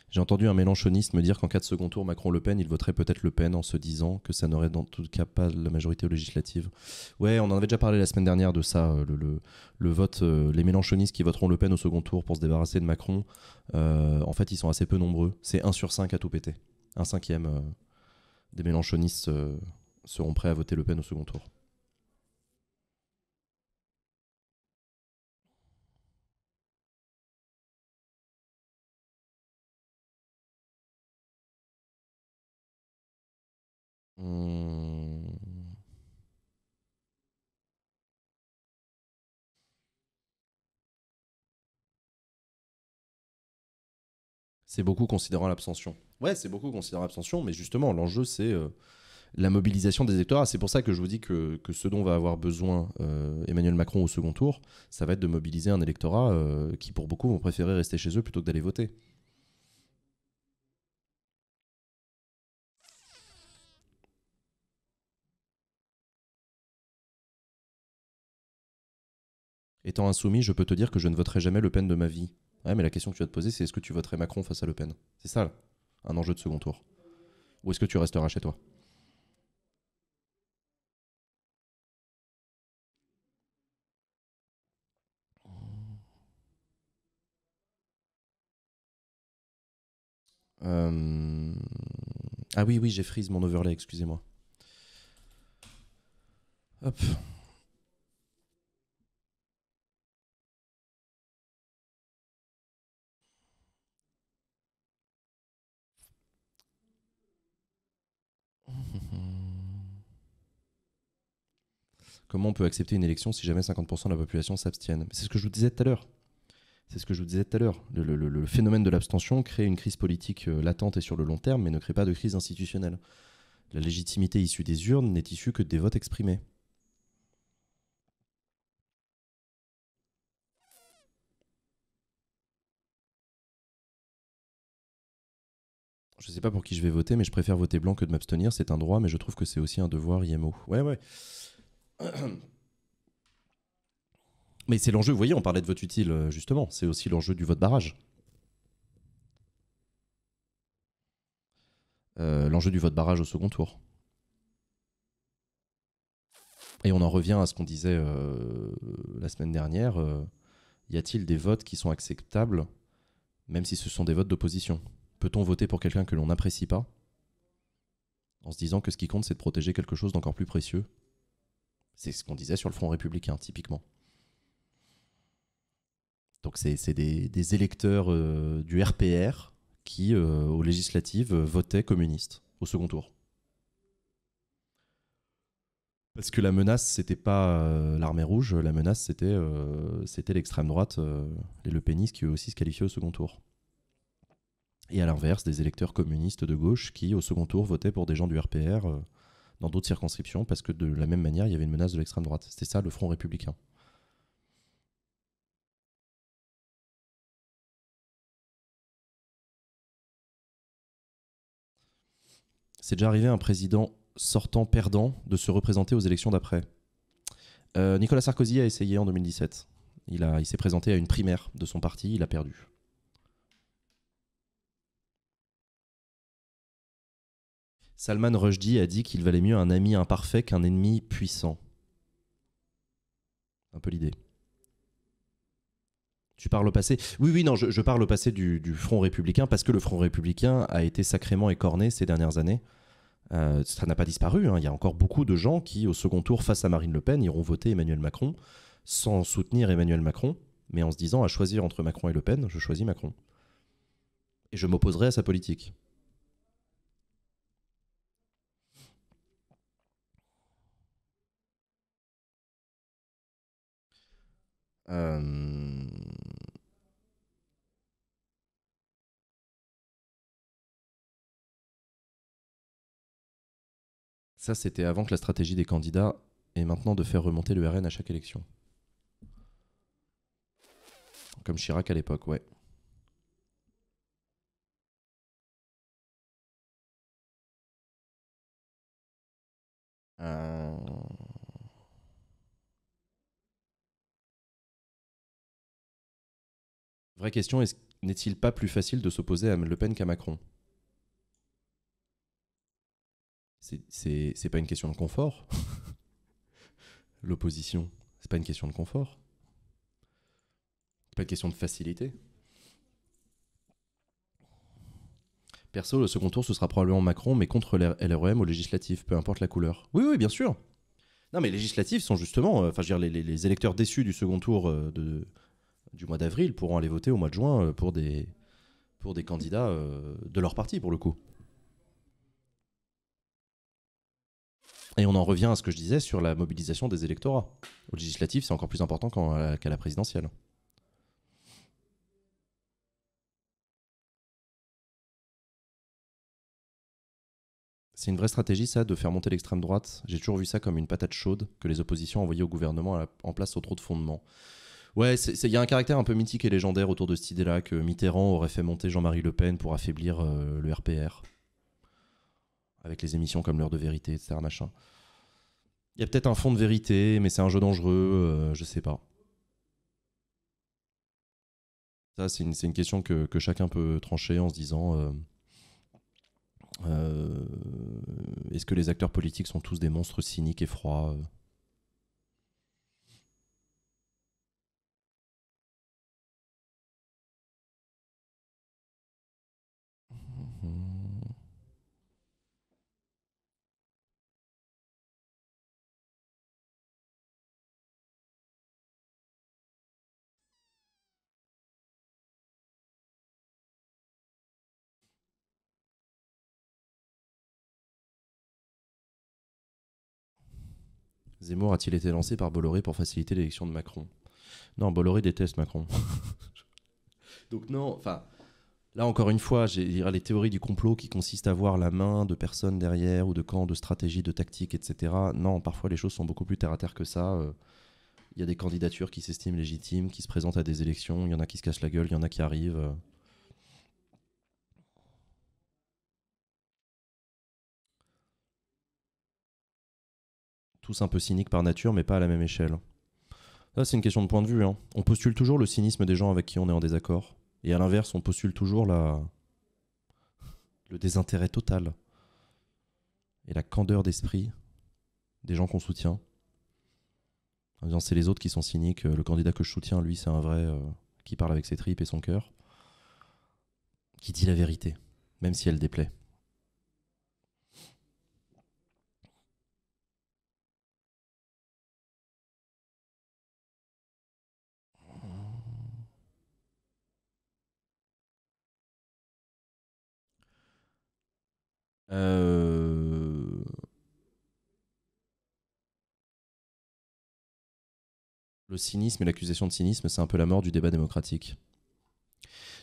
J'ai entendu un mélenchoniste me dire qu'en cas de second tour Macron-Le Pen, il voterait peut-être Le Pen en se disant que ça n'aurait dans tout cas pas la majorité législative. Ouais, on en avait déjà parlé la semaine dernière de ça, euh, le, vote, euh, les mélenchonistes qui voteront Le Pen au second tour pour se débarrasser de Macron. Euh, en fait, ils sont assez peu nombreux. C'est 1 sur 5 à tout péter. Un cinquième des mélenchonistes seront prêts à voter Le Pen au second tour. Hmm. C'est beaucoup considérant l'abstention. Ouais, c'est beaucoup considérant l'abstention, mais justement, l'enjeu, c'est euh, la mobilisation des électorats. C'est pour ça que je vous dis que, que ce dont va avoir besoin euh, Emmanuel Macron au second tour, ça va être de mobiliser un électorat euh, qui, pour beaucoup, vont préférer rester chez eux plutôt que d'aller voter. étant insoumis, je peux te dire que je ne voterai jamais Le Pen de ma vie. Ouais, mais la question que tu vas te poser, c'est est-ce que tu voterais Macron face à Le Pen C'est ça, là, un enjeu de second tour. Ou est-ce que tu resteras chez toi euh, Ah oui, oui, j'ai freeze mon overlay, excusez-moi. Hop. Comment on peut accepter une élection si jamais 50% de la population s'abstienne C'est ce que je vous disais tout à l'heure. C'est ce que je vous disais tout à l'heure. Le, phénomène de l'abstention crée une crise politique euh, latente et sur le long terme, mais ne crée pas de crise institutionnelle. La légitimité issue des urnes n'est issue que des votes exprimés. je ne sais pas pour qui je vais voter, mais je préfère voter blanc que de m'abstenir. C'est un droit, mais je trouve que c'est aussi un devoir IMO. Ouais, ouais. Mais c'est l'enjeu, vous voyez, on parlait de vote utile euh, justement, c'est aussi l'enjeu du vote barrage. Euh, l'enjeu du vote barrage au second tour. Et on en revient à ce qu'on disait euh, la semaine dernière. y a-t-il des votes qui sont acceptables, même si ce sont des votes d'opposition Peut-on voter pour quelqu'un que l'on n'apprécie pas en se disant que ce qui compte, c'est de protéger quelque chose d'encore plus précieux c'est ce qu'on disait sur le Front républicain, typiquement. Donc c'est des, électeurs euh, du RPR qui, euh, aux législatives, euh, votaient communistes au second tour. Parce que la menace, c'était pas l'armée rouge, la menace, c'était c'était l'extrême droite, les Le pénis qui eux aussi se qualifiaient au second tour. Et à l'inverse, des électeurs communistes de gauche qui, au second tour, votaient pour des gens du RPR dans d'autres circonscriptions, parce que de la même manière, il y avait une menace de l'extrême droite. C'était ça le Front républicain. C'est déjà arrivé à un président sortant perdant de se représenter aux élections d'après. Euh, Nicolas Sarkozy a essayé en 2017. Il, a, il s'est présenté à une primaire de son parti, il a perdu. Salman Rushdie a dit qu'il valait mieux un ami imparfait qu'un ennemi puissant. Un peu l'idée. Tu parles au passé Oui, oui, non, je, parle au passé du, Front républicain parce que le Front républicain a été sacrément écorné ces dernières années. Euh, ça n'a pas disparu. Hein. Il y a encore beaucoup de gens qui, au second tour, face à Marine Le Pen, iront voter Emmanuel Macron sans soutenir Emmanuel Macron, mais en se disant à choisir entre Macron et Le Pen, je choisis Macron. Et je m'opposerai à sa politique. Ça, c'était avant que la stratégie des candidats est maintenant de faire remonter le RN à chaque élection. Comme Chirac à l'époque, ouais. Euh... Vraie question, n'est-il pas plus facile de s'opposer à Le Pen qu'à Macron C'est pas une question de confort. L'opposition, c'est pas une question de confort. C'est pas une question de facilité. Perso, le second tour, ce sera probablement Macron, mais contre LREM au législatif, peu importe la couleur. Oui, oui, bien sûr. Non, mais les législatives sont justement, euh, enfin, je veux dire, les, électeurs déçus du second tour euh, de, du mois d'avril pourront aller voter au mois de juin euh, pour des, pour des candidats euh, de leur parti, pour le coup. Et on en revient à ce que je disais sur la mobilisation des électorats. Au législatif, c'est encore plus important euh, qu'à la présidentielle. C'est une vraie stratégie, ça, de faire monter l'extrême droite. J'ai toujours vu ça comme une patate chaude que les oppositions envoyaient au gouvernement en place au trop de fondement. Ouais, il y a un caractère un peu mythique et légendaire autour de cette idée-là que Mitterrand aurait fait monter Jean-Marie Le Pen pour affaiblir euh, le RPR. Avec les émissions comme L'heure de vérité, etc. Machin. Il y a peut-être un fond de vérité, mais c'est un jeu dangereux, euh, je sais pas. Ça, c'est une, question que, chacun peut trancher en se disant euh, est-ce que les acteurs politiques sont tous des monstres cyniques et froids Zemmour a-t-il été lancé par Bolloré pour faciliter l'élection de Macron Non, Bolloré déteste Macron. Donc non, enfin, là encore une fois, j'ai les théories du complot qui consistent à voir la main de personnes derrière ou de camps, de stratégie, de tactiques, etc. Non, parfois les choses sont beaucoup plus terre à terre que ça. Euh. Il y a des candidatures qui s'estiment légitimes, qui se présentent à des élections. Il y en a qui se cachent la gueule, il y en a qui arrivent. Euh. tous un peu cyniques par nature, mais pas à la même échelle. Ça, c'est une question de point de vue. Hein. On postule toujours le cynisme des gens avec qui on est en désaccord. Et à l'inverse, on postule toujours la... le désintérêt total et la candeur d'esprit des gens qu'on soutient. En disant c'est les autres qui sont cyniques, euh, le candidat que je soutiens, lui, c'est un vrai euh, qui parle avec ses tripes et son cœur, qui dit la vérité, même si elle déplaît. Euh, le cynisme et l'accusation de cynisme, c'est un peu la mort du débat démocratique.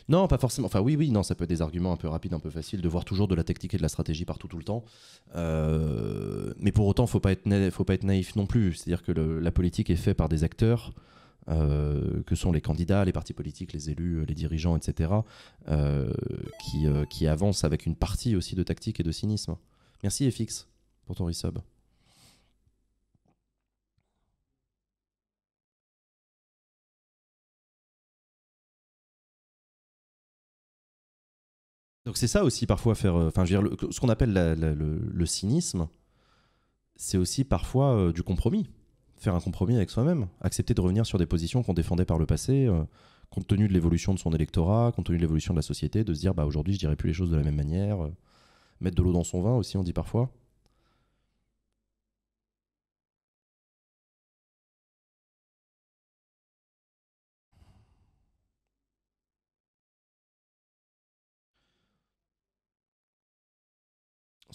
Non, pas forcément. Enfin, oui, oui, non, ça peut être des arguments un peu rapides, un peu faciles, de voir toujours de la tactique et de la stratégie partout, tout le temps. Euh, mais pour autant, faut pas être faut pas être naïf non plus. C'est-à-dire que la politique est faite par des acteurs euh, que sont les candidats, les partis politiques, les élus, les dirigeants, etc., euh, euh, qui, avancent avec une partie aussi de tactique et de cynisme. Merci FX pour ton resub. Donc c'est ça aussi parfois faire, enfin je veux dire, ce qu'on appelle le, cynisme, c'est aussi parfois du compromis faire un compromis avec soi-même, accepter de revenir sur des positions qu'on défendait par le passé, euh, compte tenu de l'évolution de son électorat, compte tenu de l'évolution de la société, de se dire bah aujourd'hui je dirais plus les choses de la même manière, euh, mettre de l'eau dans son vin aussi on dit parfois.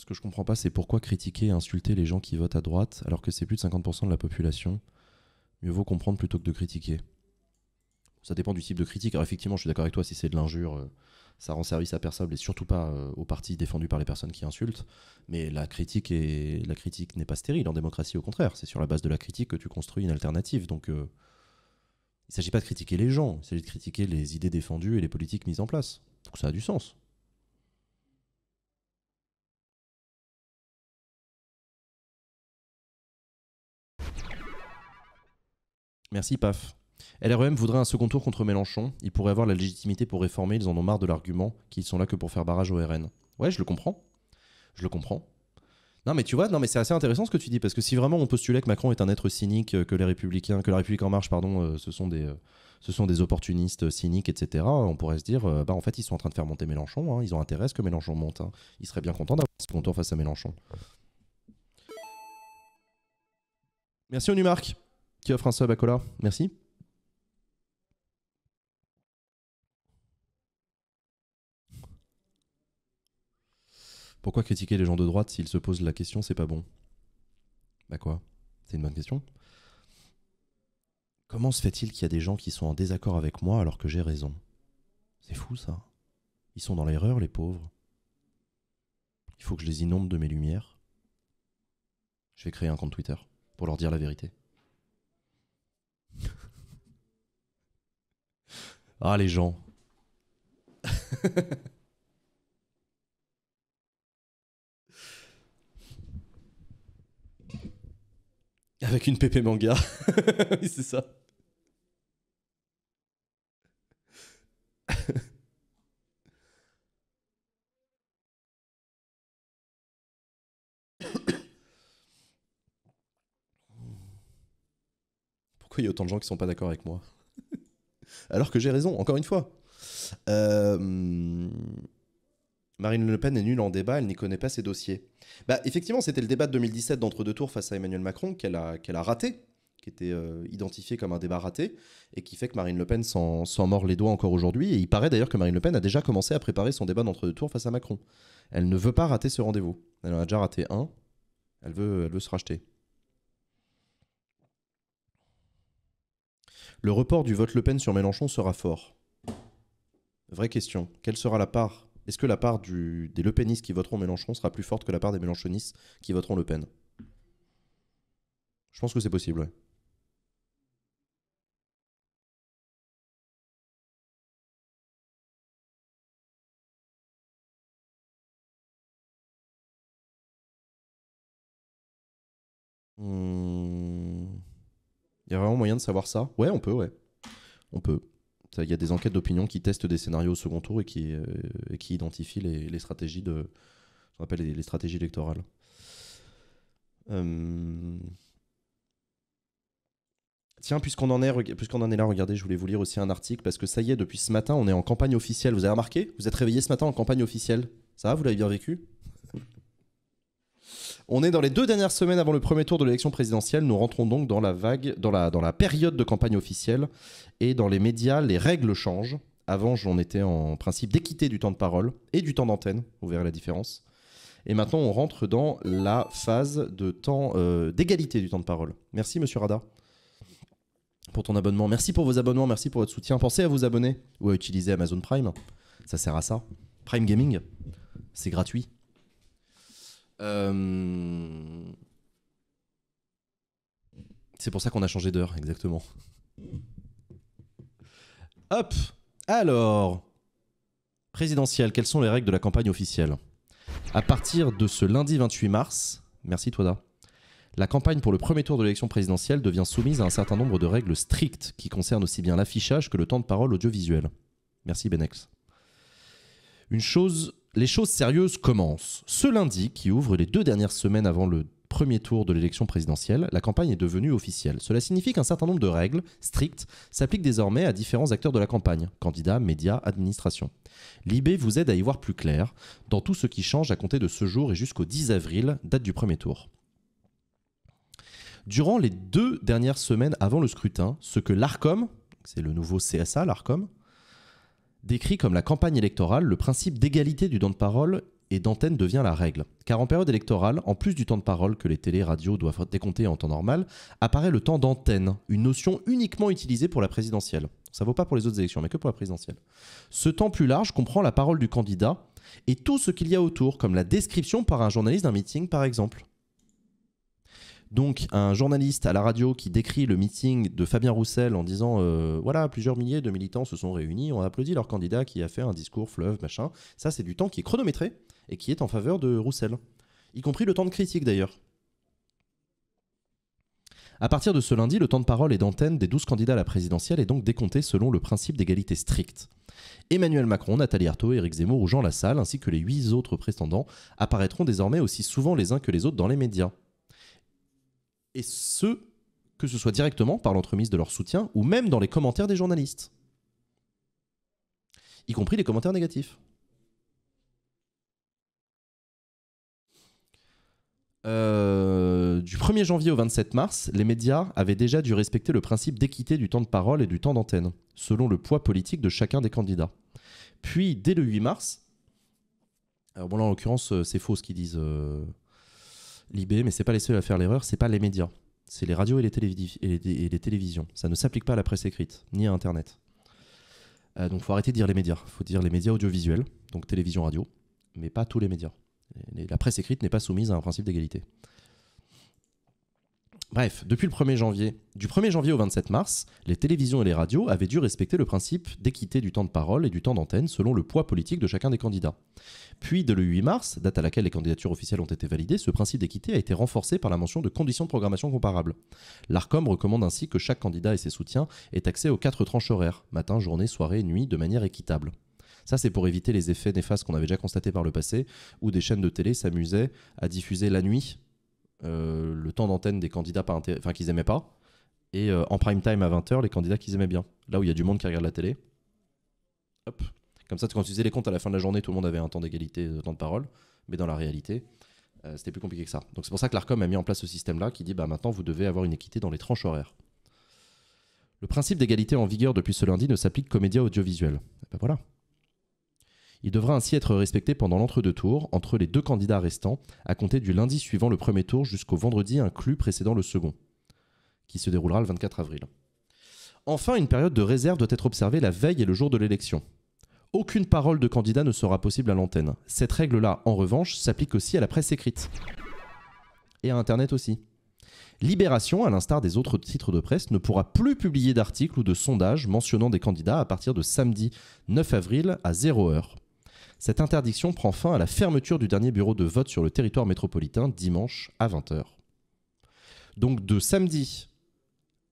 Ce que je comprends pas, c'est pourquoi critiquer et insulter les gens qui votent à droite alors que c'est plus de 50% de la population. Mieux vaut comprendre plutôt que de critiquer. Ça dépend du type de critique. Alors effectivement, je suis d'accord avec toi, si c'est de l'injure, euh, ça rend service à personne et surtout pas euh, aux partis défendus par les personnes qui insultent. Mais la critique est... la critique n'est pas stérile en démocratie, au contraire. C'est sur la base de la critique que tu construis une alternative. Donc euh, il ne s'agit pas de critiquer les gens, il s'agit de critiquer les idées défendues et les politiques mises en place. Donc ça a du sens. Merci PAF. LREM voudrait un second tour contre Mélenchon. Ils pourraient avoir la légitimité pour réformer. Ils en ont marre de l'argument qu'ils sont là que pour faire barrage au RN. Ouais, je le comprends. Je le comprends. Non, mais tu vois, non, mais c'est assez intéressant ce que tu dis parce que si vraiment on postulait que Macron est un être cynique, euh, que les républicains, que la République en marche, pardon, euh, ce sont des, euh, ce sont des opportunistes cyniques, etc. On pourrait se dire, bah en fait, ils sont en train de faire monter Mélenchon. Hein. ils ont intérêt à ce que Mélenchon monte. Hein. Ils seraient bien contents d'avoir un second tour face à Mélenchon. Merci Marc qui offre un sub à Cola. Merci. Pourquoi critiquer les gens de droite s'ils se posent la question c'est pas bon Bah quoi C'est une bonne question. Comment se fait-il qu'il y a des gens qui sont en désaccord avec moi alors que j'ai raison C'est fou ça. Ils sont dans l'erreur les pauvres. Il faut que je les inonde de mes lumières. Je vais créer un compte Twitter pour leur dire la vérité. ah, les gens. Avec une pépé manga. oui, c'est ça. pourquoi il y a autant de gens qui ne sont pas d'accord avec moi Alors que j'ai raison, encore une fois. Euh, Marine Le Pen est nulle en débat, elle n'y connaît pas ses dossiers. Bah, effectivement, c'était le débat de 2017 d'entre deux tours face à Emmanuel Macron qu'elle a, raté, qui était euh, identifié comme un débat raté, et qui fait que Marine Le Pen s'en, mord les doigts encore aujourd'hui. Et il paraît d'ailleurs que Marine Le Pen a déjà commencé à préparer son débat d'entre deux tours face à Macron. Elle ne veut pas rater ce rendez-vous. Elle en a déjà raté un, elle veut, elle veut se racheter. Le report du vote Le Pen sur Mélenchon sera fort. Vraie question. Quelle sera la part Est-ce que la part des Le Penistes qui voteront Mélenchon sera plus forte que la part des Mélenchonistes qui voteront Le Pen Je pense que c'est possible, ouais. Hmm. Il y a vraiment moyen de savoir ça Ouais, on peut, ouais. On peut. Il y a des enquêtes d'opinion qui testent des scénarios au second tour et qui, euh, identifient les, stratégies de, stratégies électorales. Euh, tiens, puisqu'on en, est, en est là, regardez, je voulais vous lire aussi un article parce que ça y est, depuis ce matin, on est en campagne officielle. Vous avez remarqué Vous êtes réveillé ce matin en campagne officielle Ça, va vous l'avez bien vécu on est dans les deux dernières semaines avant le premier tour de l'élection présidentielle. Nous rentrons donc dans la vague, dans la, période de campagne officielle. Et dans les médias, les règles changent. Avant, on était en principe d'équité du temps de parole et du temps d'antenne. Vous verrez la différence. Et maintenant, on rentre dans la phase de temps euh, d'égalité du temps de parole. Merci, monsieur Rada, pour ton abonnement. Merci pour vos abonnements. Merci pour votre soutien. Pensez à vous abonner ou à utiliser Amazon Prime. Ça sert à ça. Prime Gaming, c'est gratuit. Euh, c'est pour ça qu'on a changé d'heure, exactement. Hop Alors, présidentielle, quelles sont les règles de la campagne officielle À partir de ce lundi 28 mars, merci Toada. la campagne pour le premier tour de l'élection présidentielle devient soumise à un certain nombre de règles strictes qui concernent aussi bien l'affichage que le temps de parole audiovisuel. Merci Benex. Une chose les choses sérieuses commencent. Ce lundi, qui ouvre les deux dernières semaines avant le premier tour de l'élection présidentielle, la campagne est devenue officielle. Cela signifie qu'un certain nombre de règles strictes s'appliquent désormais à différents acteurs de la campagne, candidats, médias, administration. L'IB vous aide à y voir plus clair dans tout ce qui change à compter de ce jour et jusqu'au 10 avril, date du premier tour. Durant les deux dernières semaines avant le scrutin, ce que l'ARCOM, c'est le nouveau CSA, l'ARCOM, Décrit comme la campagne électorale, le principe d'égalité du temps de parole et d'antenne devient la règle. Car en période électorale, en plus du temps de parole que les télé-radios doivent décompter en temps normal, apparaît le temps d'antenne, une notion uniquement utilisée pour la présidentielle. Ça vaut pas pour les autres élections, mais que pour la présidentielle. Ce temps plus large comprend la parole du candidat et tout ce qu'il y a autour, comme la description par un journaliste d'un meeting par exemple. Donc un journaliste à la radio qui décrit le meeting de Fabien Roussel en disant euh, voilà plusieurs milliers de militants se sont réunis, ont applaudi leur candidat qui a fait un discours fleuve machin. Ça c'est du temps qui est chronométré et qui est en faveur de Roussel, y compris le temps de critique d'ailleurs. À partir de ce lundi, le temps de parole et d'antenne des 12 candidats à la présidentielle est donc décompté selon le principe d'égalité stricte. Emmanuel Macron, Nathalie Arthaud, Éric Zemmour ou Jean Lassalle, ainsi que les huit autres prétendants, apparaîtront désormais aussi souvent les uns que les autres dans les médias et ce, que ce soit directement par l'entremise de leur soutien ou même dans les commentaires des journalistes, y compris les commentaires négatifs. Euh, du 1er janvier au 27 mars, les médias avaient déjà dû respecter le principe d'équité du temps de parole et du temps d'antenne, selon le poids politique de chacun des candidats. Puis, dès le 8 mars, alors bon là en l'occurrence euh, c'est faux ce qu'ils disent, euh, Libé, mais c'est pas les seuls à faire l'erreur, c'est pas les médias. C'est les radios et les, télévisions. Ça ne s'applique pas à la presse écrite, ni à Internet. Donc, euh, donc faut arrêter de dire les médias. faut dire les médias audiovisuels, donc télévision, radio, mais pas tous les médias. La presse écrite n'est pas soumise à un principe d'égalité. Bref, depuis le 1er janvier, du 1er janvier au 27 mars, les télévisions et les radios avaient dû respecter le principe d'équité du temps de parole et du temps d'antenne selon le poids politique de chacun des candidats. Puis, dès le 8 mars, date à laquelle les candidatures officielles ont été validées, ce principe d'équité a été renforcé par la mention de conditions de programmation comparables. L'ARCOM recommande ainsi que chaque candidat et ses soutiens aient accès aux quatre tranches horaires, matin, journée, soirée, nuit, de manière équitable. Ça, c'est pour éviter les effets néfastes qu'on avait déjà constatés par le passé, où des chaînes de télé s'amusaient à diffuser la nuit euh, le temps d'antenne des candidats pas enfin qu'ils aimaient pas, et euh, en prime time à 20h, les candidats qu'ils aimaient bien. Là où il y a du monde qui regarde la télé. Hop. Comme ça, quand tu faisais les comptes à la fin de la journée, tout le monde avait un temps d'égalité, euh, de temps de parole, mais dans la réalité, c'était plus compliqué que ça. Donc c'est pour ça que l'ARCOM a mis en place ce système-là qui dit bah, maintenant vous devez avoir une équité dans les tranches horaires. Le principe d'égalité en vigueur depuis ce lundi ne s'applique qu'aux médias audiovisuels. Ben voilà, il devra ainsi être respecté pendant l'entre-deux tours entre les deux candidats restants, à compter du lundi suivant le premier tour jusqu'au vendredi inclus précédant le second, qui se déroulera le 24 avril. Enfin, une période de réserve doit être observée la veille et le jour de l'élection. Aucune parole de candidat ne sera possible à l'antenne. Cette règle-là, en revanche, s'applique aussi à la presse écrite. Et à Internet aussi. Libération, à l'instar des autres titres de presse, ne pourra plus publier d'articles ou de sondages mentionnant des candidats à partir de samedi 9 avril à 0 h cette interdiction prend fin à la fermeture du dernier bureau de vote sur le territoire métropolitain dimanche à 20h. Donc de samedi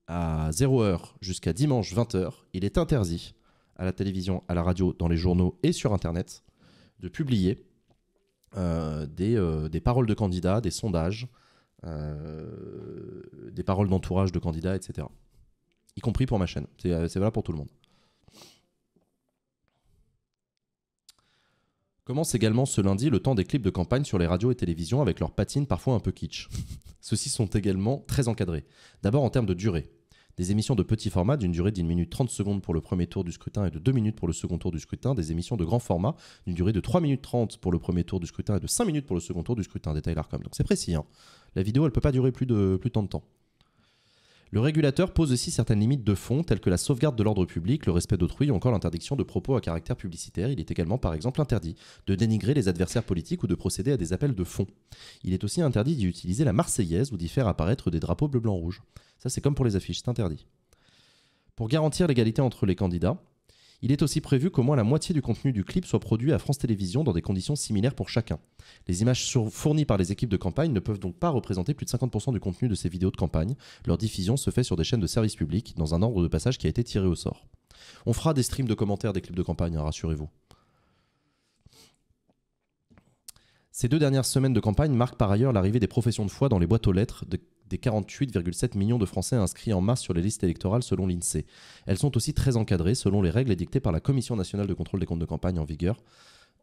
à 0h jusqu'à dimanche 20h, il est interdit à la télévision, à la radio, dans les journaux et sur Internet de publier euh, euh, des, paroles de candidats, des sondages, euh, des paroles d'entourage de candidats, etc. Y compris pour ma chaîne. C'est valable pour tout le monde. Commence également ce lundi le temps des clips de campagne sur les radios et télévisions avec leurs patines parfois un peu kitsch. Ceux-ci sont également très encadrés. D'abord en termes de durée. Des émissions de petit format d'une durée d'une minute trente secondes pour le premier tour du scrutin et de deux minutes pour le second tour du scrutin. Des émissions de grand format d'une durée de 3 minutes trente pour le premier tour du scrutin et de 5 minutes pour le second tour du scrutin. Détail l'ARCOM. Donc c'est précis. Hein. La vidéo, elle peut pas durer plus de, plus tant de temps. Le régulateur pose aussi certaines limites de fond, telles que la sauvegarde de l'ordre public, le respect d'autrui ou encore l'interdiction de propos à caractère publicitaire. Il est également, par exemple, interdit de dénigrer les adversaires politiques ou de procéder à des appels de fond. Il est aussi interdit d'y utiliser la Marseillaise ou d'y faire apparaître des drapeaux bleu-blanc-rouge. Ça, c'est comme pour les affiches, c'est interdit. Pour garantir l'égalité entre les candidats, il est aussi prévu qu'au moins la moitié du contenu du clip soit produit à France Télévisions dans des conditions similaires pour chacun. Les images fournies par les équipes de campagne ne peuvent donc pas représenter plus de 50% du contenu de ces vidéos de campagne. Leur diffusion se fait sur des chaînes de services publics, dans un ordre de passage qui a été tiré au sort. On fera des streams de commentaires des clips de campagne, hein, rassurez-vous. Ces deux dernières semaines de campagne marquent par ailleurs l'arrivée des professions de foi dans les boîtes aux lettres, de des 48,7 millions de Français inscrits en mars sur les listes électorales selon l'INSEE. Elles sont aussi très encadrées selon les règles édictées par la Commission nationale de contrôle des comptes de campagne en vigueur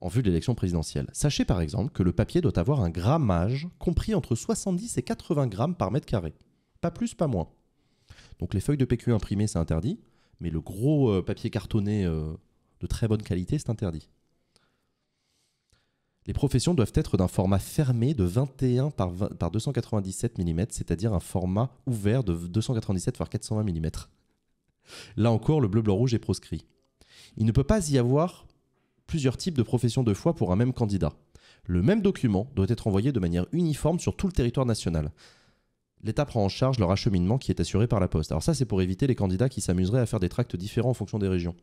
en vue de l'élection présidentielle. Sachez par exemple que le papier doit avoir un grammage compris entre 70 et 80 grammes par mètre carré. Pas plus, pas moins. Donc les feuilles de PQ imprimées, c'est interdit, mais le gros euh, papier cartonné euh, de très bonne qualité, c'est interdit. Les professions doivent être d'un format fermé de 21 par, 297 mm, c'est-à-dire un format ouvert de 297 par 420 mm. Là encore, le bleu, blanc, rouge est proscrit. Il ne peut pas y avoir plusieurs types de professions de foi pour un même candidat. Le même document doit être envoyé de manière uniforme sur tout le territoire national. L'État prend en charge leur acheminement qui est assuré par la poste. Alors ça, c'est pour éviter les candidats qui s'amuseraient à faire des tracts différents en fonction des régions.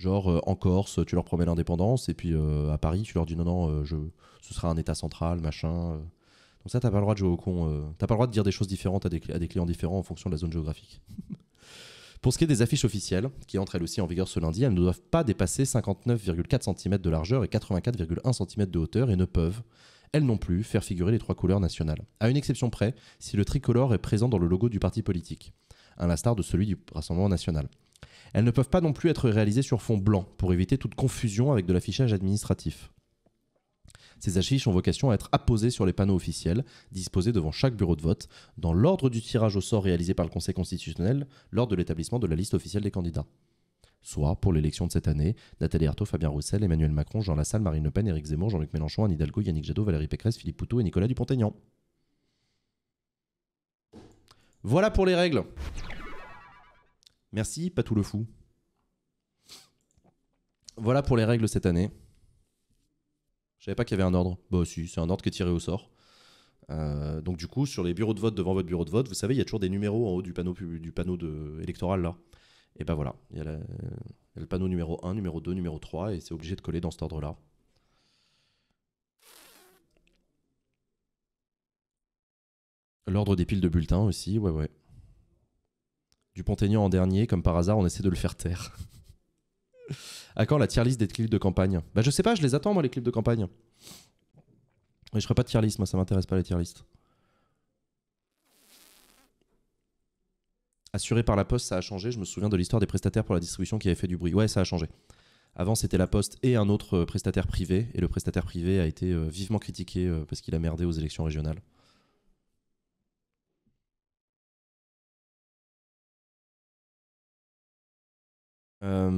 Genre euh, en Corse, tu leur promets l'indépendance, et puis euh, à Paris, tu leur dis non, non, euh, je, ce sera un État central, machin. Donc ça, t'as pas le droit de jouer au con. t'as pas le droit de dire des choses différentes à des, à des, clients différents en fonction de la zone géographique. Pour ce qui est des affiches officielles, qui entrent elles aussi en vigueur ce lundi, elles ne doivent pas dépasser 59,4 cm de largeur et 84,1 cm de hauteur et ne peuvent, elles non plus, faire figurer les trois couleurs nationales. À une exception près, si le tricolore est présent dans le logo du parti politique, à l'instar de celui du Rassemblement national. Elles ne peuvent pas non plus être réalisées sur fond blanc pour éviter toute confusion avec de l'affichage administratif. Ces affiches ont vocation à être apposées sur les panneaux officiels disposés devant chaque bureau de vote dans l'ordre du tirage au sort réalisé par le Conseil constitutionnel lors de l'établissement de la liste officielle des candidats. Soit, pour l'élection de cette année, Nathalie Arthaud, Fabien Roussel, Emmanuel Macron, Jean Lassalle, Marine Le Pen, Éric Zemmour, Jean-Luc Mélenchon, Anne Hidalgo, Yannick Jadot, Valérie Pécresse, Philippe Poutou et Nicolas Dupont-Aignan. Voilà pour les règles. Merci, pas tout le Fou. Voilà pour les règles cette année. Je savais pas qu'il y avait un ordre. Bah si, c'est un ordre qui est tiré au sort. Euh, donc du coup, sur les bureaux de vote, devant votre bureau de vote, vous savez, il y a toujours des numéros en haut du panneau, du panneau électoral là. Et ben voilà, il y, il y a le panneau numéro 1, numéro 2, numéro 3, et c'est obligé de coller dans cet ordre-là. L'ordre des piles de bulletins aussi, ouais ouais du aignan en dernier, comme par hasard, on essaie de le faire taire. à quand la tier list des clips de campagne Bah je sais pas, je les attends moi les clips de campagne. je ferai pas de tier list, moi ça m'intéresse pas les tier Assuré par la Poste, ça a changé. Je me souviens de l'histoire des prestataires pour la distribution qui avaient fait du bruit. Ouais, ça a changé. Avant, c'était la Poste et un autre euh, prestataire privé. Et le prestataire privé a été euh, vivement critiqué euh, parce qu'il a merdé aux élections régionales. Euh,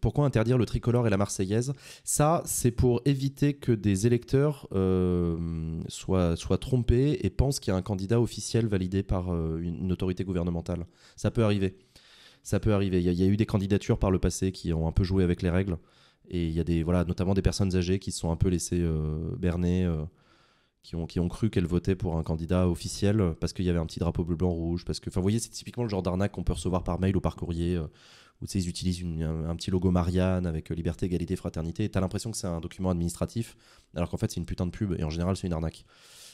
pourquoi interdire le tricolore et la marseillaise Ça, c'est pour éviter que des électeurs euh, soient, trompés et pensent qu'il y a un candidat officiel validé par euh, une autorité gouvernementale. Ça peut arriver. Ça peut arriver. Il y, a eu des candidatures par le passé qui ont un peu joué avec les règles. Et il y a des, voilà, notamment des personnes âgées qui se sont un peu laissées berner qui ont, qui ont cru qu'elle votait pour un candidat officiel euh, parce qu'il y avait un petit drapeau bleu, blanc, rouge. Parce que, enfin, vous voyez, c'est typiquement le genre d'arnaque qu'on peut recevoir par mail ou par courrier. Euh, où tu sais, ils utilisent un, petit logo Marianne avec euh, liberté, égalité, fraternité. Et t'as l'impression que c'est un document administratif, alors qu'en fait, c'est une putain de pub. Et en général, c'est une arnaque.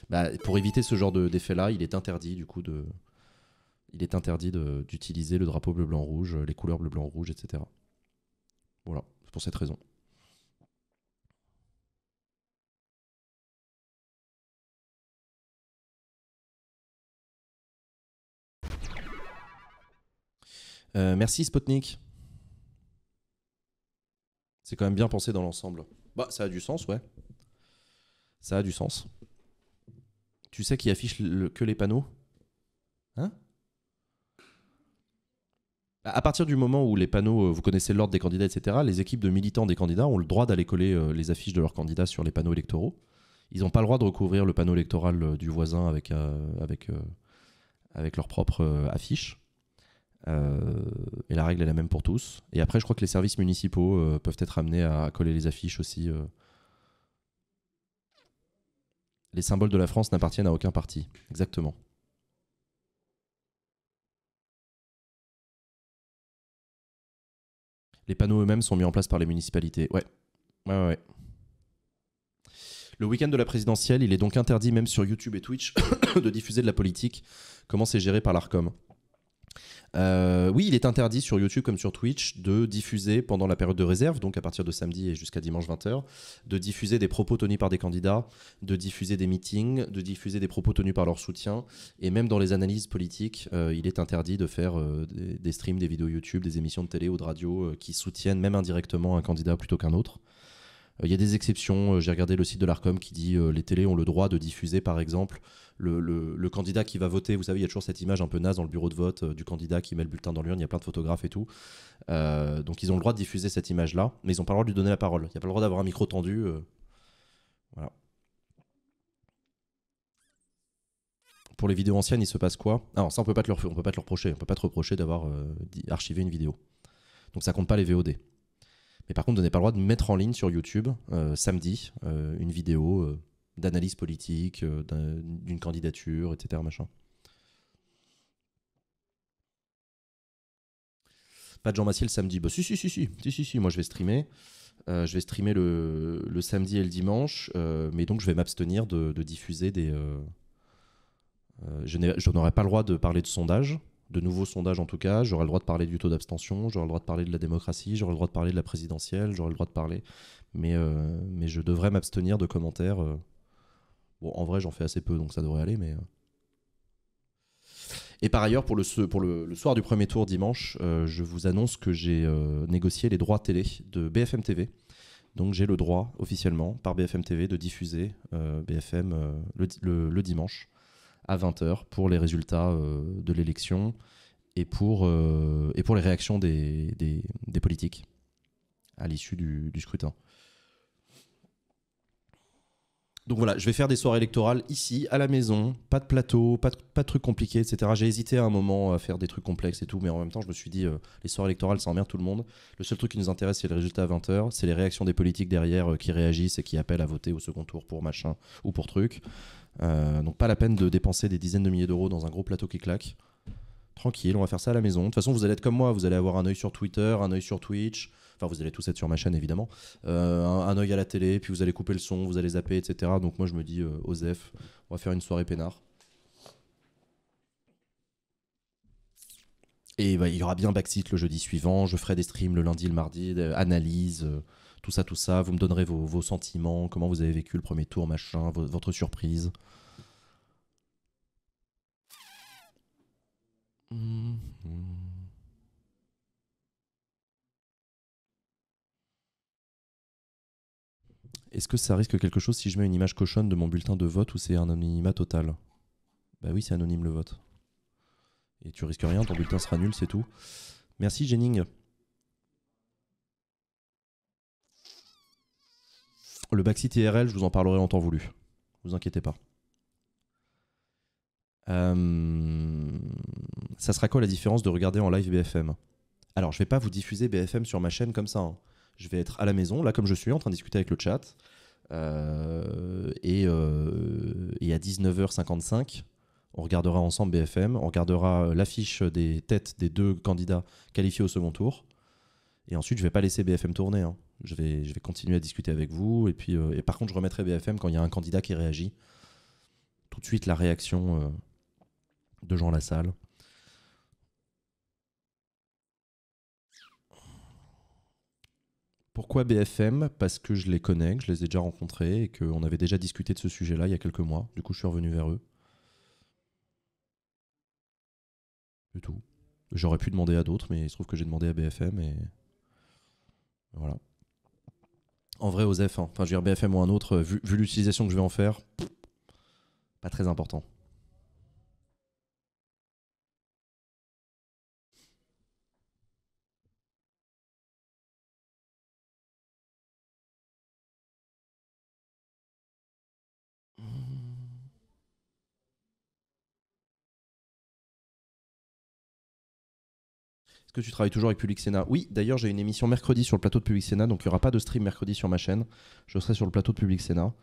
Bah, pour éviter ce genre d'effet-là, il est interdit, du coup, de. Il est interdit d'utiliser le drapeau bleu, blanc, rouge, les couleurs bleu, blanc, rouge, etc. Voilà, c'est pour cette raison. Euh, merci Spotnik. C'est quand même bien pensé dans l'ensemble. Bah, ça a du sens, ouais. Ça a du sens. Tu sais qui affiche que les panneaux Hein bah, à partir du moment où les panneaux, euh, vous connaissez l'ordre des candidats, etc., les équipes de militants des candidats ont le droit d'aller coller euh, les affiches de leurs candidats sur les panneaux électoraux. Ils n'ont pas le droit de recouvrir le panneau électoral du voisin avec, avec, avec leur propre affiche. Euh, et la règle est la même pour tous. Et après, je crois que les services municipaux euh, peuvent être amenés à coller les affiches aussi. Euh. Les symboles de la France n'appartiennent à aucun parti. Exactement. Les panneaux eux-mêmes sont mis en place par les municipalités. Ouais, ouais, ouais. Le week-end de la présidentielle, il est donc interdit, même sur YouTube et Twitch, de diffuser de la politique. Comment c'est géré par l'ARCOM euh, oui, il est interdit sur YouTube comme sur Twitch de diffuser pendant la période de réserve, donc à partir de samedi et jusqu'à dimanche 20h, de diffuser des propos tenus par des candidats, de diffuser des meetings, de diffuser des propos tenus par leur soutien, et même dans les analyses politiques, euh, il est interdit de faire euh, des, streams, des vidéos YouTube, des émissions de télé ou de radio qui soutiennent même indirectement un candidat plutôt qu'un autre. Euh, il y a des exceptions. Euh, j'ai regardé le site de l'ARCOM qui dit euh, les télés ont le droit de diffuser, par exemple, le, candidat qui va voter. Vous savez, il y a toujours cette image un peu naze dans le bureau de vote du candidat qui met le bulletin dans l'urne. Il y a plein de photographes et tout. donc, ils ont le droit de diffuser cette image-là, mais ils n'ont pas le droit de lui donner la parole. Il n'y a pas le droit d'avoir un micro tendu. voilà. pour les vidéos anciennes, il se passe quoi Alors ah ça, on peut pas te le, on peut pas te le reprocher. On peut pas te reprocher d'avoir archivé une vidéo. Donc ça compte pas les VOD. Et par contre, vous n'avez pas le droit de mettre en ligne sur YouTube euh, samedi euh, une vidéo euh, d'analyse politique, d'une candidature, etc. Machin. Pas de Jean Massiel samedi. Bah, si, si, si, si, si, si, moi je vais streamer. je vais streamer le, samedi et le dimanche, mais donc je vais m'abstenir de, de, diffuser des. je n'aurai pas le droit de parler de sondage, de nouveaux sondages en tout cas, j'aurai le droit de parler du taux d'abstention, j'aurai le droit de parler de la démocratie, j'aurai le droit de parler de la présidentielle, j'aurai le droit de parler, mais, euh, mais je devrais m'abstenir de commentaires. Euh. Bon, en vrai, j'en fais assez peu, donc ça devrait aller, mais... Euh. Et par ailleurs, pour le, pour le, soir du premier tour dimanche, je vous annonce que j'ai négocié les droits télé de BFM TV. Donc j'ai le droit officiellement par BFM TV de diffuser BFM le, dimanche à 20h pour les résultats euh, de l'élection et pour, euh, et pour les réactions des, des, politiques à l'issue du, scrutin. Donc voilà, je vais faire des soirées électorales ici, à la maison, pas de plateau, pas de, pas de trucs compliqués, etc. J'ai hésité à un moment à faire des trucs complexes et tout, mais en même temps, je me suis dit, euh, les soirées électorales, ça emmerde tout le monde. Le seul truc qui nous intéresse, c'est le résultat à 20h, c'est les réactions des politiques derrière qui réagissent et qui appellent à voter au second tour pour machin ou pour truc. Euh, donc pas la peine de dépenser des dizaines de milliers d'euros dans un gros plateau qui claque. Tranquille, on va faire ça à la maison. De toute façon, vous allez être comme moi, vous allez avoir un œil sur Twitter, un œil sur Twitch. Enfin, vous allez tous être sur ma chaîne, évidemment. Euh, un, œil à la télé, puis vous allez couper le son, vous allez zapper, etc. Donc moi, je me dis, euh, Osef, on va faire une soirée peinard. Et bah, il y aura bien Backseat le jeudi suivant. Je ferai des streams le lundi, le mardi, analyse tout ça, tout ça. Vous me donnerez vos, sentiments, comment vous avez vécu le premier tour, machin, votre surprise. Est-ce que ça risque quelque chose si je mets une image cochonne de mon bulletin de vote ou c'est un anonymat total Bah oui, c'est anonyme le vote. Et tu risques rien, ton bulletin sera nul, c'est tout. Merci Jenning Le backseat IRL, je vous en parlerai en temps voulu. Vous inquiétez pas. Euh, ça sera quoi la différence de regarder en live BFM Alors, je vais pas vous diffuser BFM sur ma chaîne comme ça. Hein. Je vais être à la maison, là comme je suis, en train de discuter avec le chat. Euh, et, euh, et, à 19h55, on regardera ensemble BFM, on regardera l'affiche des têtes des deux candidats qualifiés au second tour. Et ensuite, je ne vais pas laisser BFM tourner. Hein. Je, vais, je vais continuer à discuter avec vous. Et, puis, euh, et par contre, je remettrai BFM quand il y a un candidat qui réagit. Tout de suite, la réaction euh, de Jean Lassalle. Pourquoi BFM Parce que je les connais, que je les ai déjà rencontrés et qu'on avait déjà discuté de ce sujet-là il y a quelques mois. Du coup, je suis revenu vers eux. Du tout. J'aurais pu demander à d'autres, mais il se trouve que j'ai demandé à BFM et voilà. En vrai, aux F1, hein. enfin, je veux BFM ou un autre, euh, vu l'utilisation que je vais en faire, pas très important. Est-ce que tu travailles toujours avec Public Sénat Oui, d'ailleurs, j'ai une émission mercredi sur le plateau de Public Sénat, donc il n'y aura pas de stream mercredi sur ma chaîne. Je serai sur le plateau de Public Sénat.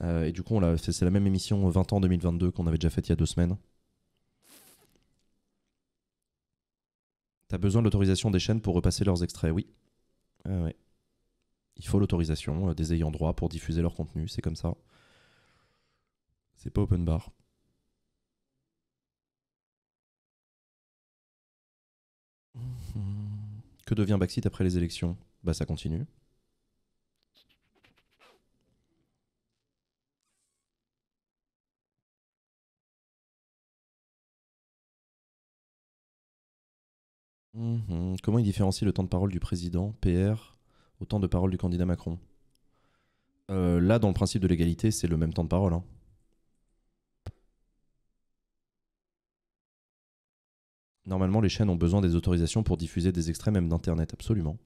Euh, et du coup, c'est la même émission 20 ans 2022 qu'on avait déjà faite il y a deux semaines. T'as besoin de l'autorisation des chaînes pour repasser leurs extraits, oui. Ah il faut l'autorisation euh, des ayants droit pour diffuser leur contenu, c'est comme ça. C'est pas open bar. Que devient Baxit après les élections Bah ça continue. Mhm. Comment il différencie le temps de parole du président PR au temps de parole du candidat Macron euh, Là, dans le principe de l'égalité, c'est le même temps de parole. Hein. Normalement, les chaînes ont besoin des autorisations pour diffuser des extraits même d'Internet, absolument.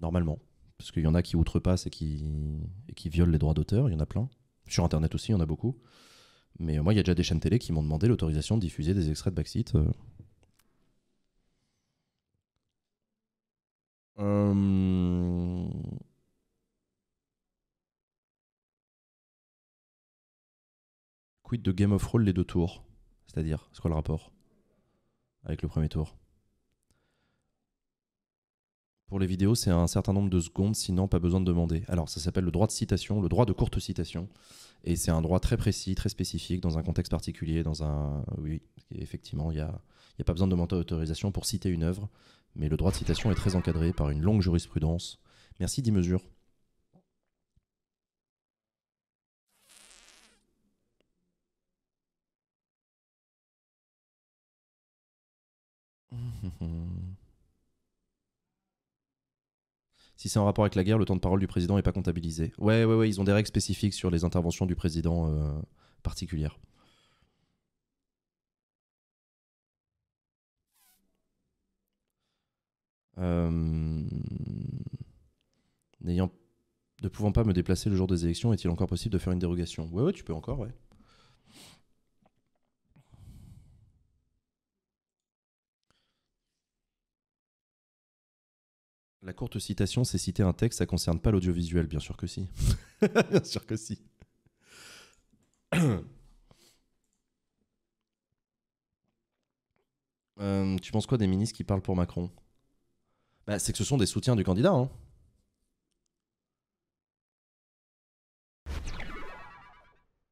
Normalement. Parce qu'il y en a qui outrepassent et qui, qui violent les droits d'auteur, il y en a plein. Sur Internet aussi, il y en a beaucoup. Mais euh, moi, il y a déjà des chaînes télé qui m'ont demandé l'autorisation de diffuser des extraits de Backseat. Euh. Hum. Quid de Game of Roll les deux tours c'est-à-dire, c'est quoi le rapport avec le premier tour Pour les vidéos, c'est un certain nombre de secondes, sinon pas besoin de demander. Alors, ça s'appelle le droit de citation, le droit de courte citation. Et c'est un droit très précis, très spécifique, dans un contexte particulier, dans un... Oui, effectivement, il n'y a, a pas besoin de demander autorisation pour citer une œuvre, mais le droit de citation est très encadré par une longue jurisprudence. Merci, dix mesures. si c'est en rapport avec la guerre, le temps de parole du président n'est pas comptabilisé. Ouais, ouais, ouais, ils ont des règles spécifiques sur les interventions du président particulière euh, particulières. Euh, n'ayant ne pouvant pas me déplacer le jour des élections, est-il encore possible de faire une dérogation Ouais, ouais, tu peux encore, ouais. La courte citation, c'est citer un texte, ça ne concerne pas l'audiovisuel, bien sûr que si. bien sûr que si. Euh, tu penses quoi des ministres qui parlent pour Macron bah, C'est que ce sont des soutiens du candidat. Hein.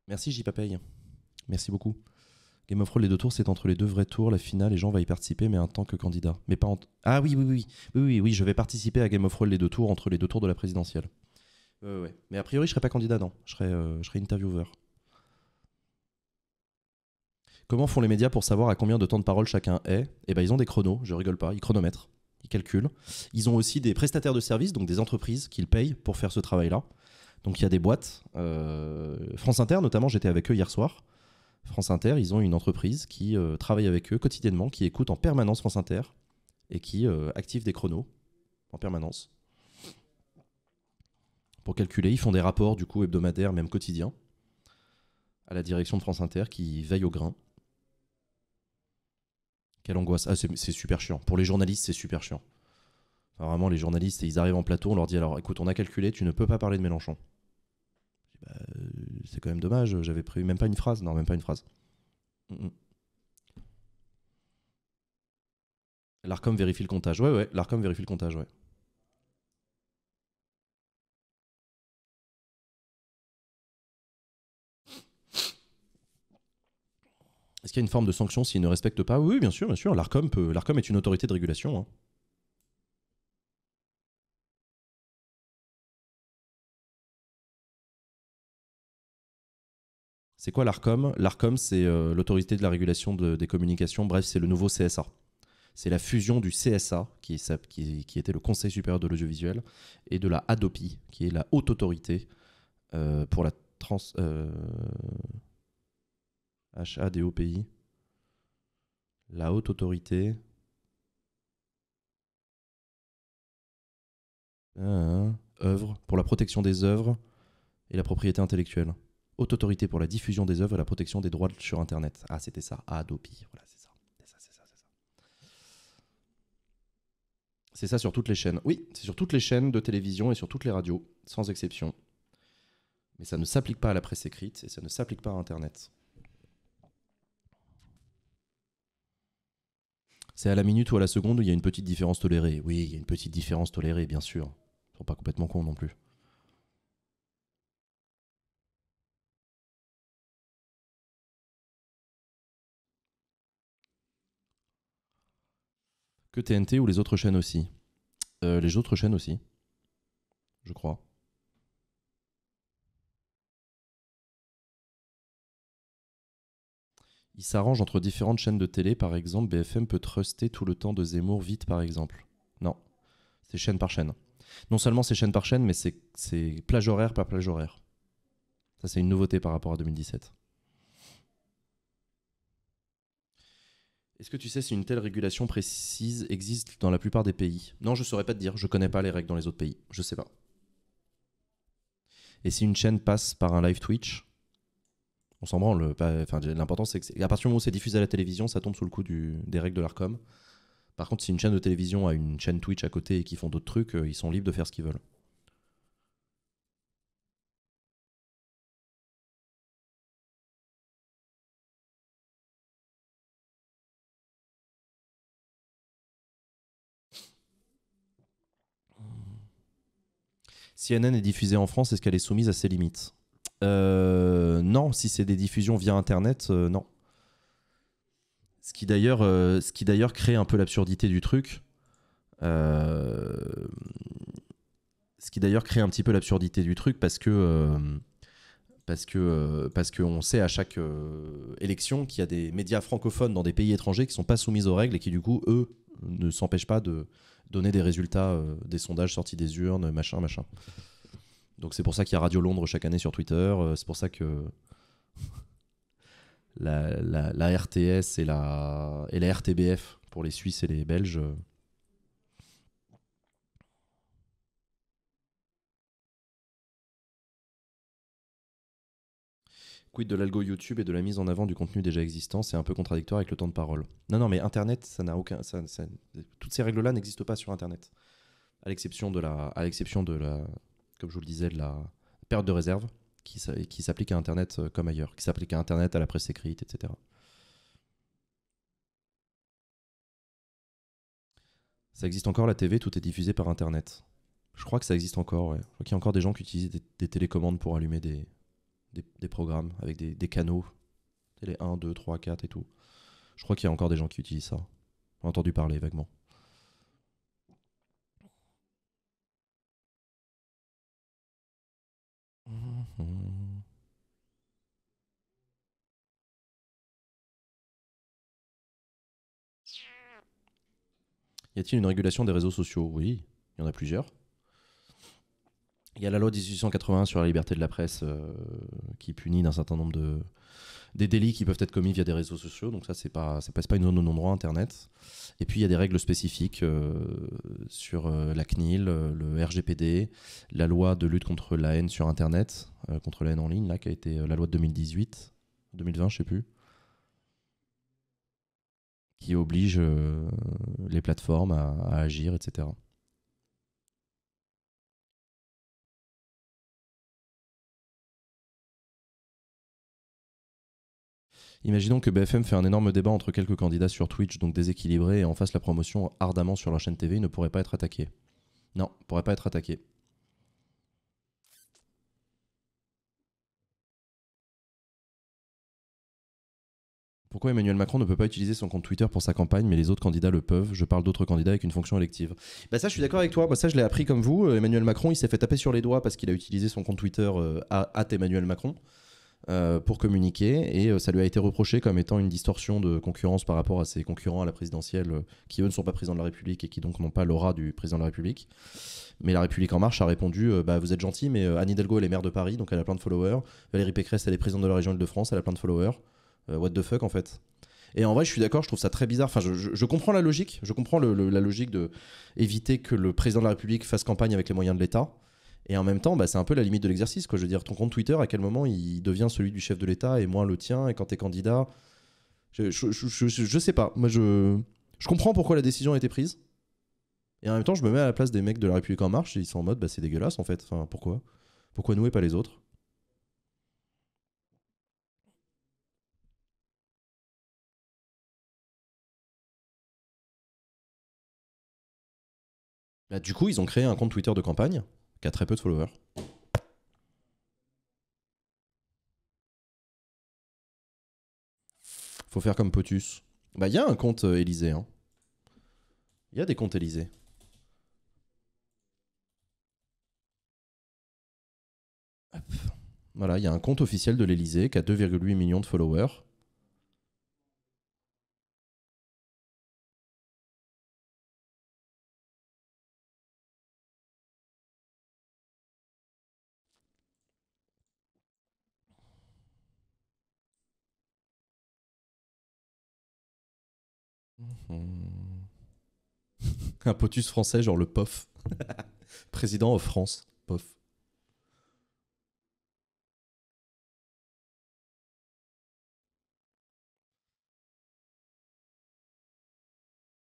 Merci J. Merci beaucoup. Game of Thrones, les deux tours, c'est entre les deux vrais tours, la finale, les gens vont y participer, mais en tant que candidat. Mais pas Ah oui, oui, oui, oui, oui, je vais participer à Game of Thrones, les deux tours, entre les deux tours de la présidentielle. ouais. Mais a priori, je serai pas candidat, non. Je serai, euh, je serai intervieweur. Comment font les médias pour savoir à combien de temps de parole chacun est Eh ben, ils ont des chronos, je rigole pas, ils chronomètrent, ils calculent. Ils ont aussi des prestataires de services, donc des entreprises qu'ils payent pour faire ce travail-là. Donc il y a des boîtes. Euh, France Inter, notamment, j'étais avec eux hier soir. France Inter, ils ont une entreprise qui euh, travaille avec eux quotidiennement, qui écoute en permanence France Inter et qui euh, active des chronos en permanence. Pour calculer, ils font des rapports du coup hebdomadaires, même quotidiens, à la direction de France Inter qui veille au grain. Quelle angoisse. Ah, c'est super chiant. Pour les journalistes, c'est super chiant. vraiment, les journalistes, ils arrivent en plateau, on leur dit alors écoute, on a calculé, tu ne peux pas parler de Mélenchon. Bah, c'est quand même dommage, j'avais prévu même pas une phrase, non, même pas une phrase. Mm, mm. L'ARCOM vérifie le comptage, ouais, ouais, l'ARCOM vérifie le comptage, ouais. Est-ce qu'il y a une forme de sanction s'il ne respecte pas oui, bien sûr, bien sûr. L'ARCOM, l'ARCOM est une autorité de régulation. Hein. C'est quoi l'ARCOM L'ARCOM, c'est euh, l'autorité de la régulation des communications. Bref, c'est le nouveau CSA. C'est la fusion du CSA, qui, était le Conseil supérieur de l'audiovisuel, et de la ADOPI, qui est la haute autorité euh, pour la trans. Euh, la haute autorité. Ah, hein. œuvre, pour la protection des œuvres et la propriété intellectuelle. Haute autorité pour la diffusion des œuvres et la protection des droits sur Internet. Ah, c'était ça. Ah, Adopi. Voilà, c'est ça. C'est ça, c'est ça, c'est ça. C'est ça sur toutes les chaînes. Oui, c'est sur toutes les chaînes de télévision et sur toutes les radios, sans exception. Mais ça ne s'applique pas à la presse écrite et ça ne s'applique pas à Internet. C'est à la minute ou à la seconde où il y a une petite différence tolérée. Oui, il y a une petite différence tolérée, bien sûr. Ils sont pas complètement cons non plus. Que TNT ou les autres chaînes aussi euh, Les autres chaînes aussi, je crois. Il s'arrange entre différentes chaînes de télé, par exemple, BFM peut truster tout le temps de Zemmour vite, par exemple. Non, c'est chaîne par chaîne. Non seulement c'est chaîne par chaîne, mais c'est plage horaire par plage horaire. Ça, c'est une nouveauté par rapport à 2017. Est-ce que tu sais si une telle régulation précise existe dans la plupart des pays Non, je ne saurais pas te dire, je connais pas les règles dans les autres pays, je ne sais pas. Et si une chaîne passe par un live Twitch, on s'en branle. L'important, c'est à partir du moment où c'est diffusé à la télévision, ça tombe sous le coup des règles de l'ARCOM. Par contre, si une chaîne de télévision a une chaîne Twitch à côté et qu'ils font d'autres trucs, euh, ils sont libres de faire ce qu'ils veulent. CNN est diffusée en France, est-ce qu'elle est soumise à ses limites euh, Non, si c'est des diffusions via Internet, euh, non. Euh, ce qui d'ailleurs, crée un peu l'absurdité du truc. ce qui d'ailleurs crée un petit peu l'absurdité du truc parce que parce que parce qu'on sait à chaque élection qu'il y a des médias francophones dans des pays étrangers qui sont pas soumis aux règles et qui du coup eux ne s'empêchent pas de donner des résultats, euh, des sondages sortis des urnes, machin, machin. Donc c'est pour ça qu'il y a Radio Londres chaque année sur Twitter, euh, c'est pour ça que la, RTS et et la RTBF pour les Suisses et les Belges euh, Quid de l'algo YouTube et de la mise en avant du contenu déjà existant C'est un peu contradictoire avec le temps de parole. Non, non, mais Internet, ça n'a aucun. toutes ces règles-là n'existent pas sur Internet. À l'exception de la. À l'exception de la. Comme je vous le disais, de la perte de réserve qui, s'applique à Internet euh, comme ailleurs, qui s'applique à Internet, à la presse écrite, etc. Ça existe encore la TV, tout est diffusé par Internet. Je crois que ça existe encore, ouais. Je crois qu'il y a encore des gens qui utilisent des télécommandes pour allumer des, des, programmes avec des, canaux, les 1, 2, 3, 4 et tout. Je crois qu'il y a encore des gens qui utilisent ça. J'ai entendu parler vaguement. Y a-t-il une régulation des réseaux sociaux Oui, il y en a plusieurs. Il y a la loi 1880 sur la liberté de la presse euh, qui punit d'un certain nombre de des délits qui peuvent être commis via des réseaux sociaux. Donc ça, c'est pas c'est pas, une zone de non-droit Internet. Et puis il y a des règles spécifiques euh, sur euh, la CNIL, le RGPD, la loi de lutte contre la haine sur Internet, contre la haine en ligne, là, qui a été la loi de 2018, 2020, je sais plus, qui oblige les plateformes à agir, etc. Imaginons que BFM fait un énorme débat entre quelques candidats sur Twitch, donc déséquilibré, et en fasse la promotion ardemment sur leur chaîne TV, ne pourrait pas être attaqués. Non, pourrait pas être attaqués. Pourquoi Emmanuel Macron ne peut pas utiliser son compte Twitter pour sa campagne, mais les autres candidats le peuvent Je parle d'autres candidats avec une fonction élective. Bah ça, je suis d'accord avec toi. ça, je l'ai appris comme vous. Euh, Emmanuel Macron, il s'est fait taper sur les doigts parce qu'il a utilisé son compte Twitter euh, à Emmanuel Macron. Euh, pour communiquer et euh, ça lui a été reproché comme étant une distorsion de concurrence par rapport à ses concurrents à la présidentielle euh, qui eux ne sont pas président de la République et qui donc n'ont pas l'aura du président de la République. Mais la République en marche a répondu bah, vous êtes gentil mais annie Hidalgo elle est maire de Paris donc elle a plein de followers, Valérie Pécresse elle est présidente de la région de france elle a plein de followers. what the fuck en fait. Et en vrai, je suis d'accord, je trouve ça très bizarre. Enfin, je, comprends la logique, je comprends la logique de éviter que le président de la République fasse campagne avec les moyens de l'État. Et en même temps, bah, c'est un peu la limite de l'exercice. Je veux dire, ton compte Twitter, à quel moment il devient celui du chef de l'État et moi le tien Et quand tu es candidat, je, sais pas. Moi, je, comprends pourquoi la décision a été prise. Et en même temps, je me mets à la place des mecs de La République En Marche et ils sont en mode, bah, c'est dégueulasse en fait. pourquoi Pourquoi nous et pas les autres bah, Du coup, ils ont créé un compte Twitter de campagne a très peu de followers. Faut faire comme Potus. Bah, il y a un compte euh, Élysée. Il hein. y a des comptes Élysée. Voilà, il y a un compte officiel de l'Élysée qui a 2,8 millions de followers. Hmm. Un potus français, genre le POF. Président of France, POF.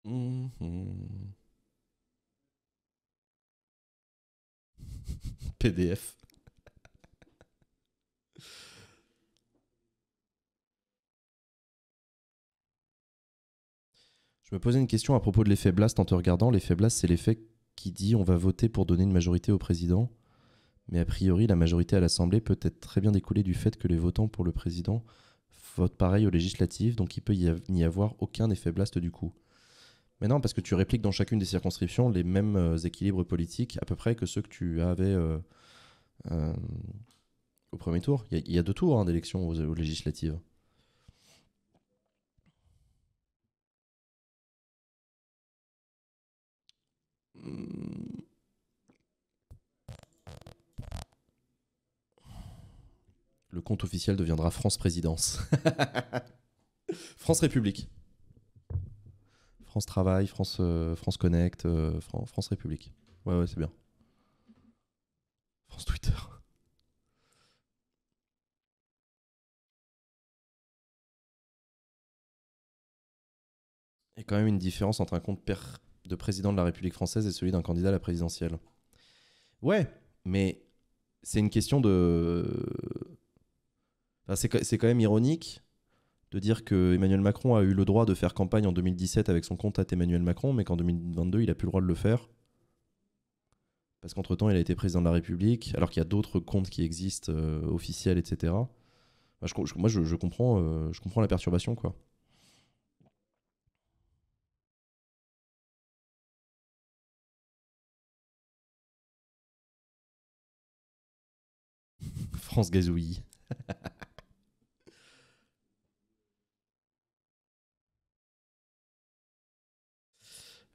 Hmm. PDF. Je me posais une question à propos de l'effet Blast en te regardant. L'effet Blast, c'est l'effet qui dit on va voter pour donner une majorité au président. Mais a priori, la majorité à l'Assemblée peut être très bien découlée du fait que les votants pour le président votent pareil aux législatives, donc il peut n'y avoir aucun effet blast du coup. Mais non, parce que tu répliques dans chacune des circonscriptions les mêmes euh, équilibres politiques à peu près que ceux que tu avais euh, euh, au premier tour. Il y, a deux tours hein, d'élection aux législatives. Le compte officiel deviendra France Présidence. France République. France Travail, France, euh, France Connect, euh, France République. Ouais, ouais, c'est bien. France Twitter. Il y a quand même une différence entre un compte per de président de la République française et celui d'un candidat à la présidentielle. Ouais, mais c'est une question de. c'est quand même ironique de dire que Emmanuel Macron a eu le droit de faire campagne en 2017 avec son compte à Emmanuel Macron, mais qu'en 2022, il n'a plus le droit de le faire. Parce qu'entre-temps, il a été président de la République, alors qu'il y a d'autres comptes qui existent, euh, officiels, etc. moi, je, comprends, euh, je comprends la perturbation, quoi. France gazouille.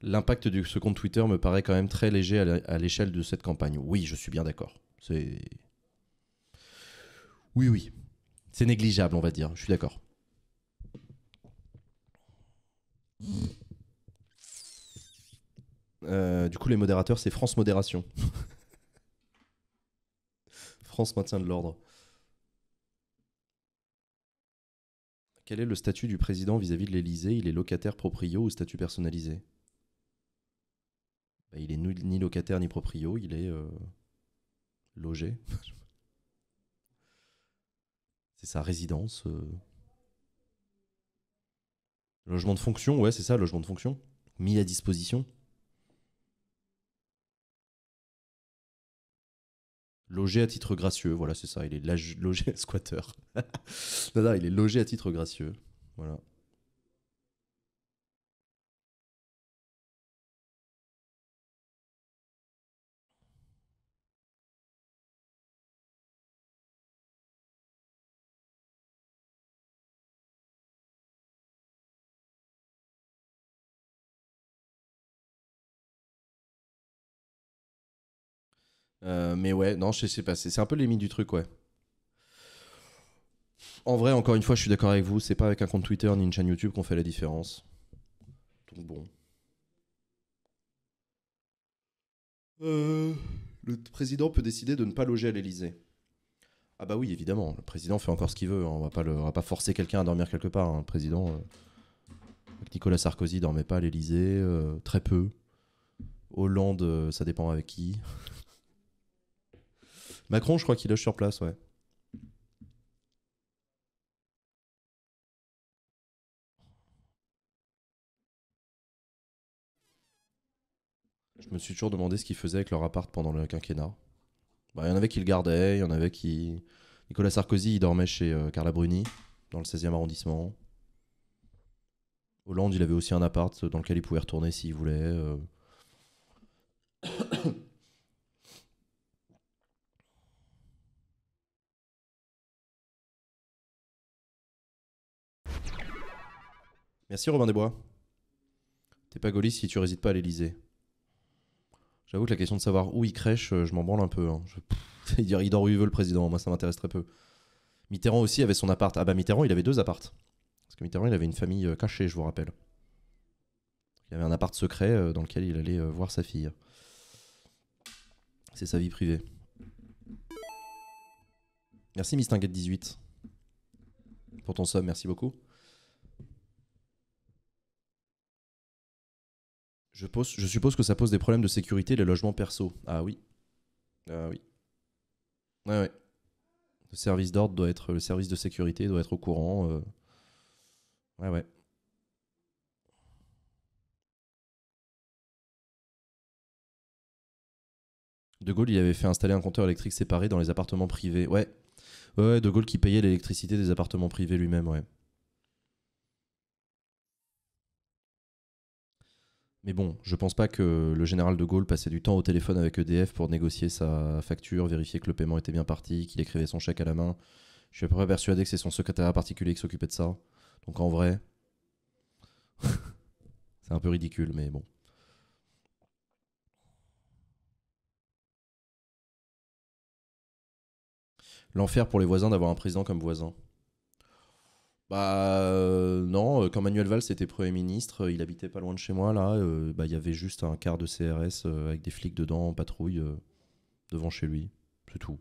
L'impact du second Twitter me paraît quand même très léger à l'échelle de cette campagne. Oui, je suis bien d'accord. C'est. Oui, oui. C'est négligeable, on va dire. Je suis d'accord. Euh, du coup, les modérateurs, c'est France Modération. France maintien de l'ordre. Quel est le statut du président vis-à-vis de l'Elysée Il est locataire, proprio ou statut personnalisé bah, Il est ni locataire ni proprio, il est euh, logé. c'est sa résidence. Euh. Logement de fonction, ouais, c'est ça, logement de fonction. Mis à disposition. Logé à titre gracieux, voilà, c'est ça, il est logé, squatter. non, non, il est logé à titre gracieux. Voilà. Euh, mais ouais, non, je sais pas. C'est un peu les du truc, ouais. En vrai, encore une fois, je suis d'accord avec vous. C'est pas avec un compte Twitter ni une chaîne YouTube qu'on fait la différence. Donc bon. Euh, le président peut décider de ne pas loger à l'Elysée. Ah bah oui, évidemment. Le président fait encore ce qu'il veut. Hein, on va pas le, va pas forcer quelqu'un à dormir quelque part. Hein, le président, euh, Nicolas Sarkozy dormait pas à l'Elysée, très peu. Hollande, ça dépend avec qui. Macron, je crois qu'il loge sur place, ouais. Je me suis toujours demandé ce qu'ils faisaient avec leur appart pendant le quinquennat. Bah, il y en avait qui le gardaient, il y en avait qui. Nicolas Sarkozy, il dormait chez euh, Carla Bruni, dans le 16e arrondissement. Hollande, il avait aussi un appart dans lequel il pouvait retourner s'il voulait. Euh. Merci Robin Desbois. T'es pas gaulliste si tu résides pas à l'Elysée. J'avoue que la question de savoir où il crèche, euh, je m'en branle un peu. Hein. Je... il dort où il veut le président, moi ça m'intéresse très peu. Mitterrand aussi avait son appart. Ah bah Mitterrand, il avait deux appartes. Parce que Mitterrand, il avait une famille euh, cachée, je vous rappelle. Il avait un appart secret euh, dans lequel il allait voir sa fille. C'est sa vie privée. Merci Mistinguette18 pour ton somme, merci beaucoup. Je, suppose que ça pose des problèmes de sécurité, les logements perso. Ah oui. Ah oui. Ouais, ouais. Le service d'ordre doit être. Le service de sécurité doit être au courant. Euh. Ouais, ouais. De Gaulle, il avait fait installer un compteur électrique séparé dans les appartements privés. Ouais. Ouais, De Gaulle qui payait l'électricité des appartements privés lui-même, ouais. Mais bon, je pense pas que le général de Gaulle passait du temps au téléphone avec EDF pour négocier sa facture, vérifier que le paiement était bien parti, qu'il écrivait son chèque à la main. Je suis à peu près persuadé que c'est son secrétaire particulier qui s'occupait de ça. Donc en vrai, c'est un peu ridicule, mais bon. L'enfer pour les voisins d'avoir un président comme voisin. Bah euh, non, euh, quand Manuel Valls était Premier ministre, euh, il habitait pas loin de chez moi, là, bah, il y avait juste un quart de CRS avec des flics dedans en patrouille devant chez lui. C'est tout.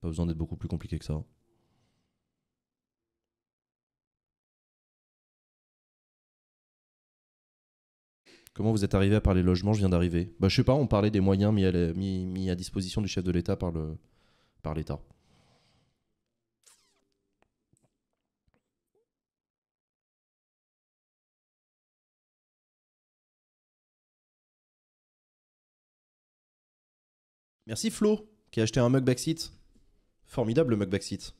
Pas besoin d'être beaucoup plus compliqué que ça. Comment vous êtes arrivé à parler logement Je viens d'arriver. Bah je sais pas, on parlait des moyens mis à, disposition du chef de l'État par l'État. Par Merci Flo qui a acheté un mug backseat. Formidable le mug backseat.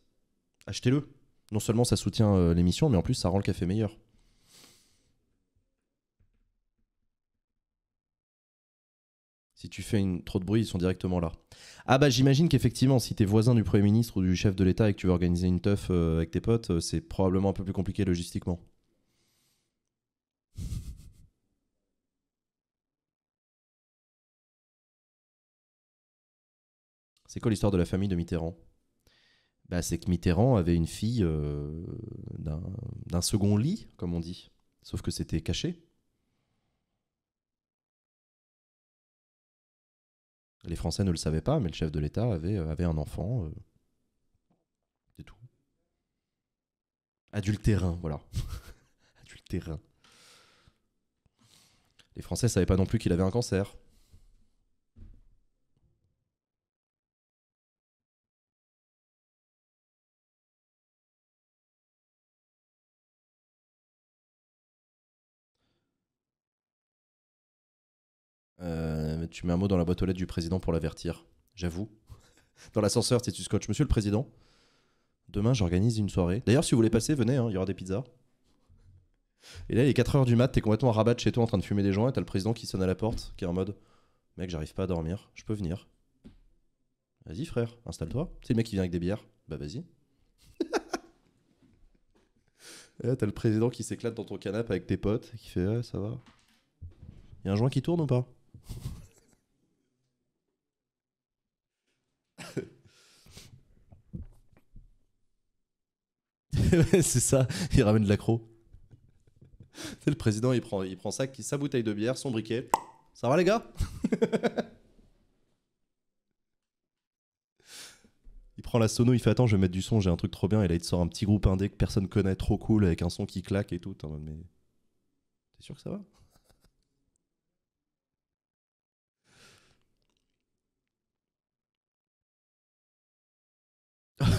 Achetez-le. Non seulement ça soutient euh, l'émission, mais en plus ça rend le café meilleur. Si tu fais une, trop de bruit, ils sont directement là. Ah bah j'imagine qu'effectivement, si t'es voisin du Premier ministre ou du chef de l'État et que tu veux organiser une teuf euh, avec tes potes, euh, c'est probablement un peu plus compliqué logistiquement. C'est quoi l'histoire de la famille de Mitterrand bah, C'est que Mitterrand avait une fille euh, d'un second lit, comme on dit, sauf que c'était caché. Les Français ne le savaient pas, mais le chef de l'État avait, euh, un enfant. Euh, c'est tout. Adultérin, voilà. Adultérin. Les Français ne savaient pas non plus qu'il avait un cancer. tu mets un mot dans la boîte aux lettres du président pour l'avertir. J'avoue. Dans l'ascenseur, tu tu scotches. Monsieur le président, demain j'organise une soirée. D'ailleurs, si vous voulez passer, venez, hein, il y aura des pizzas. Et là, il est 4h du mat, t'es complètement rabat chez toi en train de fumer des joints et t'as le président qui sonne à la porte, qui est en mode Mec, j'arrive pas à dormir, je peux venir. Vas-y, frère, installe-toi. C'est le mec qui vient avec des bières. Bah, vas-y. t'as le président qui s'éclate dans ton canapé avec tes potes, qui fait ça va. Y a un joint qui tourne ou pas c'est ça, il ramène de l'accro. C'est le président, il prend, il prend ça, sa bouteille de bière, son briquet. Ça va les gars Il prend la sono, il fait attends, je vais mettre du son, j'ai un truc trop bien. Et là, il te sort un petit groupe indé que personne connaît, trop cool, avec un son qui claque et tout. T'es sûr que ça va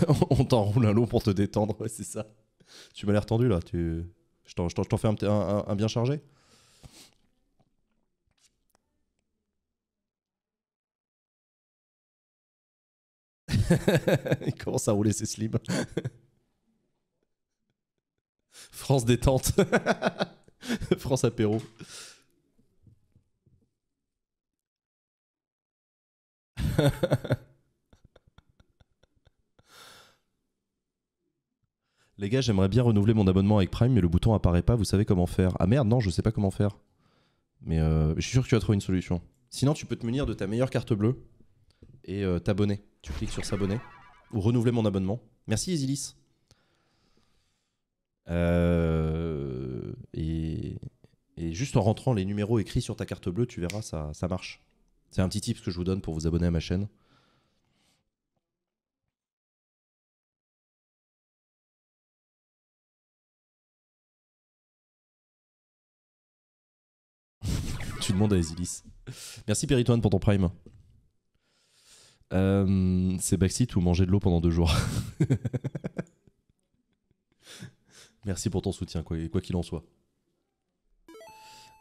on t'enroule un lot pour te détendre, c'est ça. Tu m'as l'air tendu là, tu... je t'en fais un, un bien chargé Il commence à rouler ses slims. France détente. France apéro. Les gars, j'aimerais bien renouveler mon abonnement avec Prime, mais le bouton apparaît pas, vous savez comment faire. Ah merde, non, je sais pas comment faire. Mais euh, je suis sûr que tu vas trouver une solution. Sinon, tu peux te munir de ta meilleure carte bleue et euh, t'abonner. Tu cliques sur s'abonner ou renouveler mon abonnement. Merci, Isilis. Euh, et, juste en rentrant les numéros écrits sur ta carte bleue, tu verras, ça, ça marche. C'est un petit tip que je vous donne pour vous abonner à ma chaîne. Merci Péritoine pour ton prime. Euh, c'est backseat ou manger de l'eau pendant deux jours. Merci pour ton soutien, quoi qu'il en soit.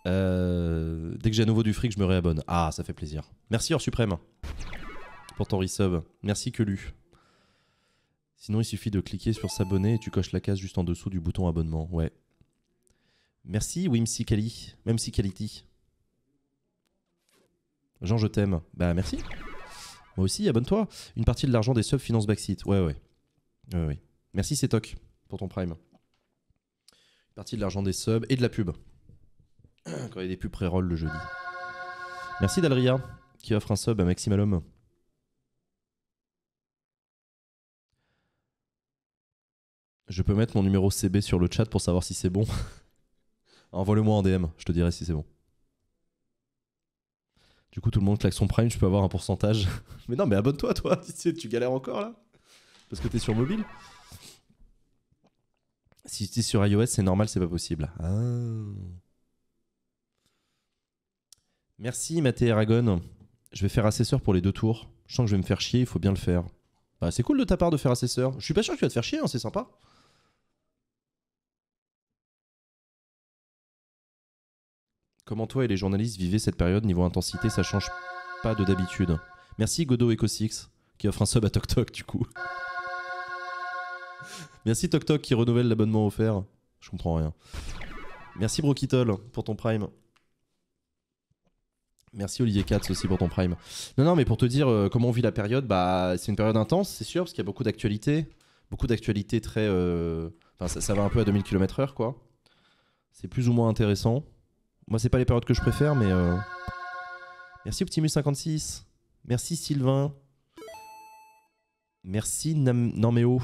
Euh, dès que j'ai à nouveau du fric, je me réabonne. Ah, ça fait plaisir. Merci Hors Suprême pour ton resub. Merci Quelu. Sinon, il suffit de cliquer sur s'abonner et tu coches la case juste en dessous du bouton abonnement. Ouais. Merci Wimsy Cali même si Quality. Jean, je t'aime. Bah merci. Moi aussi, abonne-toi. Une partie de l'argent des subs finance Backseat. Ouais, ouais. Ouais, Merci, Cetok pour ton Prime. Une partie de l'argent des subs et de la pub. Quand il y a des pubs pré-roll le jeudi. Merci, Dalria, qui offre un sub à Maximalum. Je peux mettre mon numéro CB sur le chat pour savoir si c'est bon. Envoie-le-moi en DM, je te dirai si c'est bon. Du coup, tout le monde claque son Prime, je peux avoir un pourcentage. mais non, mais abonne-toi, toi. Tu, tu galères encore là Parce que t'es sur mobile. Si t'es sur iOS, c'est normal, c'est pas possible. Ah. Merci, Mathé Aragon. Je vais faire assesseur pour les deux tours. Je sens que je vais me faire chier, il faut bien le faire. Bah, c'est cool de ta part de faire assesseur. Je suis pas sûr que tu vas te faire chier, hein, c'est sympa. Comment toi et les journalistes vivaient cette période niveau intensité Ça change pas de d'habitude. Merci Godot Ecosix qui offre un sub à Tok du coup. Merci Tok qui renouvelle l'abonnement offert. Je comprends rien. Merci Brokitol pour ton prime. Merci Olivier Katz aussi pour ton prime. Non, non, mais pour te dire euh, comment on vit la période, bah, c'est une période intense, c'est sûr, parce qu'il y a beaucoup d'actualités. Beaucoup d'actualités très. Euh, enfin, ça, ça, va un peu à 2000 km/h, quoi. C'est plus ou moins intéressant. Moi, c'est pas les périodes que je préfère, mais. Euh, merci Optimus56. Merci Sylvain. Merci Nam Naméo.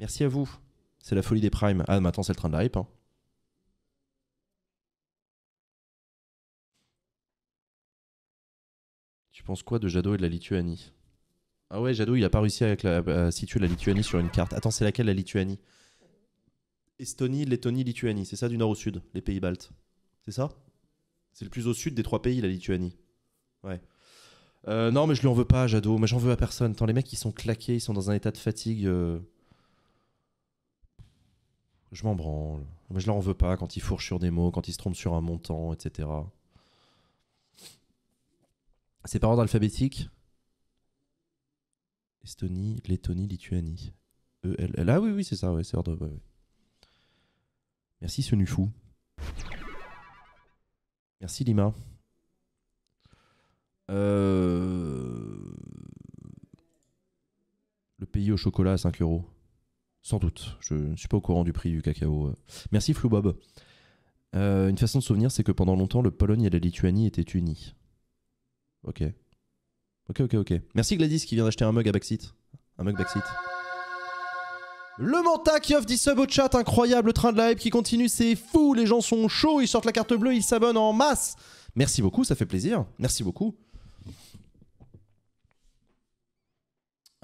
Merci à vous. C'est la folie des primes. Ah, maintenant, c'est le train de la hype. Hein. Tu penses quoi de Jadot et de la Lituanie Ah ouais, Jadot, il a pas réussi la, à situer la Lituanie sur une carte. Attends, c'est laquelle la Lituanie Estonie, Lettonie, Lituanie. C'est ça du nord au sud, les pays baltes. C'est ça C'est le plus au sud des trois pays, la Lituanie. Ouais. Euh, non, mais je lui en veux pas, Jadot. Mais j'en veux à personne. Tant les mecs, ils sont claqués, ils sont dans un état de fatigue. Euh, je m'en branle. Mais je leur en veux pas quand ils fourchent sur des mots, quand ils se trompent sur un montant, etc. C'est par ordre alphabétique Estonie, Lettonie, Lituanie. E -L Ah oui, oui, c'est ça, ouais, c'est ordre. Merci, ce nufou. Merci Lima. Euh, le pays au chocolat à 5 euros. Sans doute. Je ne suis pas au courant du prix du cacao. Euh. Merci Floubob. Euh, une façon de souvenir, c'est que pendant longtemps, le Pologne et la Lituanie étaient unis. Ok. Ok, ok, ok. Merci Gladys qui vient d'acheter un mug à Backseat. Un mug Backseat. Le Manta qui offre 10 subs au chat, incroyable, le train de la hype qui continue, c'est fou, les gens sont chauds, ils sortent la carte bleue, ils s'abonnent en masse. Merci beaucoup, ça fait plaisir. Merci beaucoup.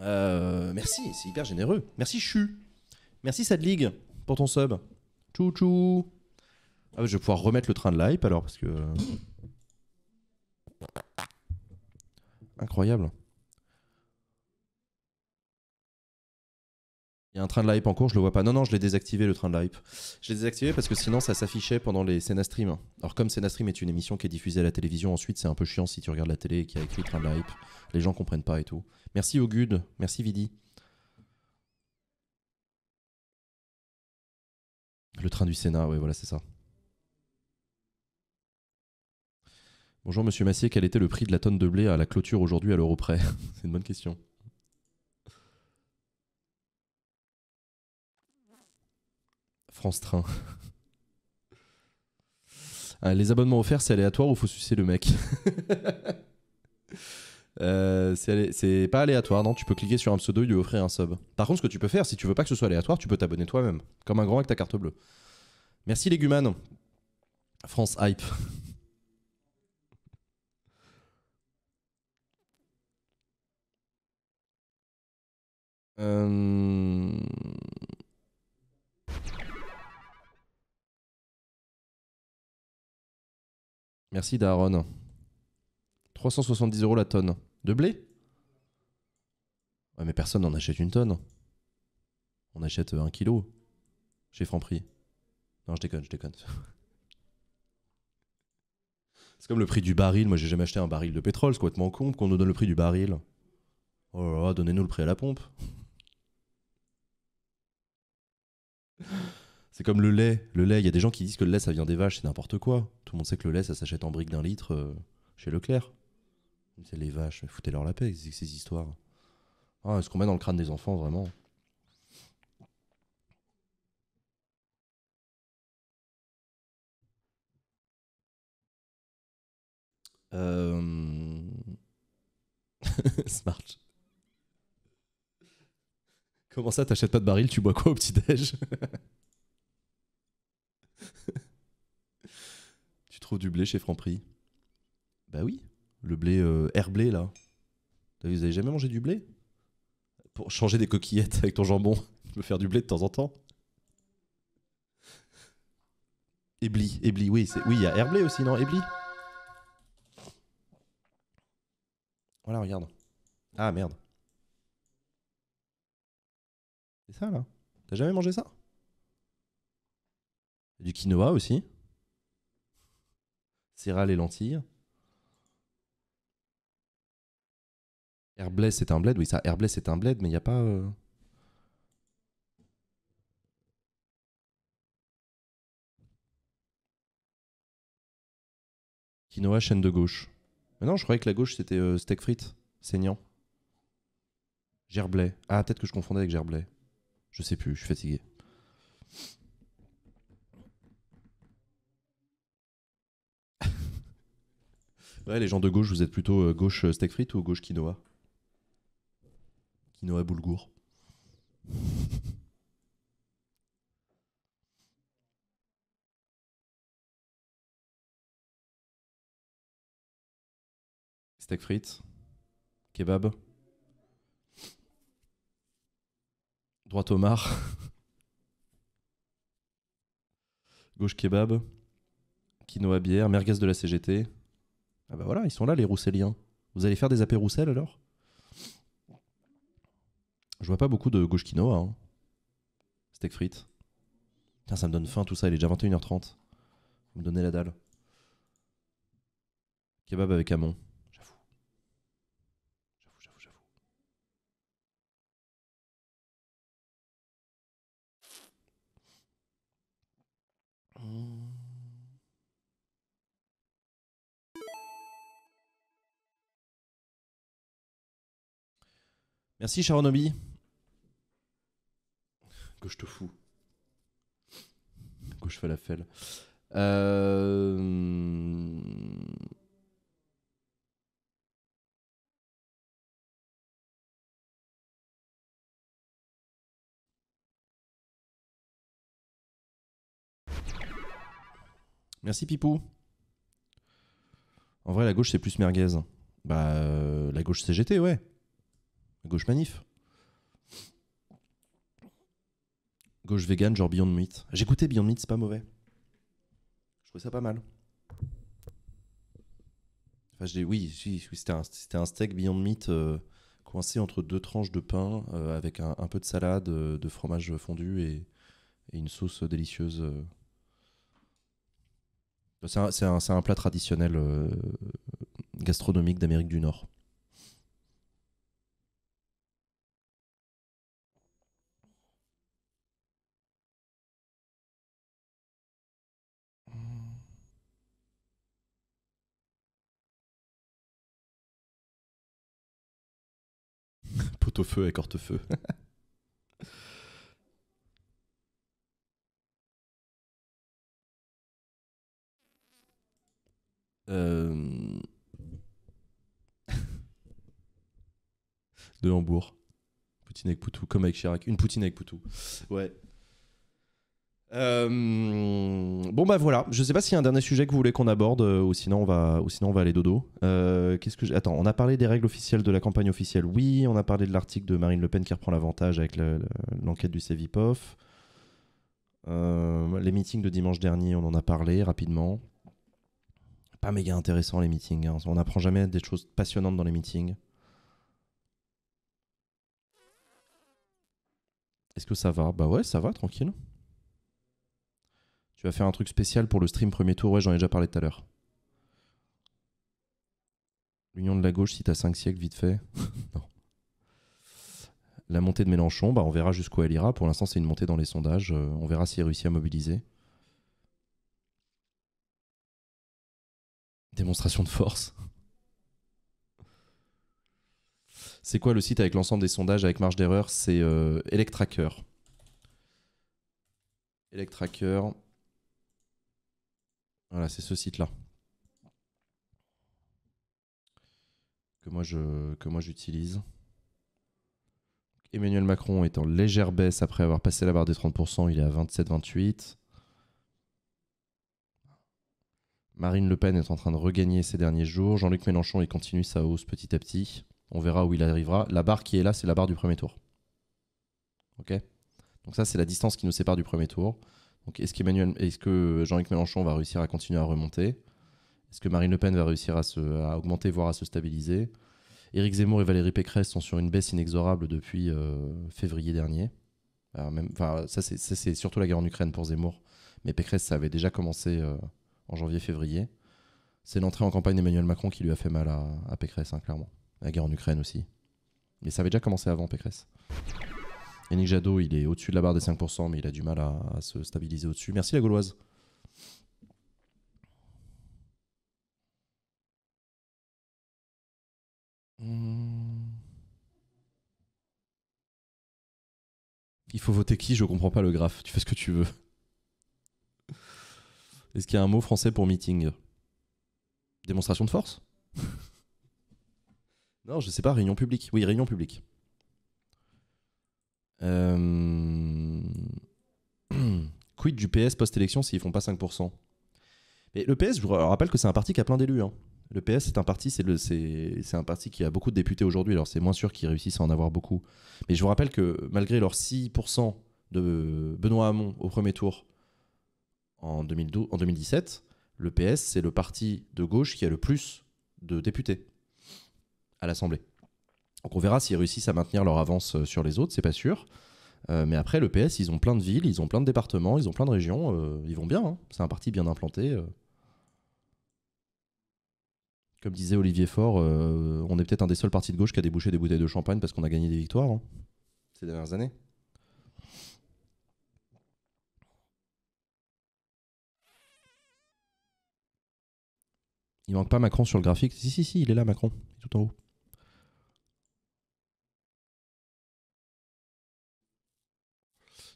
Euh, merci, c'est hyper généreux. Merci Chu. Merci Sad League pour ton sub. Chou chou. Ah, bah, je vais pouvoir remettre le train de hype alors parce que... Incroyable. Il y a un train de live en cours, je le vois pas. Non, non, je l'ai désactivé le train de live. Je l'ai désactivé parce que sinon ça s'affichait pendant les Cena Stream. Alors, comme Cena Stream est une émission qui est diffusée à la télévision, ensuite c'est un peu chiant si tu regardes la télé et qu'il y a écrit train de hype. Les gens comprennent pas et tout. Merci Augude. merci Vidi. Le train du Sénat, oui, voilà, c'est ça. Bonjour Monsieur Massier, quel était le prix de la tonne de blé à la clôture aujourd'hui à l'euro près C'est une bonne question. France Train. Ah, les abonnements offerts, c'est aléatoire ou faut sucer le mec euh, C'est pas aléatoire, non Tu peux cliquer sur un pseudo et lui offrir un sub. Par contre, ce que tu peux faire, si tu veux pas que ce soit aléatoire, tu peux t'abonner toi-même, comme un grand avec ta carte bleue. Merci Légumane. France Hype. Euh, Merci Daron. 370 euros la tonne. De blé Ouais, mais personne n'en achète une tonne. On achète euh, un kilo chez Franprix. Non, je déconne, je déconne. C'est comme le prix du baril. Moi, j'ai jamais acheté un baril de pétrole. C'est complètement con qu'on nous donne le prix du baril. Oh là là, donnez-nous le prix à la pompe. C'est comme le lait. Le lait, il y a des gens qui disent que le lait, ça vient des vaches, c'est n'importe quoi. Tout le monde sait que le lait, ça s'achète en briques d'un litre euh, chez Leclerc. C'est les vaches, mais foutez-leur la paix ces histoires. Ah, ce qu'on met dans le crâne des enfants, vraiment. Euh, Smart. Comment ça, t'achètes pas de baril, tu bois quoi au petit-déj tu trouves du blé chez Franprix Bah oui, le blé herblé euh, là. Vous avez jamais mangé du blé Pour changer des coquillettes avec ton jambon, tu faire du blé de temps en temps. Ebli, Ebli, oui, c'est oui, il y a herblé aussi, non Ebli Voilà, regarde. Ah merde. C'est ça là T'as jamais mangé ça du quinoa aussi. Céréales et lentilles. Herblay c'est un bled, oui, ça. Herblay c'est un bled, mais il n'y a pas. Euh, quinoa, chaîne de gauche. Mais non, je croyais que la gauche c'était euh, steak frites, saignant. Gerblay. Ah, peut-être que je confondais avec Gerblay. Je sais plus, je suis fatigué. Ouais, les gens de gauche, vous êtes plutôt euh, gauche euh, steak frites ou gauche quinoa Quinoa boulgour. Steak frites, kebab, droite Omar. gauche kebab, quinoa bière, merguez de la CGT. Ah ben voilà, ils sont là les Rousseliens. Vous allez faire des AP Roussel alors Je vois pas beaucoup de gauche quinoa. Hein. Steak frites. Tiens, ça me donne faim tout ça, il est déjà 21h30. Vous me donnez la dalle. Kebab avec amon. J'avoue. J'avoue, j'avoue, j'avoue. Mmh. Merci Charonobi. Que je te fous. Que je fais la felle. Euh. Merci Pipou. En vrai, la gauche, c'est plus merguez. Bah, euh, la gauche CGT, ouais. Gauche manif. Gauche vegan, genre Beyond Meat. J'ai goûté Beyond Meat, c'est pas mauvais. Je trouvais ça pas mal. Enfin, oui, c'était un, steak Beyond Meat euh, coincé entre deux tranches de pain euh, avec un, peu de salade, euh, de fromage fondu et, une sauce délicieuse. C'est un, un, plat traditionnel gastronomique d'Amérique du Nord. pot-au-feu et corte euh. de Hambourg. Poutine avec Poutou, comme avec Chirac. Une poutine avec Poutou. Ouais. Euh, bon bah voilà, je sais pas s'il y a un dernier sujet que vous voulez qu'on aborde euh, ou sinon on va ou sinon on va aller dodo. Euh, qu'est-ce que j'ai attends, on a parlé des règles officielles de la campagne officielle. Oui, on a parlé de l'article de Marine Le Pen qui reprend l'avantage avec l'enquête du Cevipof. les meetings de dimanche dernier, on en a parlé rapidement. Pas méga intéressant les meetings. Hein. On n'apprend jamais des choses passionnantes dans les meetings. Est-ce que ça va Bah ouais, ça va, tranquille. Tu vas faire un truc spécial pour le stream premier tour. Ouais, j'en ai déjà parlé tout à l'heure. L'union de la gauche, si t'as 5 siècles, vite fait. non. La montée de Mélenchon, bah, on verra jusqu'où elle ira. Pour l'instant, c'est une montée dans les sondages. Euh, on verra s'il réussit à mobiliser. Démonstration de force. c'est quoi le site avec l'ensemble des sondages avec marge d'erreur C'est euh, Electracker. Electracker. Voilà, c'est ce site-là. Que moi, je, que moi j'utilise. Emmanuel Macron est en légère baisse après avoir passé la barre des 30%, il est à 27-28. Marine Le Pen est en train de regagner ces derniers jours. Jean-Luc Mélenchon, il continue sa hausse petit à petit. On verra où il arrivera. La barre qui est là, c'est la barre du premier tour. Ok Donc ça, c'est la distance qui nous sépare du premier tour est-ce est-ce que Jean-Luc Mélenchon va réussir à continuer à remonter Est-ce que Marine Le Pen va réussir à, se, augmenter, voire à se stabiliser Éric Zemmour et Valérie Pécresse sont sur une baisse inexorable depuis euh, février dernier. ça, c'est surtout la guerre en Ukraine pour Zemmour. Mais Pécresse, ça avait déjà commencé euh, en janvier-février. C'est l'entrée en campagne d'Emmanuel Macron qui lui a fait mal à, Pécresse, hein, clairement. La guerre en Ukraine aussi. Mais ça avait déjà commencé avant Pécresse. Yannick Jadot, il est au-dessus de la barre des 5%, mais il a du mal à, se stabiliser au-dessus. Merci la Gauloise. Il faut voter qui Je comprends pas le graphe. Tu fais ce que tu veux. Est-ce qu'il y a un mot français pour meeting Démonstration de force Non, je sais pas. Réunion publique. Oui, réunion publique. Euh, quid du PS post-élection s'ils font pas 5% Mais le PS, je vous rappelle que c'est un parti qui a plein d'élus. Hein. Le PS, c'est un parti, un parti qui a beaucoup de députés aujourd'hui. Alors c'est moins sûr qu'ils réussissent à en avoir beaucoup. Mais je vous rappelle que malgré leur 6% de Benoît Hamon au premier tour en, 2012, en 2017, le PS, c'est le parti de gauche qui a le plus de députés à l'Assemblée. Donc on verra s'ils réussissent à maintenir leur avance euh, sur les autres, c'est pas sûr. Euh, mais après, le PS, ils ont plein de villes, ils ont plein de départements, ils ont plein de régions, euh, ils vont bien. Hein. C'est un parti bien implanté. Comme disait Olivier Faure, on est peut-être un des seuls partis de gauche qui a débouché des bouteilles de champagne parce qu'on a gagné des victoires hein, ces dernières années. Il manque pas Macron sur le graphique. Si, si, si, il est là, Macron, tout en haut.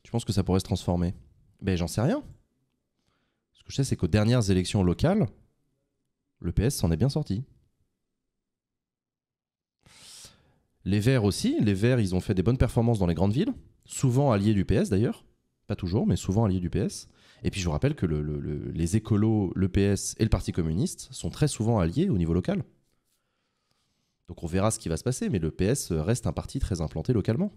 Je pense que ça pourrait se transformer Ben j'en sais rien. Ce que je sais, c'est qu'aux dernières élections locales, le PS s'en est bien sorti. Les Verts aussi, les Verts, ils ont fait des bonnes performances dans les grandes villes, souvent alliés du PS d'ailleurs, pas toujours, mais souvent alliés du PS. Et puis je vous rappelle que les écolos, le PS et le Parti communiste sont très souvent alliés au niveau local. Donc on verra ce qui va se passer, mais le PS reste un parti très implanté localement.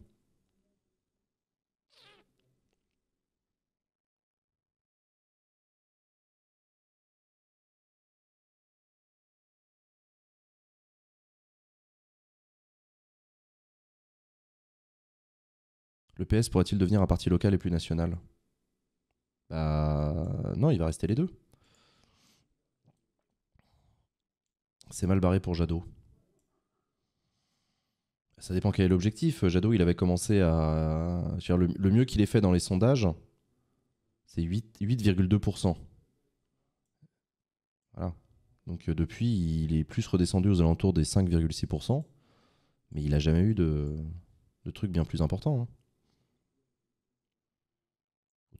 Le PS pourrait-il devenir un parti local et plus national bah, non, il va rester les deux. C'est mal barré pour Jadot. Ça dépend quel est l'objectif. Jadot, il avait commencé à... le, mieux qu'il ait fait dans les sondages, c'est 8,2%. voilà. Donc euh, depuis, il est plus redescendu aux alentours des 5,6%, mais il n'a jamais eu de, truc bien plus important. Hein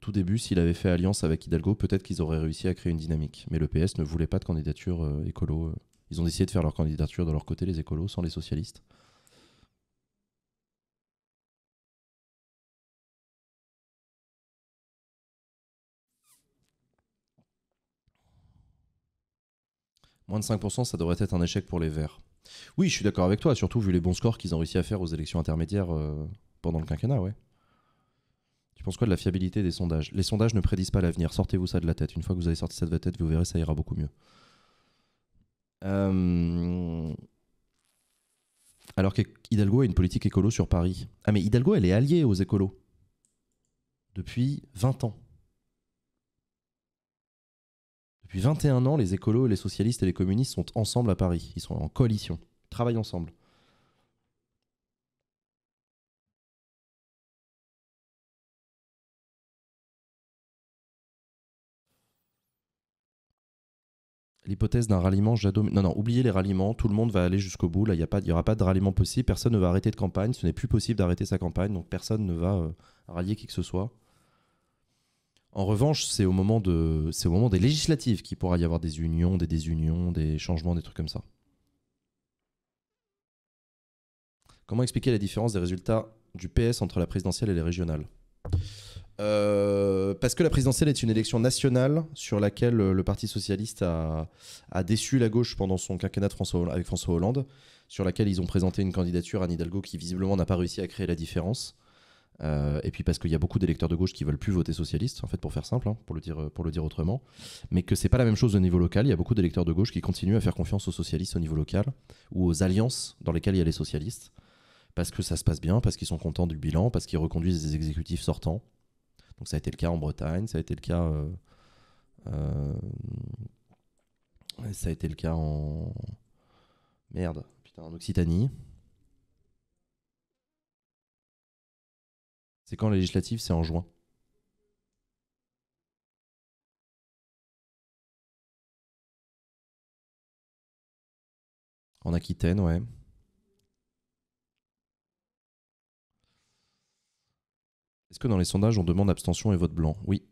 tout début, s'il avait fait alliance avec Hidalgo, peut-être qu'ils auraient réussi à créer une dynamique. Mais le PS ne voulait pas de candidature euh, écolo. Euh. Ils ont décidé de faire leur candidature de leur côté, les écolos, sans les socialistes. Moins de 5%, ça devrait être un échec pour les Verts. Oui, je suis d'accord avec toi, surtout vu les bons scores qu'ils ont réussi à faire aux élections intermédiaires euh, pendant le quinquennat, ouais. Tu penses quoi de la fiabilité des sondages Les sondages ne prédisent pas l'avenir. Sortez-vous ça de la tête. Une fois que vous avez sorti ça de la tête, vous verrez, ça ira beaucoup mieux. Euh, alors qu'Hidalgo a une politique écolo sur Paris. Ah, mais Hidalgo, elle est alliée aux écolos. Depuis 20 ans. Depuis 21 ans, les écolos, les socialistes et les communistes sont ensemble à Paris. Ils sont en coalition. Ils travaillent ensemble. l'hypothèse d'un ralliement Jadot. Non, non, oubliez les ralliements, tout le monde va aller jusqu'au bout. Là, il n'y aura pas de ralliement possible, personne ne va arrêter de campagne, ce n'est plus possible d'arrêter sa campagne, donc personne ne va euh, rallier qui que ce soit. En revanche, c'est au, moment de, c'est au moment des législatives qu'il pourra y avoir des unions, des désunions, des changements, des trucs comme ça. Comment expliquer la différence des résultats du PS entre la présidentielle et les régionales euh, parce que la présidentielle est une élection nationale sur laquelle euh, le Parti socialiste a, déçu la gauche pendant son quinquennat avec François Hollande, sur laquelle ils ont présenté une candidature, à Hidalgo, qui visiblement n'a pas réussi à créer la différence. Euh, et puis parce qu'il y a beaucoup d'électeurs de gauche qui veulent plus voter socialiste, en fait, pour faire simple, hein, pour, le dire, pour le dire autrement, mais que c'est pas la même chose au niveau local. Il y a beaucoup d'électeurs de gauche qui continuent à faire confiance aux socialistes au niveau local ou aux alliances dans lesquelles il y a les socialistes, parce que ça se passe bien, parce qu'ils sont contents du bilan, parce qu'ils reconduisent des exécutifs sortants, donc ça a été le cas en Bretagne, ça a été le cas, euh, euh, ça a été le cas en merde, putain, en Occitanie. C'est quand législatif, C'est en juin. En Aquitaine, ouais. Est-ce que dans les sondages, on demande abstention et vote blanc Oui.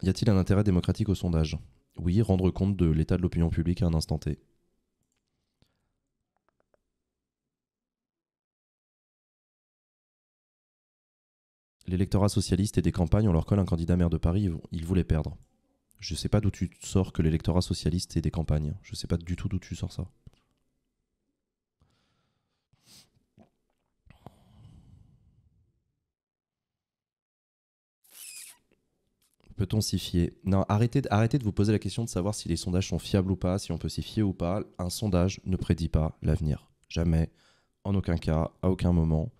Y a-t-il un intérêt démocratique au sondage Oui, rendre compte de l'état de l'opinion publique à un instant T. L'électorat socialiste et des campagnes, on leur colle un candidat maire de Paris, ils voulaient perdre. Je ne sais pas d'où tu sors que l'électorat socialiste et des campagnes. Je sais pas du tout d'où tu sors ça. Peut-on s'y fier Non, arrêtez, de vous poser la question de savoir si les sondages sont fiables ou pas, si on peut s'y fier ou pas. Un sondage ne prédit pas l'avenir. Jamais, en aucun cas, à aucun moment.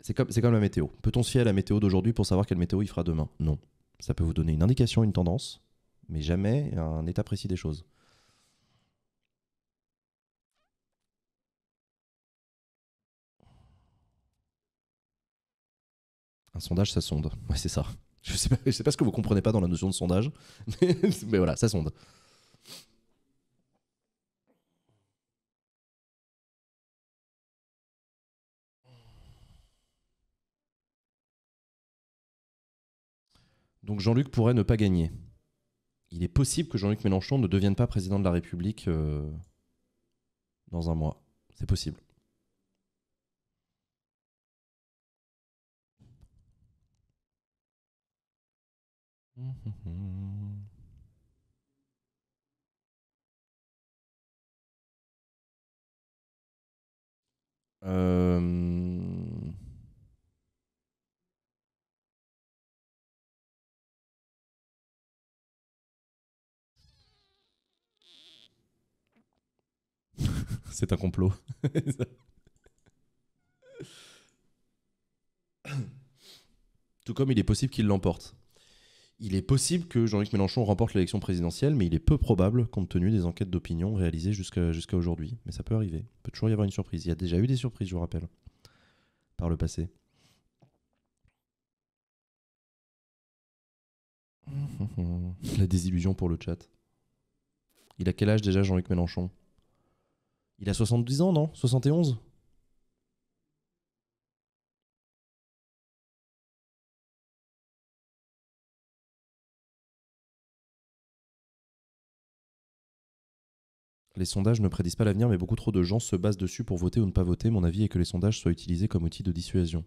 C'est comme, la météo. Peut-on se fier à la météo d'aujourd'hui pour savoir quelle météo il fera demain Non. Ça peut vous donner une indication, une tendance, mais jamais un état précis des choses. Un sondage, ça sonde. Ouais, c'est ça. Je sais pas, sais pas ce que vous comprenez pas dans la notion de sondage, mais, voilà, ça sonde. Donc Jean-Luc pourrait ne pas gagner. Il est possible que Jean-Luc Mélenchon ne devienne pas président de la République euh, dans un mois. C'est possible. Euh, C'est un complot. Tout comme il est possible qu'il l'emporte. Il est possible que Jean-Luc Mélenchon remporte l'élection présidentielle, mais il est peu probable compte tenu des enquêtes d'opinion réalisées jusqu'à aujourd'hui. Mais ça peut arriver. Il peut toujours y avoir une surprise. Il y a déjà eu des surprises, je vous rappelle, par le passé. La désillusion pour le chat. Il a quel âge déjà Jean-Luc Mélenchon Il a 70 ans, non 71 Les sondages ne prédisent pas l'avenir, mais beaucoup trop de gens se basent dessus pour voter ou ne pas voter. Mon avis est que les sondages soient utilisés comme outil de dissuasion.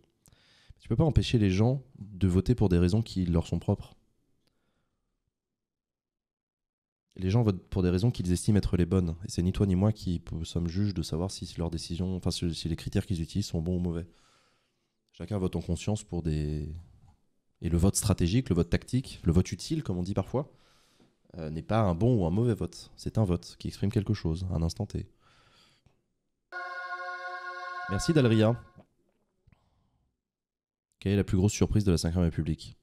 Tu peux pas empêcher les gens de voter pour des raisons qui leur sont propres. Les gens votent pour des raisons qu'ils estiment être les bonnes. Et c'est ni toi ni moi qui sommes juges de savoir si leurs décisions, enfin si les critères qu'ils utilisent sont bons ou mauvais. Chacun vote en conscience pour des. Et le vote stratégique, le vote tactique, le vote utile, comme on dit parfois, euh, n'est pas un bon ou un mauvais vote. C'est un vote qui exprime quelque chose, un instant T. Merci Dalria. Quelle est la plus grosse surprise de la 5 République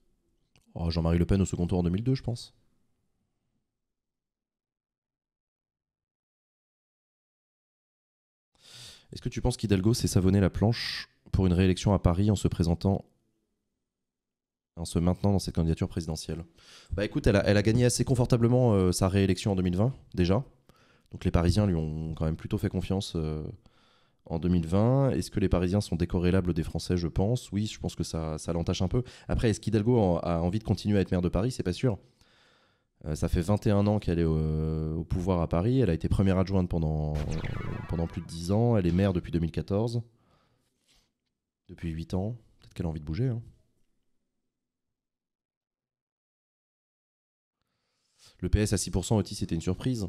oh, Jean-Marie Le Pen au second tour en 2002, je pense. Est-ce que tu penses qu'Hidalgo s'est savonné la planche pour une réélection à Paris en se présentant en se maintenant dans cette candidature présidentielle Bah écoute, elle a, gagné assez confortablement euh, sa réélection en 2020 déjà. Donc les Parisiens lui ont quand même plutôt fait confiance euh, en 2020. Est-ce que les Parisiens sont décorrélables des Français Je pense. Oui, je pense que ça, ça l'entache un peu. Après, est-ce qu'Hidalgo a envie de continuer à être maire de Paris C'est pas sûr. Euh, ça fait 21 ans qu'elle est au, pouvoir à Paris. Elle a été première adjointe pendant, pendant plus de 10 ans. Elle est maire depuis 2014. Depuis 8 ans. Peut-être qu'elle a envie de bouger. Hein. Le PS à 6%, Otis, c'était une surprise.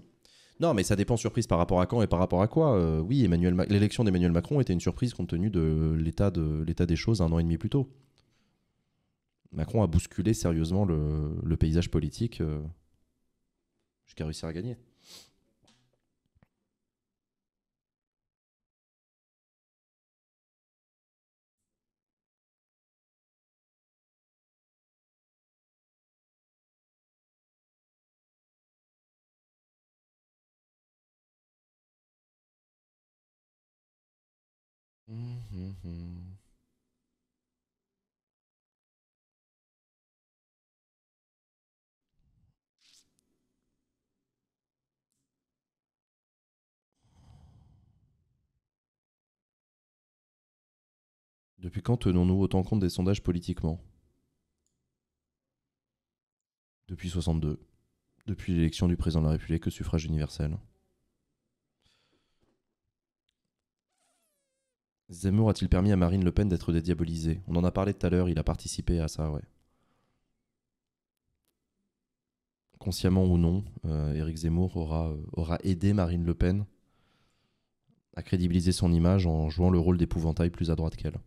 Non, mais ça dépend surprise par rapport à quand et par rapport à quoi. Euh, oui, Emmanuel l'élection d'Emmanuel Macron était une surprise compte tenu de l'état, de l'état des choses un an et demi plus tôt. Macron a bousculé sérieusement le, paysage politique euh, jusqu'à réussir à gagner. Depuis quand tenons-nous autant compte des sondages politiquement Depuis 62. Depuis l'élection du président de la République au suffrage universel. Zemmour a-t-il permis à Marine Le Pen d'être dédiabolisée On en a parlé tout à l'heure, il a participé à ça, ouais. Consciemment ou non, Eric euh, Éric Zemmour euh, aura, aidé Marine Le Pen à crédibiliser son image en jouant le rôle d'épouvantail plus à droite qu'elle.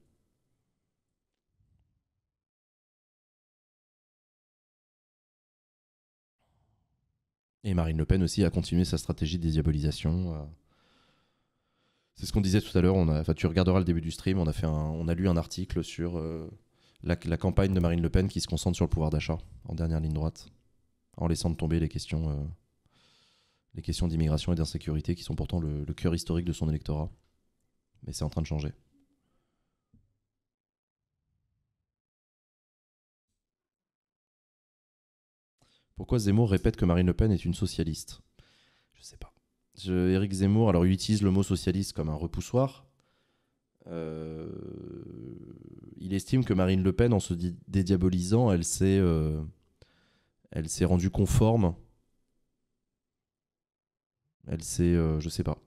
Et Marine Le Pen aussi a continué sa stratégie de dédiabolisation. Euh, c'est ce qu'on disait tout à l'heure. On tu regarderas le début du stream. On a fait, on a lu un article sur euh, la, campagne de Marine Le Pen qui se concentre sur le pouvoir d'achat en dernière ligne droite, en laissant tomber les questions, euh, les questions d'immigration et d'insécurité qui sont pourtant le, le cœur historique de son électorat. Mais c'est en train de changer. Pourquoi Zemmour répète que Marine Le Pen est une socialiste Eric Éric Zemmour, alors il utilise le mot socialiste comme un repoussoir. Euh, il estime que Marine Le Pen, en se dédiabolisant, euh, elle s'est, rendue conforme. Elle s'est, euh, je sais pas.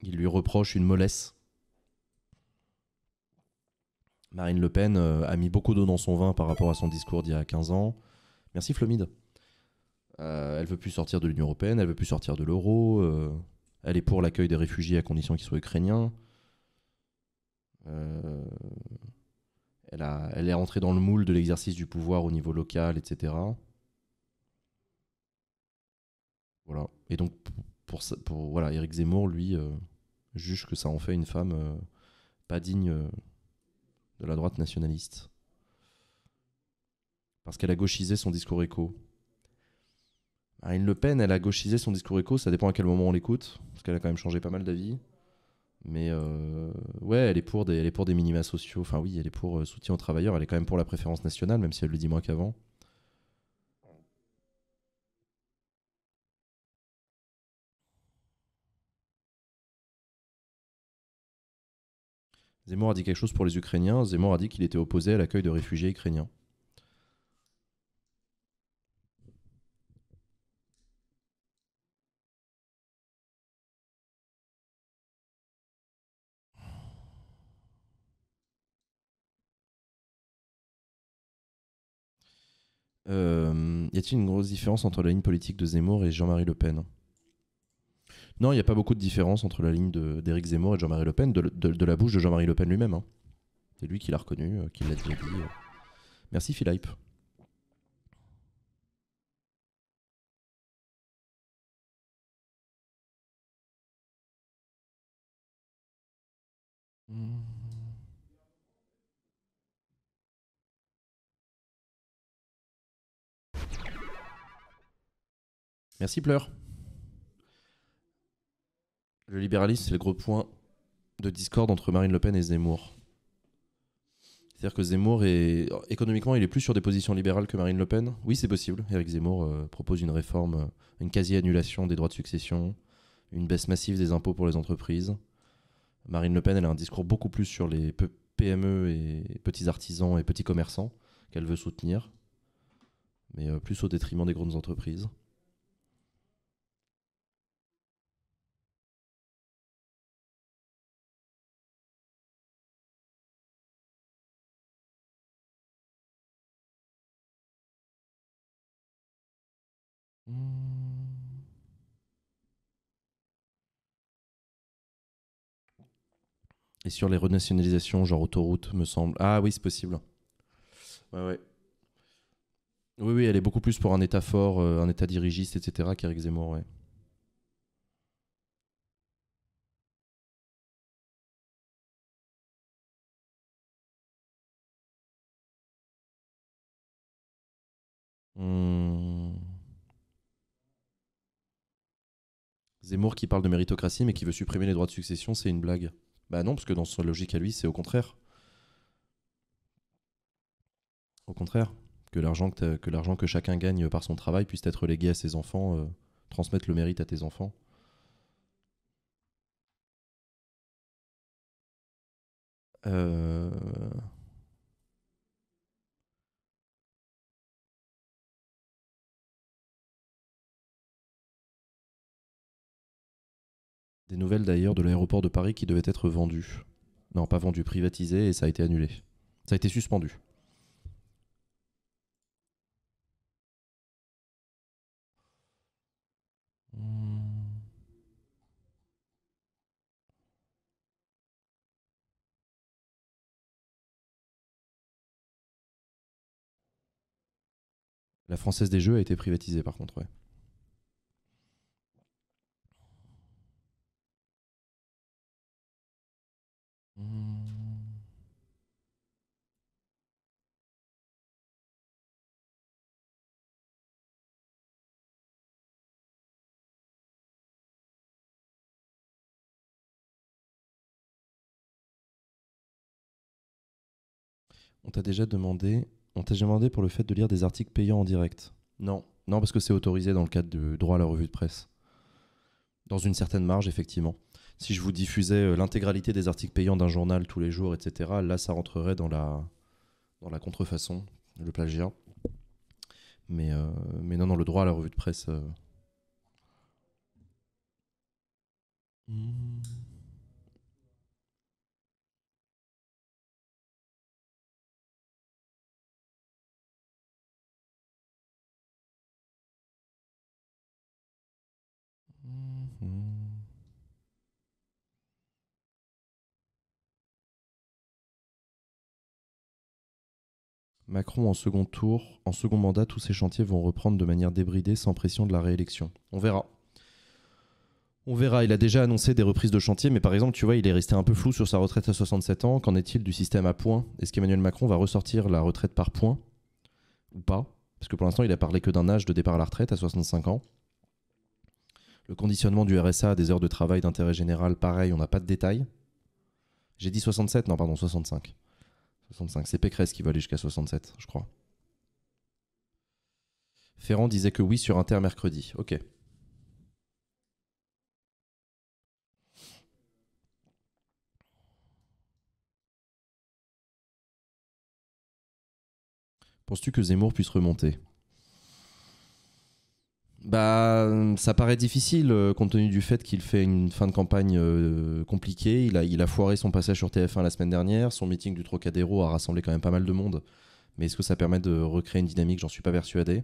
Il lui reproche une mollesse. Marine Le Pen a mis beaucoup d'eau dans son vin par rapport à son discours d'il y a 15 ans. Merci Flomide. Euh, elle veut plus sortir de l'Union européenne, elle veut plus sortir de l'euro. Euh, elle est pour l'accueil des réfugiés à condition qu'ils soient ukrainiens. Euh, elle, elle est rentrée dans le moule de l'exercice du pouvoir au niveau local, etc. Voilà. Et donc, pour voilà, Eric Zemmour, lui, juge que ça en fait une femme pas digne de la droite nationaliste. Parce qu'elle a gauchisé son discours éco. Marine Le Pen, elle a gauchisé son discours éco, ça dépend à quel moment on l'écoute, parce qu'elle a quand même changé pas mal d'avis. Mais euh, ouais, elle est pour des, elle pour des minima sociaux. Enfin oui, elle est pour euh, soutien aux travailleurs. Elle est quand même pour la préférence nationale, même si elle le dit moins qu'avant. Zemmour a dit quelque chose pour les Ukrainiens. Zemmour a dit qu'il était opposé à l'accueil de réfugiés ukrainiens. Euh, y a-t-il une grosse différence entre la ligne politique de Zemmour et Jean-Marie Le Pen Non, il n'y a pas beaucoup de différence entre la ligne d'Éric Zemmour et Jean-Marie Le Pen, de, la bouche de Jean-Marie Le Pen lui-même. Hein. C'est lui qui l'a reconnu, euh, qui l'a dit. Euh. Merci Philippe. Hmm. Merci Pleur. Le libéralisme, c'est le gros point de discorde entre Marine Le Pen et Zemmour. C'est-à-dire que Zemmour, est, économiquement, il est plus sur des positions libérales que Marine Le Pen. Oui, c'est possible. Eric Zemmour euh, propose une réforme, euh, une quasi-annulation des droits de succession, une baisse massive des impôts pour les entreprises. Marine Le Pen, elle a un discours beaucoup plus sur les PME e et petits artisans et petits commerçants qu'elle veut soutenir, mais euh, plus au détriment des grandes entreprises. Et sur les renationalisations, genre autoroute, me semble. Ah oui, c'est possible. Ouais, Oui, oui, elle est beaucoup plus pour un État fort, euh, un État dirigiste, etc. qu'Éric Zemmour, ouais. Hmm. Zemmour qui parle de méritocratie mais qui veut supprimer les droits de succession, c'est une blague. Bah non, parce que dans son logique à lui, c'est au contraire. Au contraire, que l'argent que, chacun gagne par son travail puisse être légué à ses enfants, euh, transmettre le mérite à tes enfants. Euh, Des nouvelles d'ailleurs de l'aéroport de Paris qui devait être vendu. Non, pas vendu, privatisé et ça a été annulé. Ça a été suspendu. La Française des Jeux a été privatisée par contre, ouais. On t'a déjà demandé, on t'a déjà demandé pour le fait de lire des articles payants en direct Non, non parce que c'est autorisé dans le cadre du droit à la revue de presse. Dans une certaine marge, effectivement. Si je vous diffusais euh, l'intégralité des articles payants d'un journal tous les jours, etc., là, ça rentrerait dans la, dans la contrefaçon, le plagiat. Mais, euh, mais non, non, le droit à la revue de presse. Euh. Mmh. Mhm. Macron en second tour, en second mandat, tous ces chantiers vont reprendre de manière débridée, sans pression de la réélection. On verra. On verra, il a déjà annoncé des reprises de chantier, mais par exemple, tu vois, il est resté un peu flou sur sa retraite à 67 ans. Qu'en est-il du système à points Est-ce qu'Emmanuel Macron va ressortir la retraite par points Ou pas Parce que pour l'instant, il a parlé que d'un âge de départ à la retraite à 65 ans. Le conditionnement du RSA à des heures de travail d'intérêt général, pareil, on n'a pas de détails. J'ai dit 67, non, pardon, 65. 65, c'est Pécresse qui va aller jusqu'à 67, je crois. Ferrand disait que oui sur Inter mercredi. Ok. Penses-tu que Zemmour puisse remonter bah, ça paraît difficile euh, compte tenu du fait qu'il fait une fin de campagne euh, compliquée. Il a, il a foiré son passage sur TF1 la semaine dernière. Son meeting du Trocadéro a rassemblé quand même pas mal de monde. Mais est-ce que ça permet de recréer une dynamique J'en suis pas persuadé.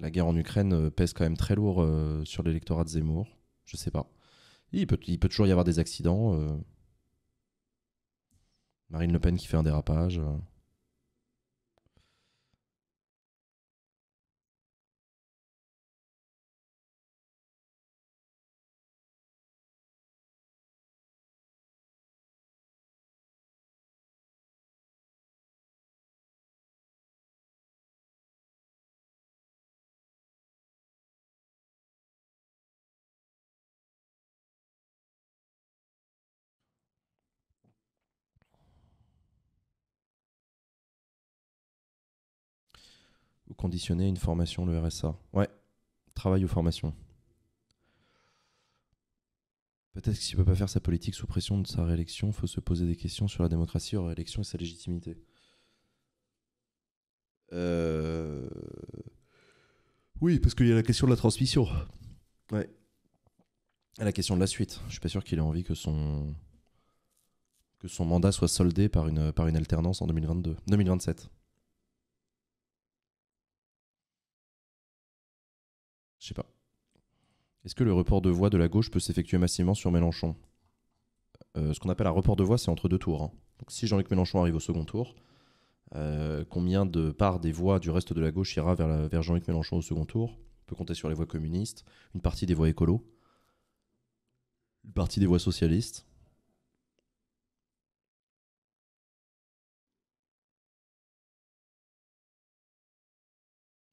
La guerre en Ukraine euh, pèse quand même très lourd sur l'électorat de Zemmour. Je sais pas. Il il peut toujours y avoir des accidents. Marine Le Pen qui fait un dérapage. Euh. Ou conditionner une formation, le RSA. Ouais, travail ou formation. Peut-être qu'il ne peut pas faire sa politique sous pression de sa réélection, il faut se poser des questions sur la démocratie, la réélection et sa légitimité. Euh. Oui, parce qu'il y a la question de la transmission. Ouais. Et la question de la suite. Je suis pas sûr qu'il ait envie que son que son mandat soit soldé par une, par une alternance en 2022, 2027. Je sais pas. Est-ce que le report de voix de la gauche peut s'effectuer massivement sur Mélenchon euh, Ce qu'on appelle un report de voix, c'est entre deux tours. Hein. Donc si Jean-Luc Mélenchon arrive au second tour, euh, combien de parts des voix du reste de la gauche ira vers, Jean-Luc Mélenchon au second tour On peut compter sur les voix communistes, une partie des voix écolos, une partie des voix socialistes.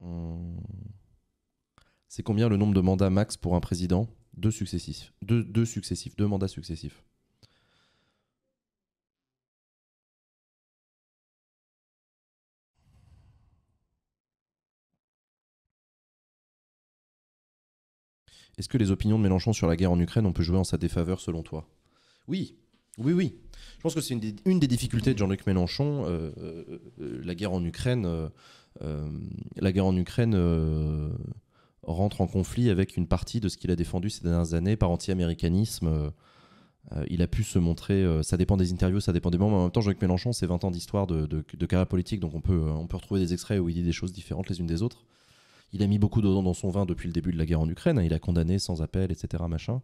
Hmm. C'est combien le nombre de mandats max pour un président Deux successifs. Deux, deux successifs, deux mandats successifs. Est-ce que les opinions de Mélenchon sur la guerre en Ukraine, on peut jouer en sa défaveur selon toi Oui, oui, oui. Je pense que c'est une, des difficultés de Jean-Luc Mélenchon. Euh, euh, euh, la guerre en Ukraine, la guerre en Ukraine rentre en conflit avec une partie de ce qu'il a défendu ces dernières années par anti-américanisme. Euh, il a pu se montrer, euh, ça dépend des interviews, ça dépend des moments, mais en même temps, Jean-Luc Mélenchon, c'est 20 ans d'histoire de, carrière politique, donc on peut, euh, on peut retrouver des extraits où il dit des choses différentes les unes des autres. Il a mis beaucoup dents dans son vin depuis le début de la guerre en Ukraine, hein, il a condamné sans appel, etc. Machin.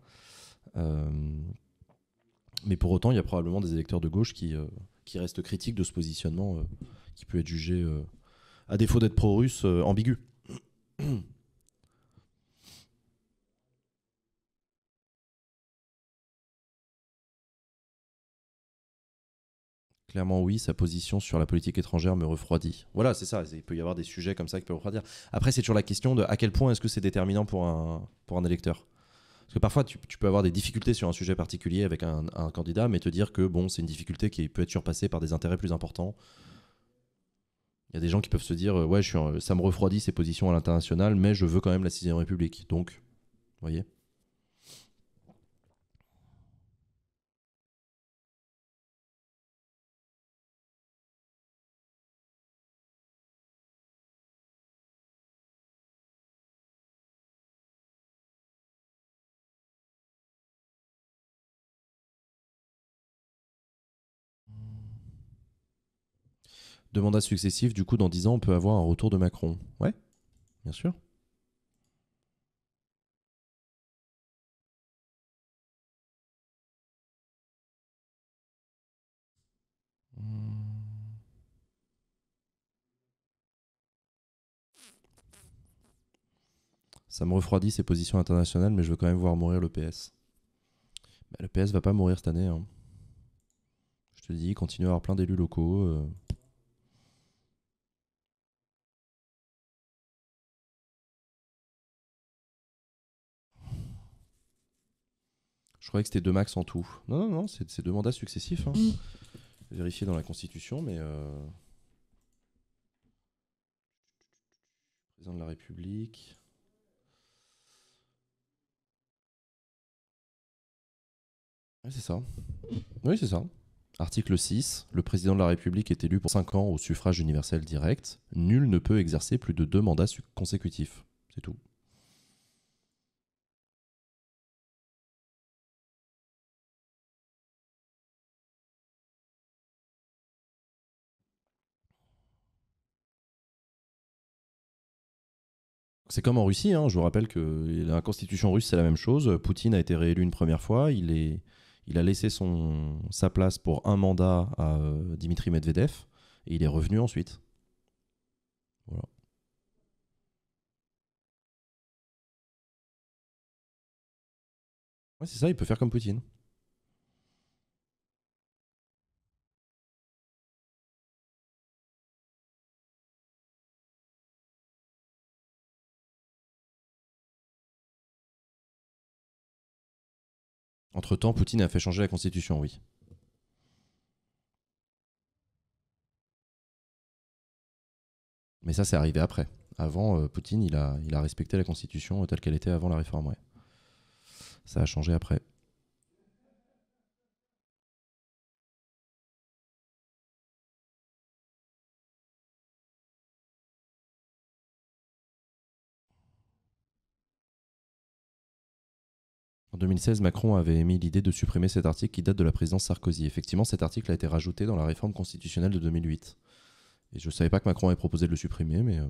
mais pour autant, il y a probablement des électeurs de gauche qui, qui restent critiques de ce positionnement qui peut être jugé, à défaut d'être pro-russe, ambigu. clairement oui, sa position sur la politique étrangère me refroidit. Voilà, c'est ça, il peut y avoir des sujets comme ça qui peuvent refroidir. Après, c'est toujours la question de à quel point est-ce que c'est déterminant pour un, pour un électeur parce que parfois, tu, peux avoir des difficultés sur un sujet particulier avec un, candidat, mais te dire que bon, c'est une difficulté qui peut être surpassée par des intérêts plus importants. Il y a des gens qui peuvent se dire Ouais, ça me refroidit ses positions à l'international, mais je veux quand même la 6 République. Donc, vous voyez Deux mandats successifs, du coup, dans dix ans, on peut avoir un retour de Macron. Ouais, bien sûr. Hmm. Ça me refroidit ces positions internationales, mais je veux quand même voir mourir le PS. ne bah, le PS va pas mourir cette année. Hein. Je te dis, continue à avoir plein d'élus locaux. Euh. Je croyais que c'était deux max en tout. Non, non, non, c'est deux mandats successifs. Hein. Mm. Vérifier dans la Constitution, mais. Euh... Président de la République. Oui, c'est ça. Oui, c'est ça. Article 6. Le président de la République est élu pour 5 ans au suffrage universel direct. Nul ne peut exercer plus de deux mandats consécutifs. C'est tout. c'est comme en Russie. Hein. Je vous rappelle que la constitution russe, c'est la même chose. Poutine a été réélu une première fois. Il, est, il a laissé son, sa place pour un mandat à euh, Dimitri Medvedev. Et il est revenu ensuite. Voilà. c'est ça, il peut faire comme Poutine. Entre-temps, Poutine a fait changer la constitution, oui. Mais ça, c'est arrivé après. Avant, euh, Poutine, il a, il a respecté la constitution telle qu'elle était avant la réforme, Ça a changé après. 2016, Macron avait émis l'idée de supprimer cet article qui date de la présidence Sarkozy. Effectivement, cet article a été rajouté dans la réforme constitutionnelle de 2008. Et je ne savais pas que Macron avait proposé de le supprimer, mais... Euh,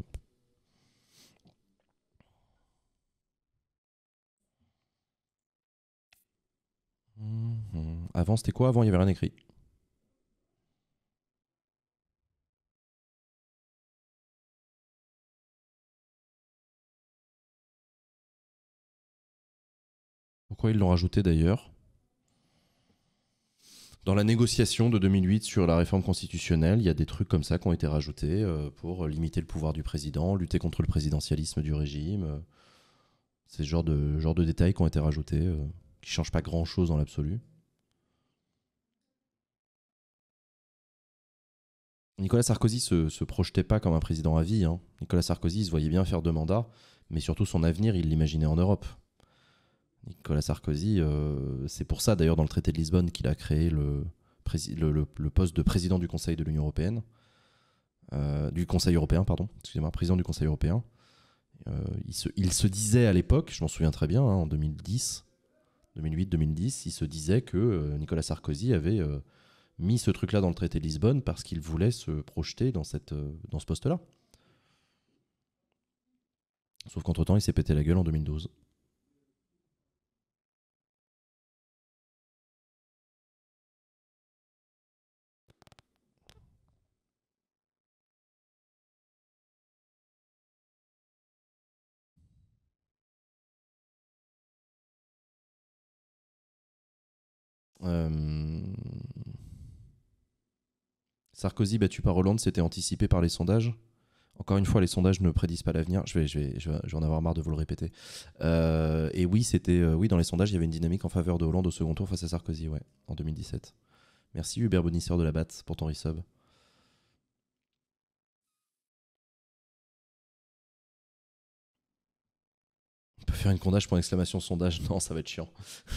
mhm. Avant, c'était quoi Avant, il n'y avait rien écrit. ils l'ont rajouté d'ailleurs. Dans la négociation de 2008 sur la réforme constitutionnelle, il y a des trucs comme ça qui ont été rajoutés euh, pour limiter le pouvoir du président, lutter contre le présidentialisme du régime. Euh. C'est ce genre de, genre de détails qui ont été rajoutés, euh, qui ne changent pas grand-chose dans l'absolu. Nicolas Sarkozy se, se projetait pas comme un président à vie. Hein. Nicolas Sarkozy se voyait bien faire deux mandats, mais surtout son avenir, il l'imaginait en Europe. Nicolas Sarkozy, euh, c'est pour ça d'ailleurs dans le traité de Lisbonne qu'il a créé le, poste de président du Conseil de l'Union européenne, euh, du Conseil européen, pardon, excusez-moi, président du Conseil européen. Euh, il, se, disait à l'époque, je m'en souviens très bien, hein, en 2010, 2008-2010, il se disait que Nicolas Sarkozy avait mis ce truc-là dans le traité de Lisbonne parce qu'il voulait se projeter dans, cette, dans ce poste-là. Sauf qu'entre-temps, il s'est pété la gueule en 2012. Euh, Sarkozy battu par Hollande, c'était anticipé par les sondages. Encore une fois, les sondages ne prédisent pas l'avenir. Je vais, je, vais, en avoir marre de vous le répéter. Euh, et oui, c'était euh, oui dans les sondages, il y avait une dynamique en faveur de Hollande au second tour face à Sarkozy, ouais, en 2017. Merci Hubert Bonisseur de la Batte pour ton resub. On peut faire une condage pour exclamation sondage. Non, ça va être chiant.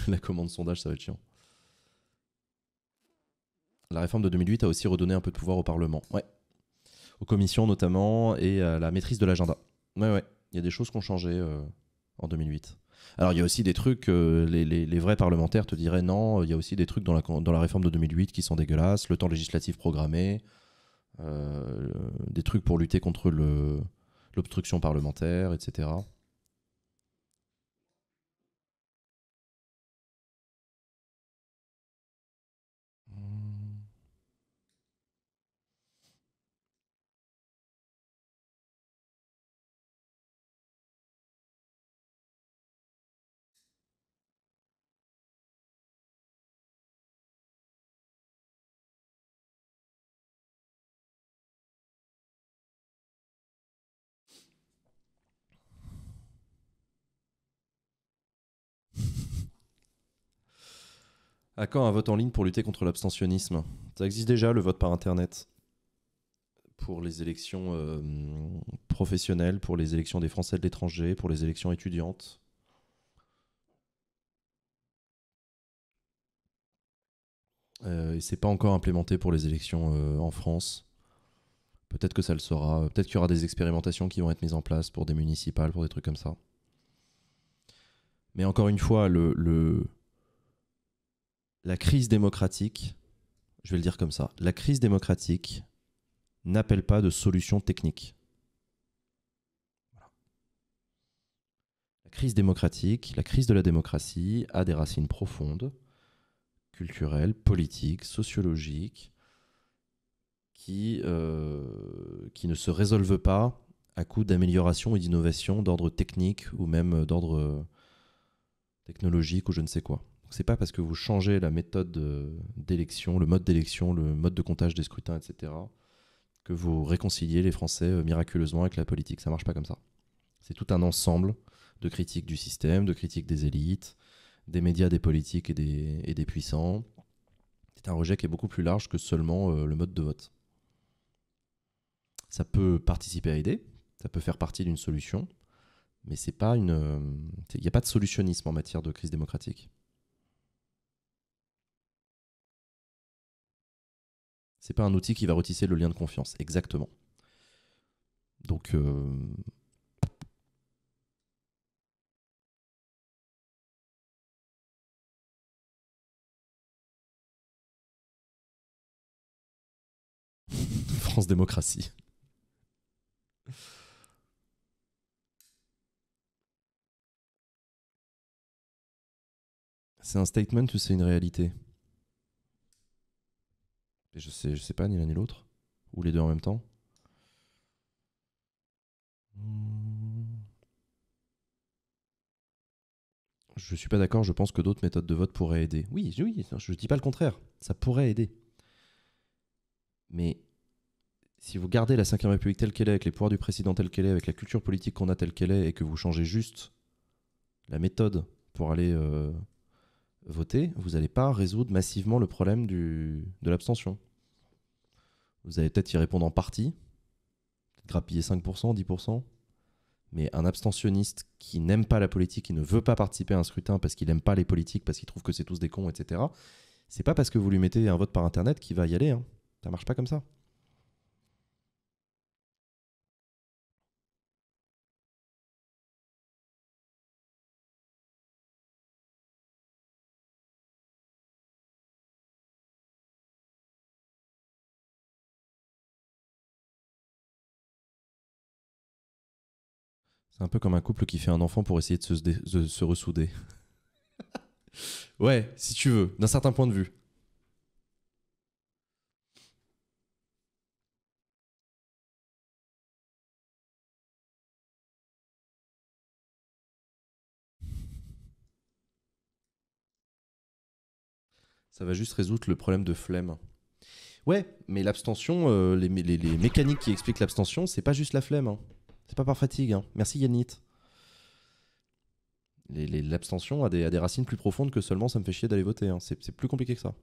la commande sondage, ça va être chiant la réforme de 2008 a aussi redonné un peu de pouvoir au Parlement. Ouais. Aux commissions notamment et à la maîtrise de l'agenda. Ouais, Il y a des choses qui ont changé euh, en 2008. Alors il y a aussi des trucs, euh, les, vrais parlementaires te diraient non, il y a aussi des trucs dans la, dans la réforme de 2008 qui sont dégueulasses, le temps législatif programmé, euh, des trucs pour lutter contre l'obstruction parlementaire, etc. À quand un vote en ligne pour lutter contre l'abstentionnisme Ça existe déjà, le vote par Internet, pour les élections euh, professionnelles, pour les élections des Français de l'étranger, pour les élections étudiantes. Euh, et c'est pas encore implémenté pour les élections euh, en France. Peut-être que ça le sera. Peut-être qu'il y aura des expérimentations qui vont être mises en place pour des municipales, pour des trucs comme ça. Mais encore une fois, le, la crise démocratique, je vais le dire comme ça, la crise démocratique n'appelle pas de solution technique. La crise démocratique, la crise de la démocratie a des racines profondes, culturelles, politiques, sociologiques, qui, euh, qui ne se résolvent pas à coup d'amélioration et d'innovation d'ordre technique ou même d'ordre technologique ou je ne sais quoi c'est pas parce que vous changez la méthode d'élection, le mode d'élection, le mode de comptage des scrutins, etc., que vous réconciliez les Français euh, miraculeusement avec la politique. Ça marche pas comme ça. C'est tout un ensemble de critiques du système, de critiques des élites, des médias, des politiques et des, puissants. C'est un rejet qui est beaucoup plus large que seulement euh, le mode de vote. Ça peut participer à aider, ça peut faire partie d'une solution, mais c'est pas une, euh, il n'y a pas de solutionnisme en matière de crise démocratique. C'est pas un outil qui va retisser le lien de confiance, exactement. Donc. Euh, France démocratie. C'est un statement ou c'est une réalité je sais, sais pas ni l'un ni l'autre. Ou les deux en même temps. Hmm. Je suis pas d'accord, je pense que d'autres méthodes de vote pourraient aider. Oui, oui, je dis pas le contraire. Ça pourrait aider. Mais si vous gardez la Ve République telle qu'elle est, avec les pouvoirs du président telle qu'elle est, avec la culture politique qu'on a telle qu'elle est, et que vous changez juste la méthode pour aller euh, voter, vous n'allez pas résoudre massivement le problème du, de l'abstention. Vous allez peut-être y répondre en partie, grappiller 5%, 10%, mais un abstentionniste qui n'aime pas la politique, qui ne veut pas participer à un scrutin parce qu'il n'aime pas les politiques, parce qu'il trouve que c'est tous des cons, etc., c'est pas parce que vous lui mettez un vote par Internet qu'il va y aller. Ça hein. Ça marche pas comme ça. C'est un peu comme un couple qui fait un enfant pour essayer de se, ressouder. ouais, si tu veux, d'un certain point de vue. ça va juste résoudre le problème de flemme. Ouais, mais l'abstention, euh, les, mécaniques qui expliquent l'abstention, c'est pas juste la flemme. Hein. C'est pas par fatigue. Hein. Merci Yannit. L'abstention a des, racines plus profondes que seulement ça me fait chier d'aller voter. Hein. C'est plus compliqué que ça.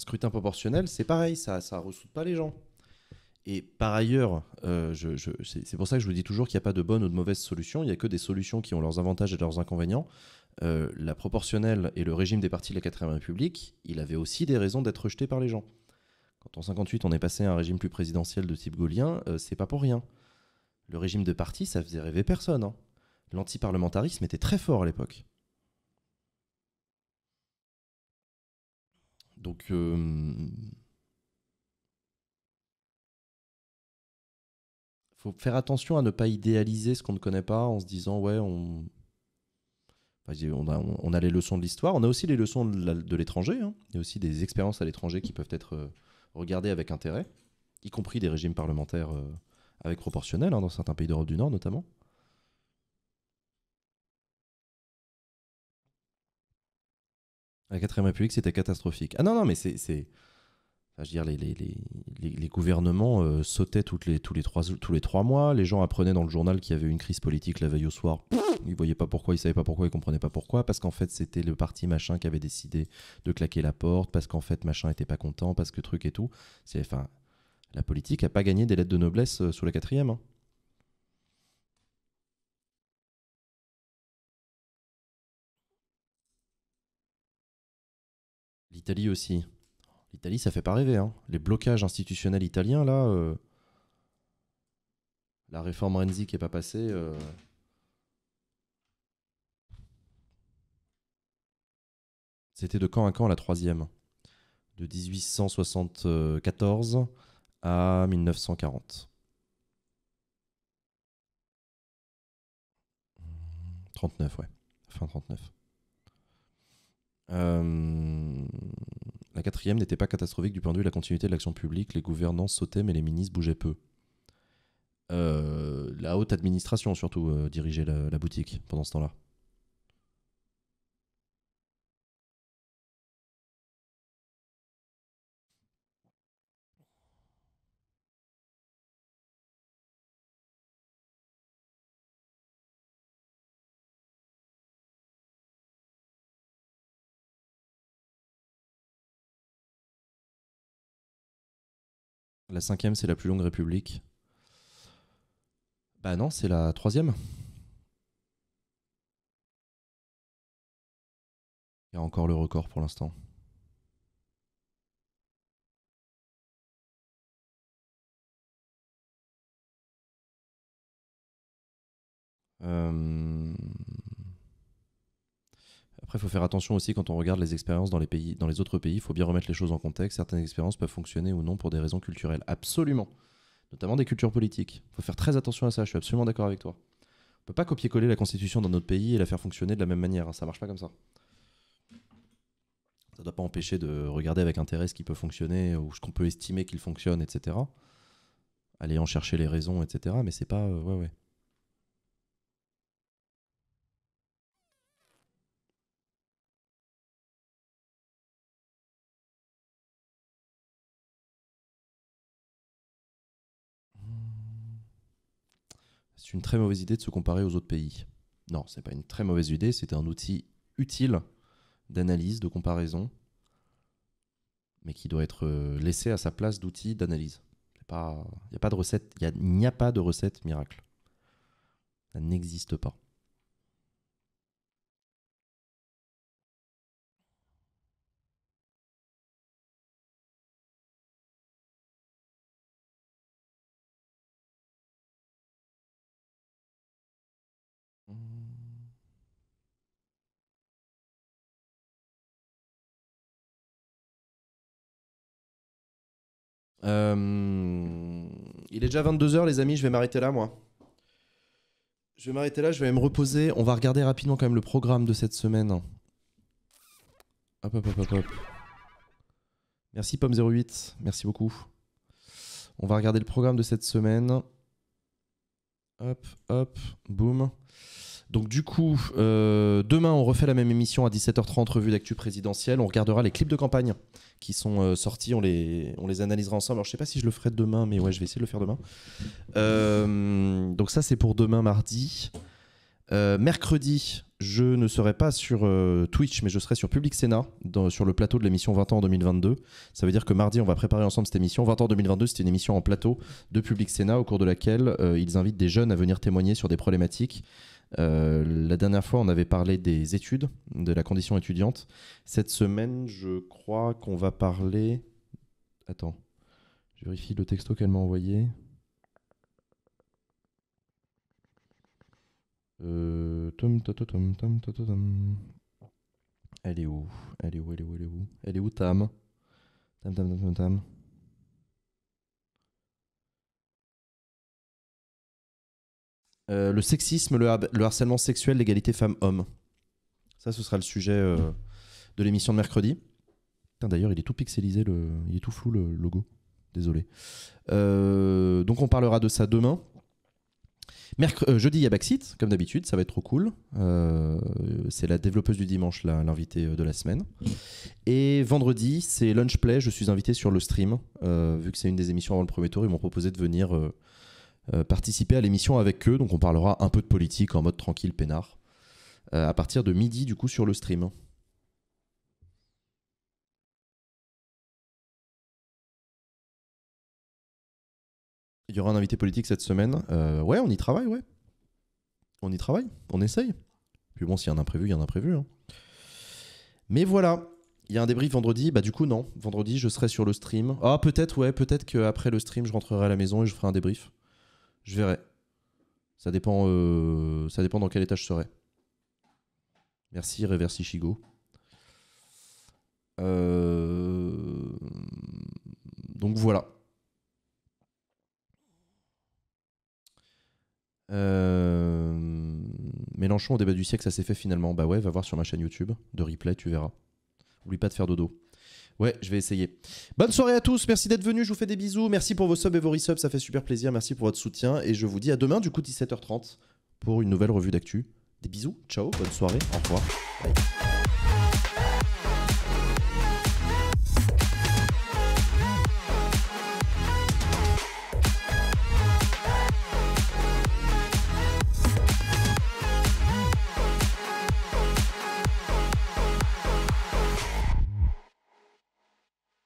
scrutin proportionnel, c'est pareil, ça ne ressoute pas les gens. Et par ailleurs, euh, je, c'est pour ça que je vous dis toujours qu'il n'y a pas de bonne ou de mauvaise solution, il n'y a que des solutions qui ont leurs avantages et leurs inconvénients. Euh, la proportionnelle et le régime des partis de la 4ème République, il avait aussi des raisons d'être rejeté par les gens. Quand en 58 on est passé à un régime plus présidentiel de type gaulien, ce euh, c'est pas pour rien. Le régime de parti, ça faisait rêver personne. Hein. L'antiparlementarisme était très fort à l'époque. Donc. Euh, faut faire attention à ne pas idéaliser ce qu'on ne connaît pas en se disant ouais on on a, les leçons de l'histoire, on a aussi les leçons de l'étranger, hein. il y a aussi des expériences à l'étranger qui peuvent être euh, regardées avec intérêt, y compris des régimes parlementaires euh, avec proportionnel hein, dans certains pays d'Europe du Nord notamment. La 4ème République, c'était catastrophique. Ah non, non, mais c'est. Enfin, je veux dire, les, les, gouvernements euh, sautaient toutes les, tous, les trois, tous les trois mois. Les gens apprenaient dans le journal qu'il y avait eu une crise politique la veille au soir. Ils voyaient pas pourquoi, ils savaient pas pourquoi, ils comprenaient pas pourquoi. Parce qu'en fait, c'était le parti machin qui avait décidé de claquer la porte. Parce qu'en fait, machin était pas content. Parce que truc et tout. La politique a pas gagné des lettres de noblesse euh, sous la quatrième. Hein. l'Italie aussi. L'Italie, ça fait pas rêver. Hein. Les blocages institutionnels italiens, là, euh, la réforme Renzi qui est pas passée. Euh, c'était de camp à camp la troisième De 1874 à 1940. 39, ouais. Fin 39. Euh, la quatrième n'était pas catastrophique du point de vue de la continuité de l'action publique. Les gouvernants sautaient, mais les ministres bougeaient peu. Euh, la haute administration, surtout, euh, dirigeait la, boutique pendant ce temps-là. La cinquième, c'est la plus longue république. Bah non, c'est la troisième. Il y a encore le record pour l'instant. Euh, après, il faut faire attention aussi quand on regarde les expériences dans les, pays, dans les autres pays. Il faut bien remettre les choses en contexte. Certaines expériences peuvent fonctionner ou non pour des raisons culturelles. Absolument. Notamment des cultures politiques. Il faut faire très attention à ça. Je suis absolument d'accord avec toi. On ne peut pas copier-coller la constitution d'un autre pays et la faire fonctionner de la même manière. Hein. Ça ne marche pas comme ça. Ça doit pas empêcher de regarder avec intérêt ce qui peut fonctionner ou ce qu'on peut estimer qu'il fonctionne, etc. Aller en chercher les raisons, etc. Mais c'est pas. Euh, ouais, ouais. une très mauvaise idée de se comparer aux autres pays. Non, c'est pas une très mauvaise idée, c'est un outil utile d'analyse, de comparaison, mais qui doit être euh, laissé à sa place d'outil d'analyse. Il n'y a, pas de recette, il n'y a, a, pas de recette miracle. Ça n'existe pas. Il est déjà 22h, les amis, je vais m'arrêter là, moi. Je vais m'arrêter là, je vais me reposer. On va regarder rapidement quand même le programme de cette semaine. Hop, hop, hop, hop, hop. Merci Pomme08, merci beaucoup. On va regarder le programme de cette semaine. Hop, hop, boum. Donc du coup, euh, demain, on refait la même émission à 17h30, revue d'actu présidentielle. On regardera les clips de campagne qui sont euh, sortis, on les, on les analysera ensemble. Alors je sais pas si je le ferai demain, mais ouais, je vais essayer de le faire demain. Euh, donc ça, c'est pour demain, mardi. mercredi, je ne serai pas sur Twitch, mais je serai sur Public Sénat, sur le plateau de l'émission 20 ans en 2022. Ça veut dire que mardi, on va préparer ensemble cette émission. 20 ans en 2022, c'est une émission en plateau de Public Sénat, au cours de laquelle ils invitent des jeunes à venir témoigner sur des problématiques euh, la dernière fois, on avait parlé des études, de la condition étudiante. Cette semaine, je crois qu'on va parler. Attends, je vérifie le texto qu'elle m'a envoyé. Euh, Elle est où Elle est où Elle est où Elle est où Elle est où Tam Tam, tam, tam, tam, tam. Euh, le sexisme, le, harcèlement sexuel, l'égalité femmes-hommes. Ça, ce sera le sujet euh, de l'émission de mercredi. D'ailleurs, il est tout pixelisé, le... il est tout flou le logo. Désolé. Euh, donc, on parlera de ça demain. jeudi, il y a Backseat, comme d'habitude, ça va être trop cool. c'est la développeuse du dimanche, l'invité de la semaine. Et vendredi, c'est Lunch Play, je suis invité sur le stream. vu que c'est une des émissions avant le premier tour, ils m'ont proposé de venir euh, participer à l'émission avec eux. Donc on parlera un peu de politique en mode tranquille, peinard. Euh, à partir de midi, du coup, sur le stream. Il y aura un invité politique cette semaine. Euh, ouais, on y travaille, ouais. On y travaille, on essaye. Puis bon, s'il y a un imprévu, il y a un imprévu. Hein. Mais voilà, il y a un débrief vendredi. Bah du coup, non. Vendredi, je serai sur le stream. Ah, peut-être, ouais, peut-être qu'après le stream, je rentrerai à la maison et je ferai un débrief. Je verrai. Ça dépend, euh, ça dépend dans quel état je serai. Merci, Reversi Chigo. Euh, donc voilà. Euh, Mélenchon au débat du siècle, ça s'est fait finalement. Bah ouais, va voir sur ma chaîne YouTube de replay, tu verras. Oublie pas de faire dodo. Ouais, je vais essayer. Bonne soirée à tous, merci d'être venus, je vous fais des bisous. Merci pour vos subs et vos resubs, ça fait super plaisir. Merci pour votre soutien et je vous dis à demain du coup 17h30 pour une nouvelle revue d'actu. Des bisous, ciao, bonne soirée, au revoir. Bye.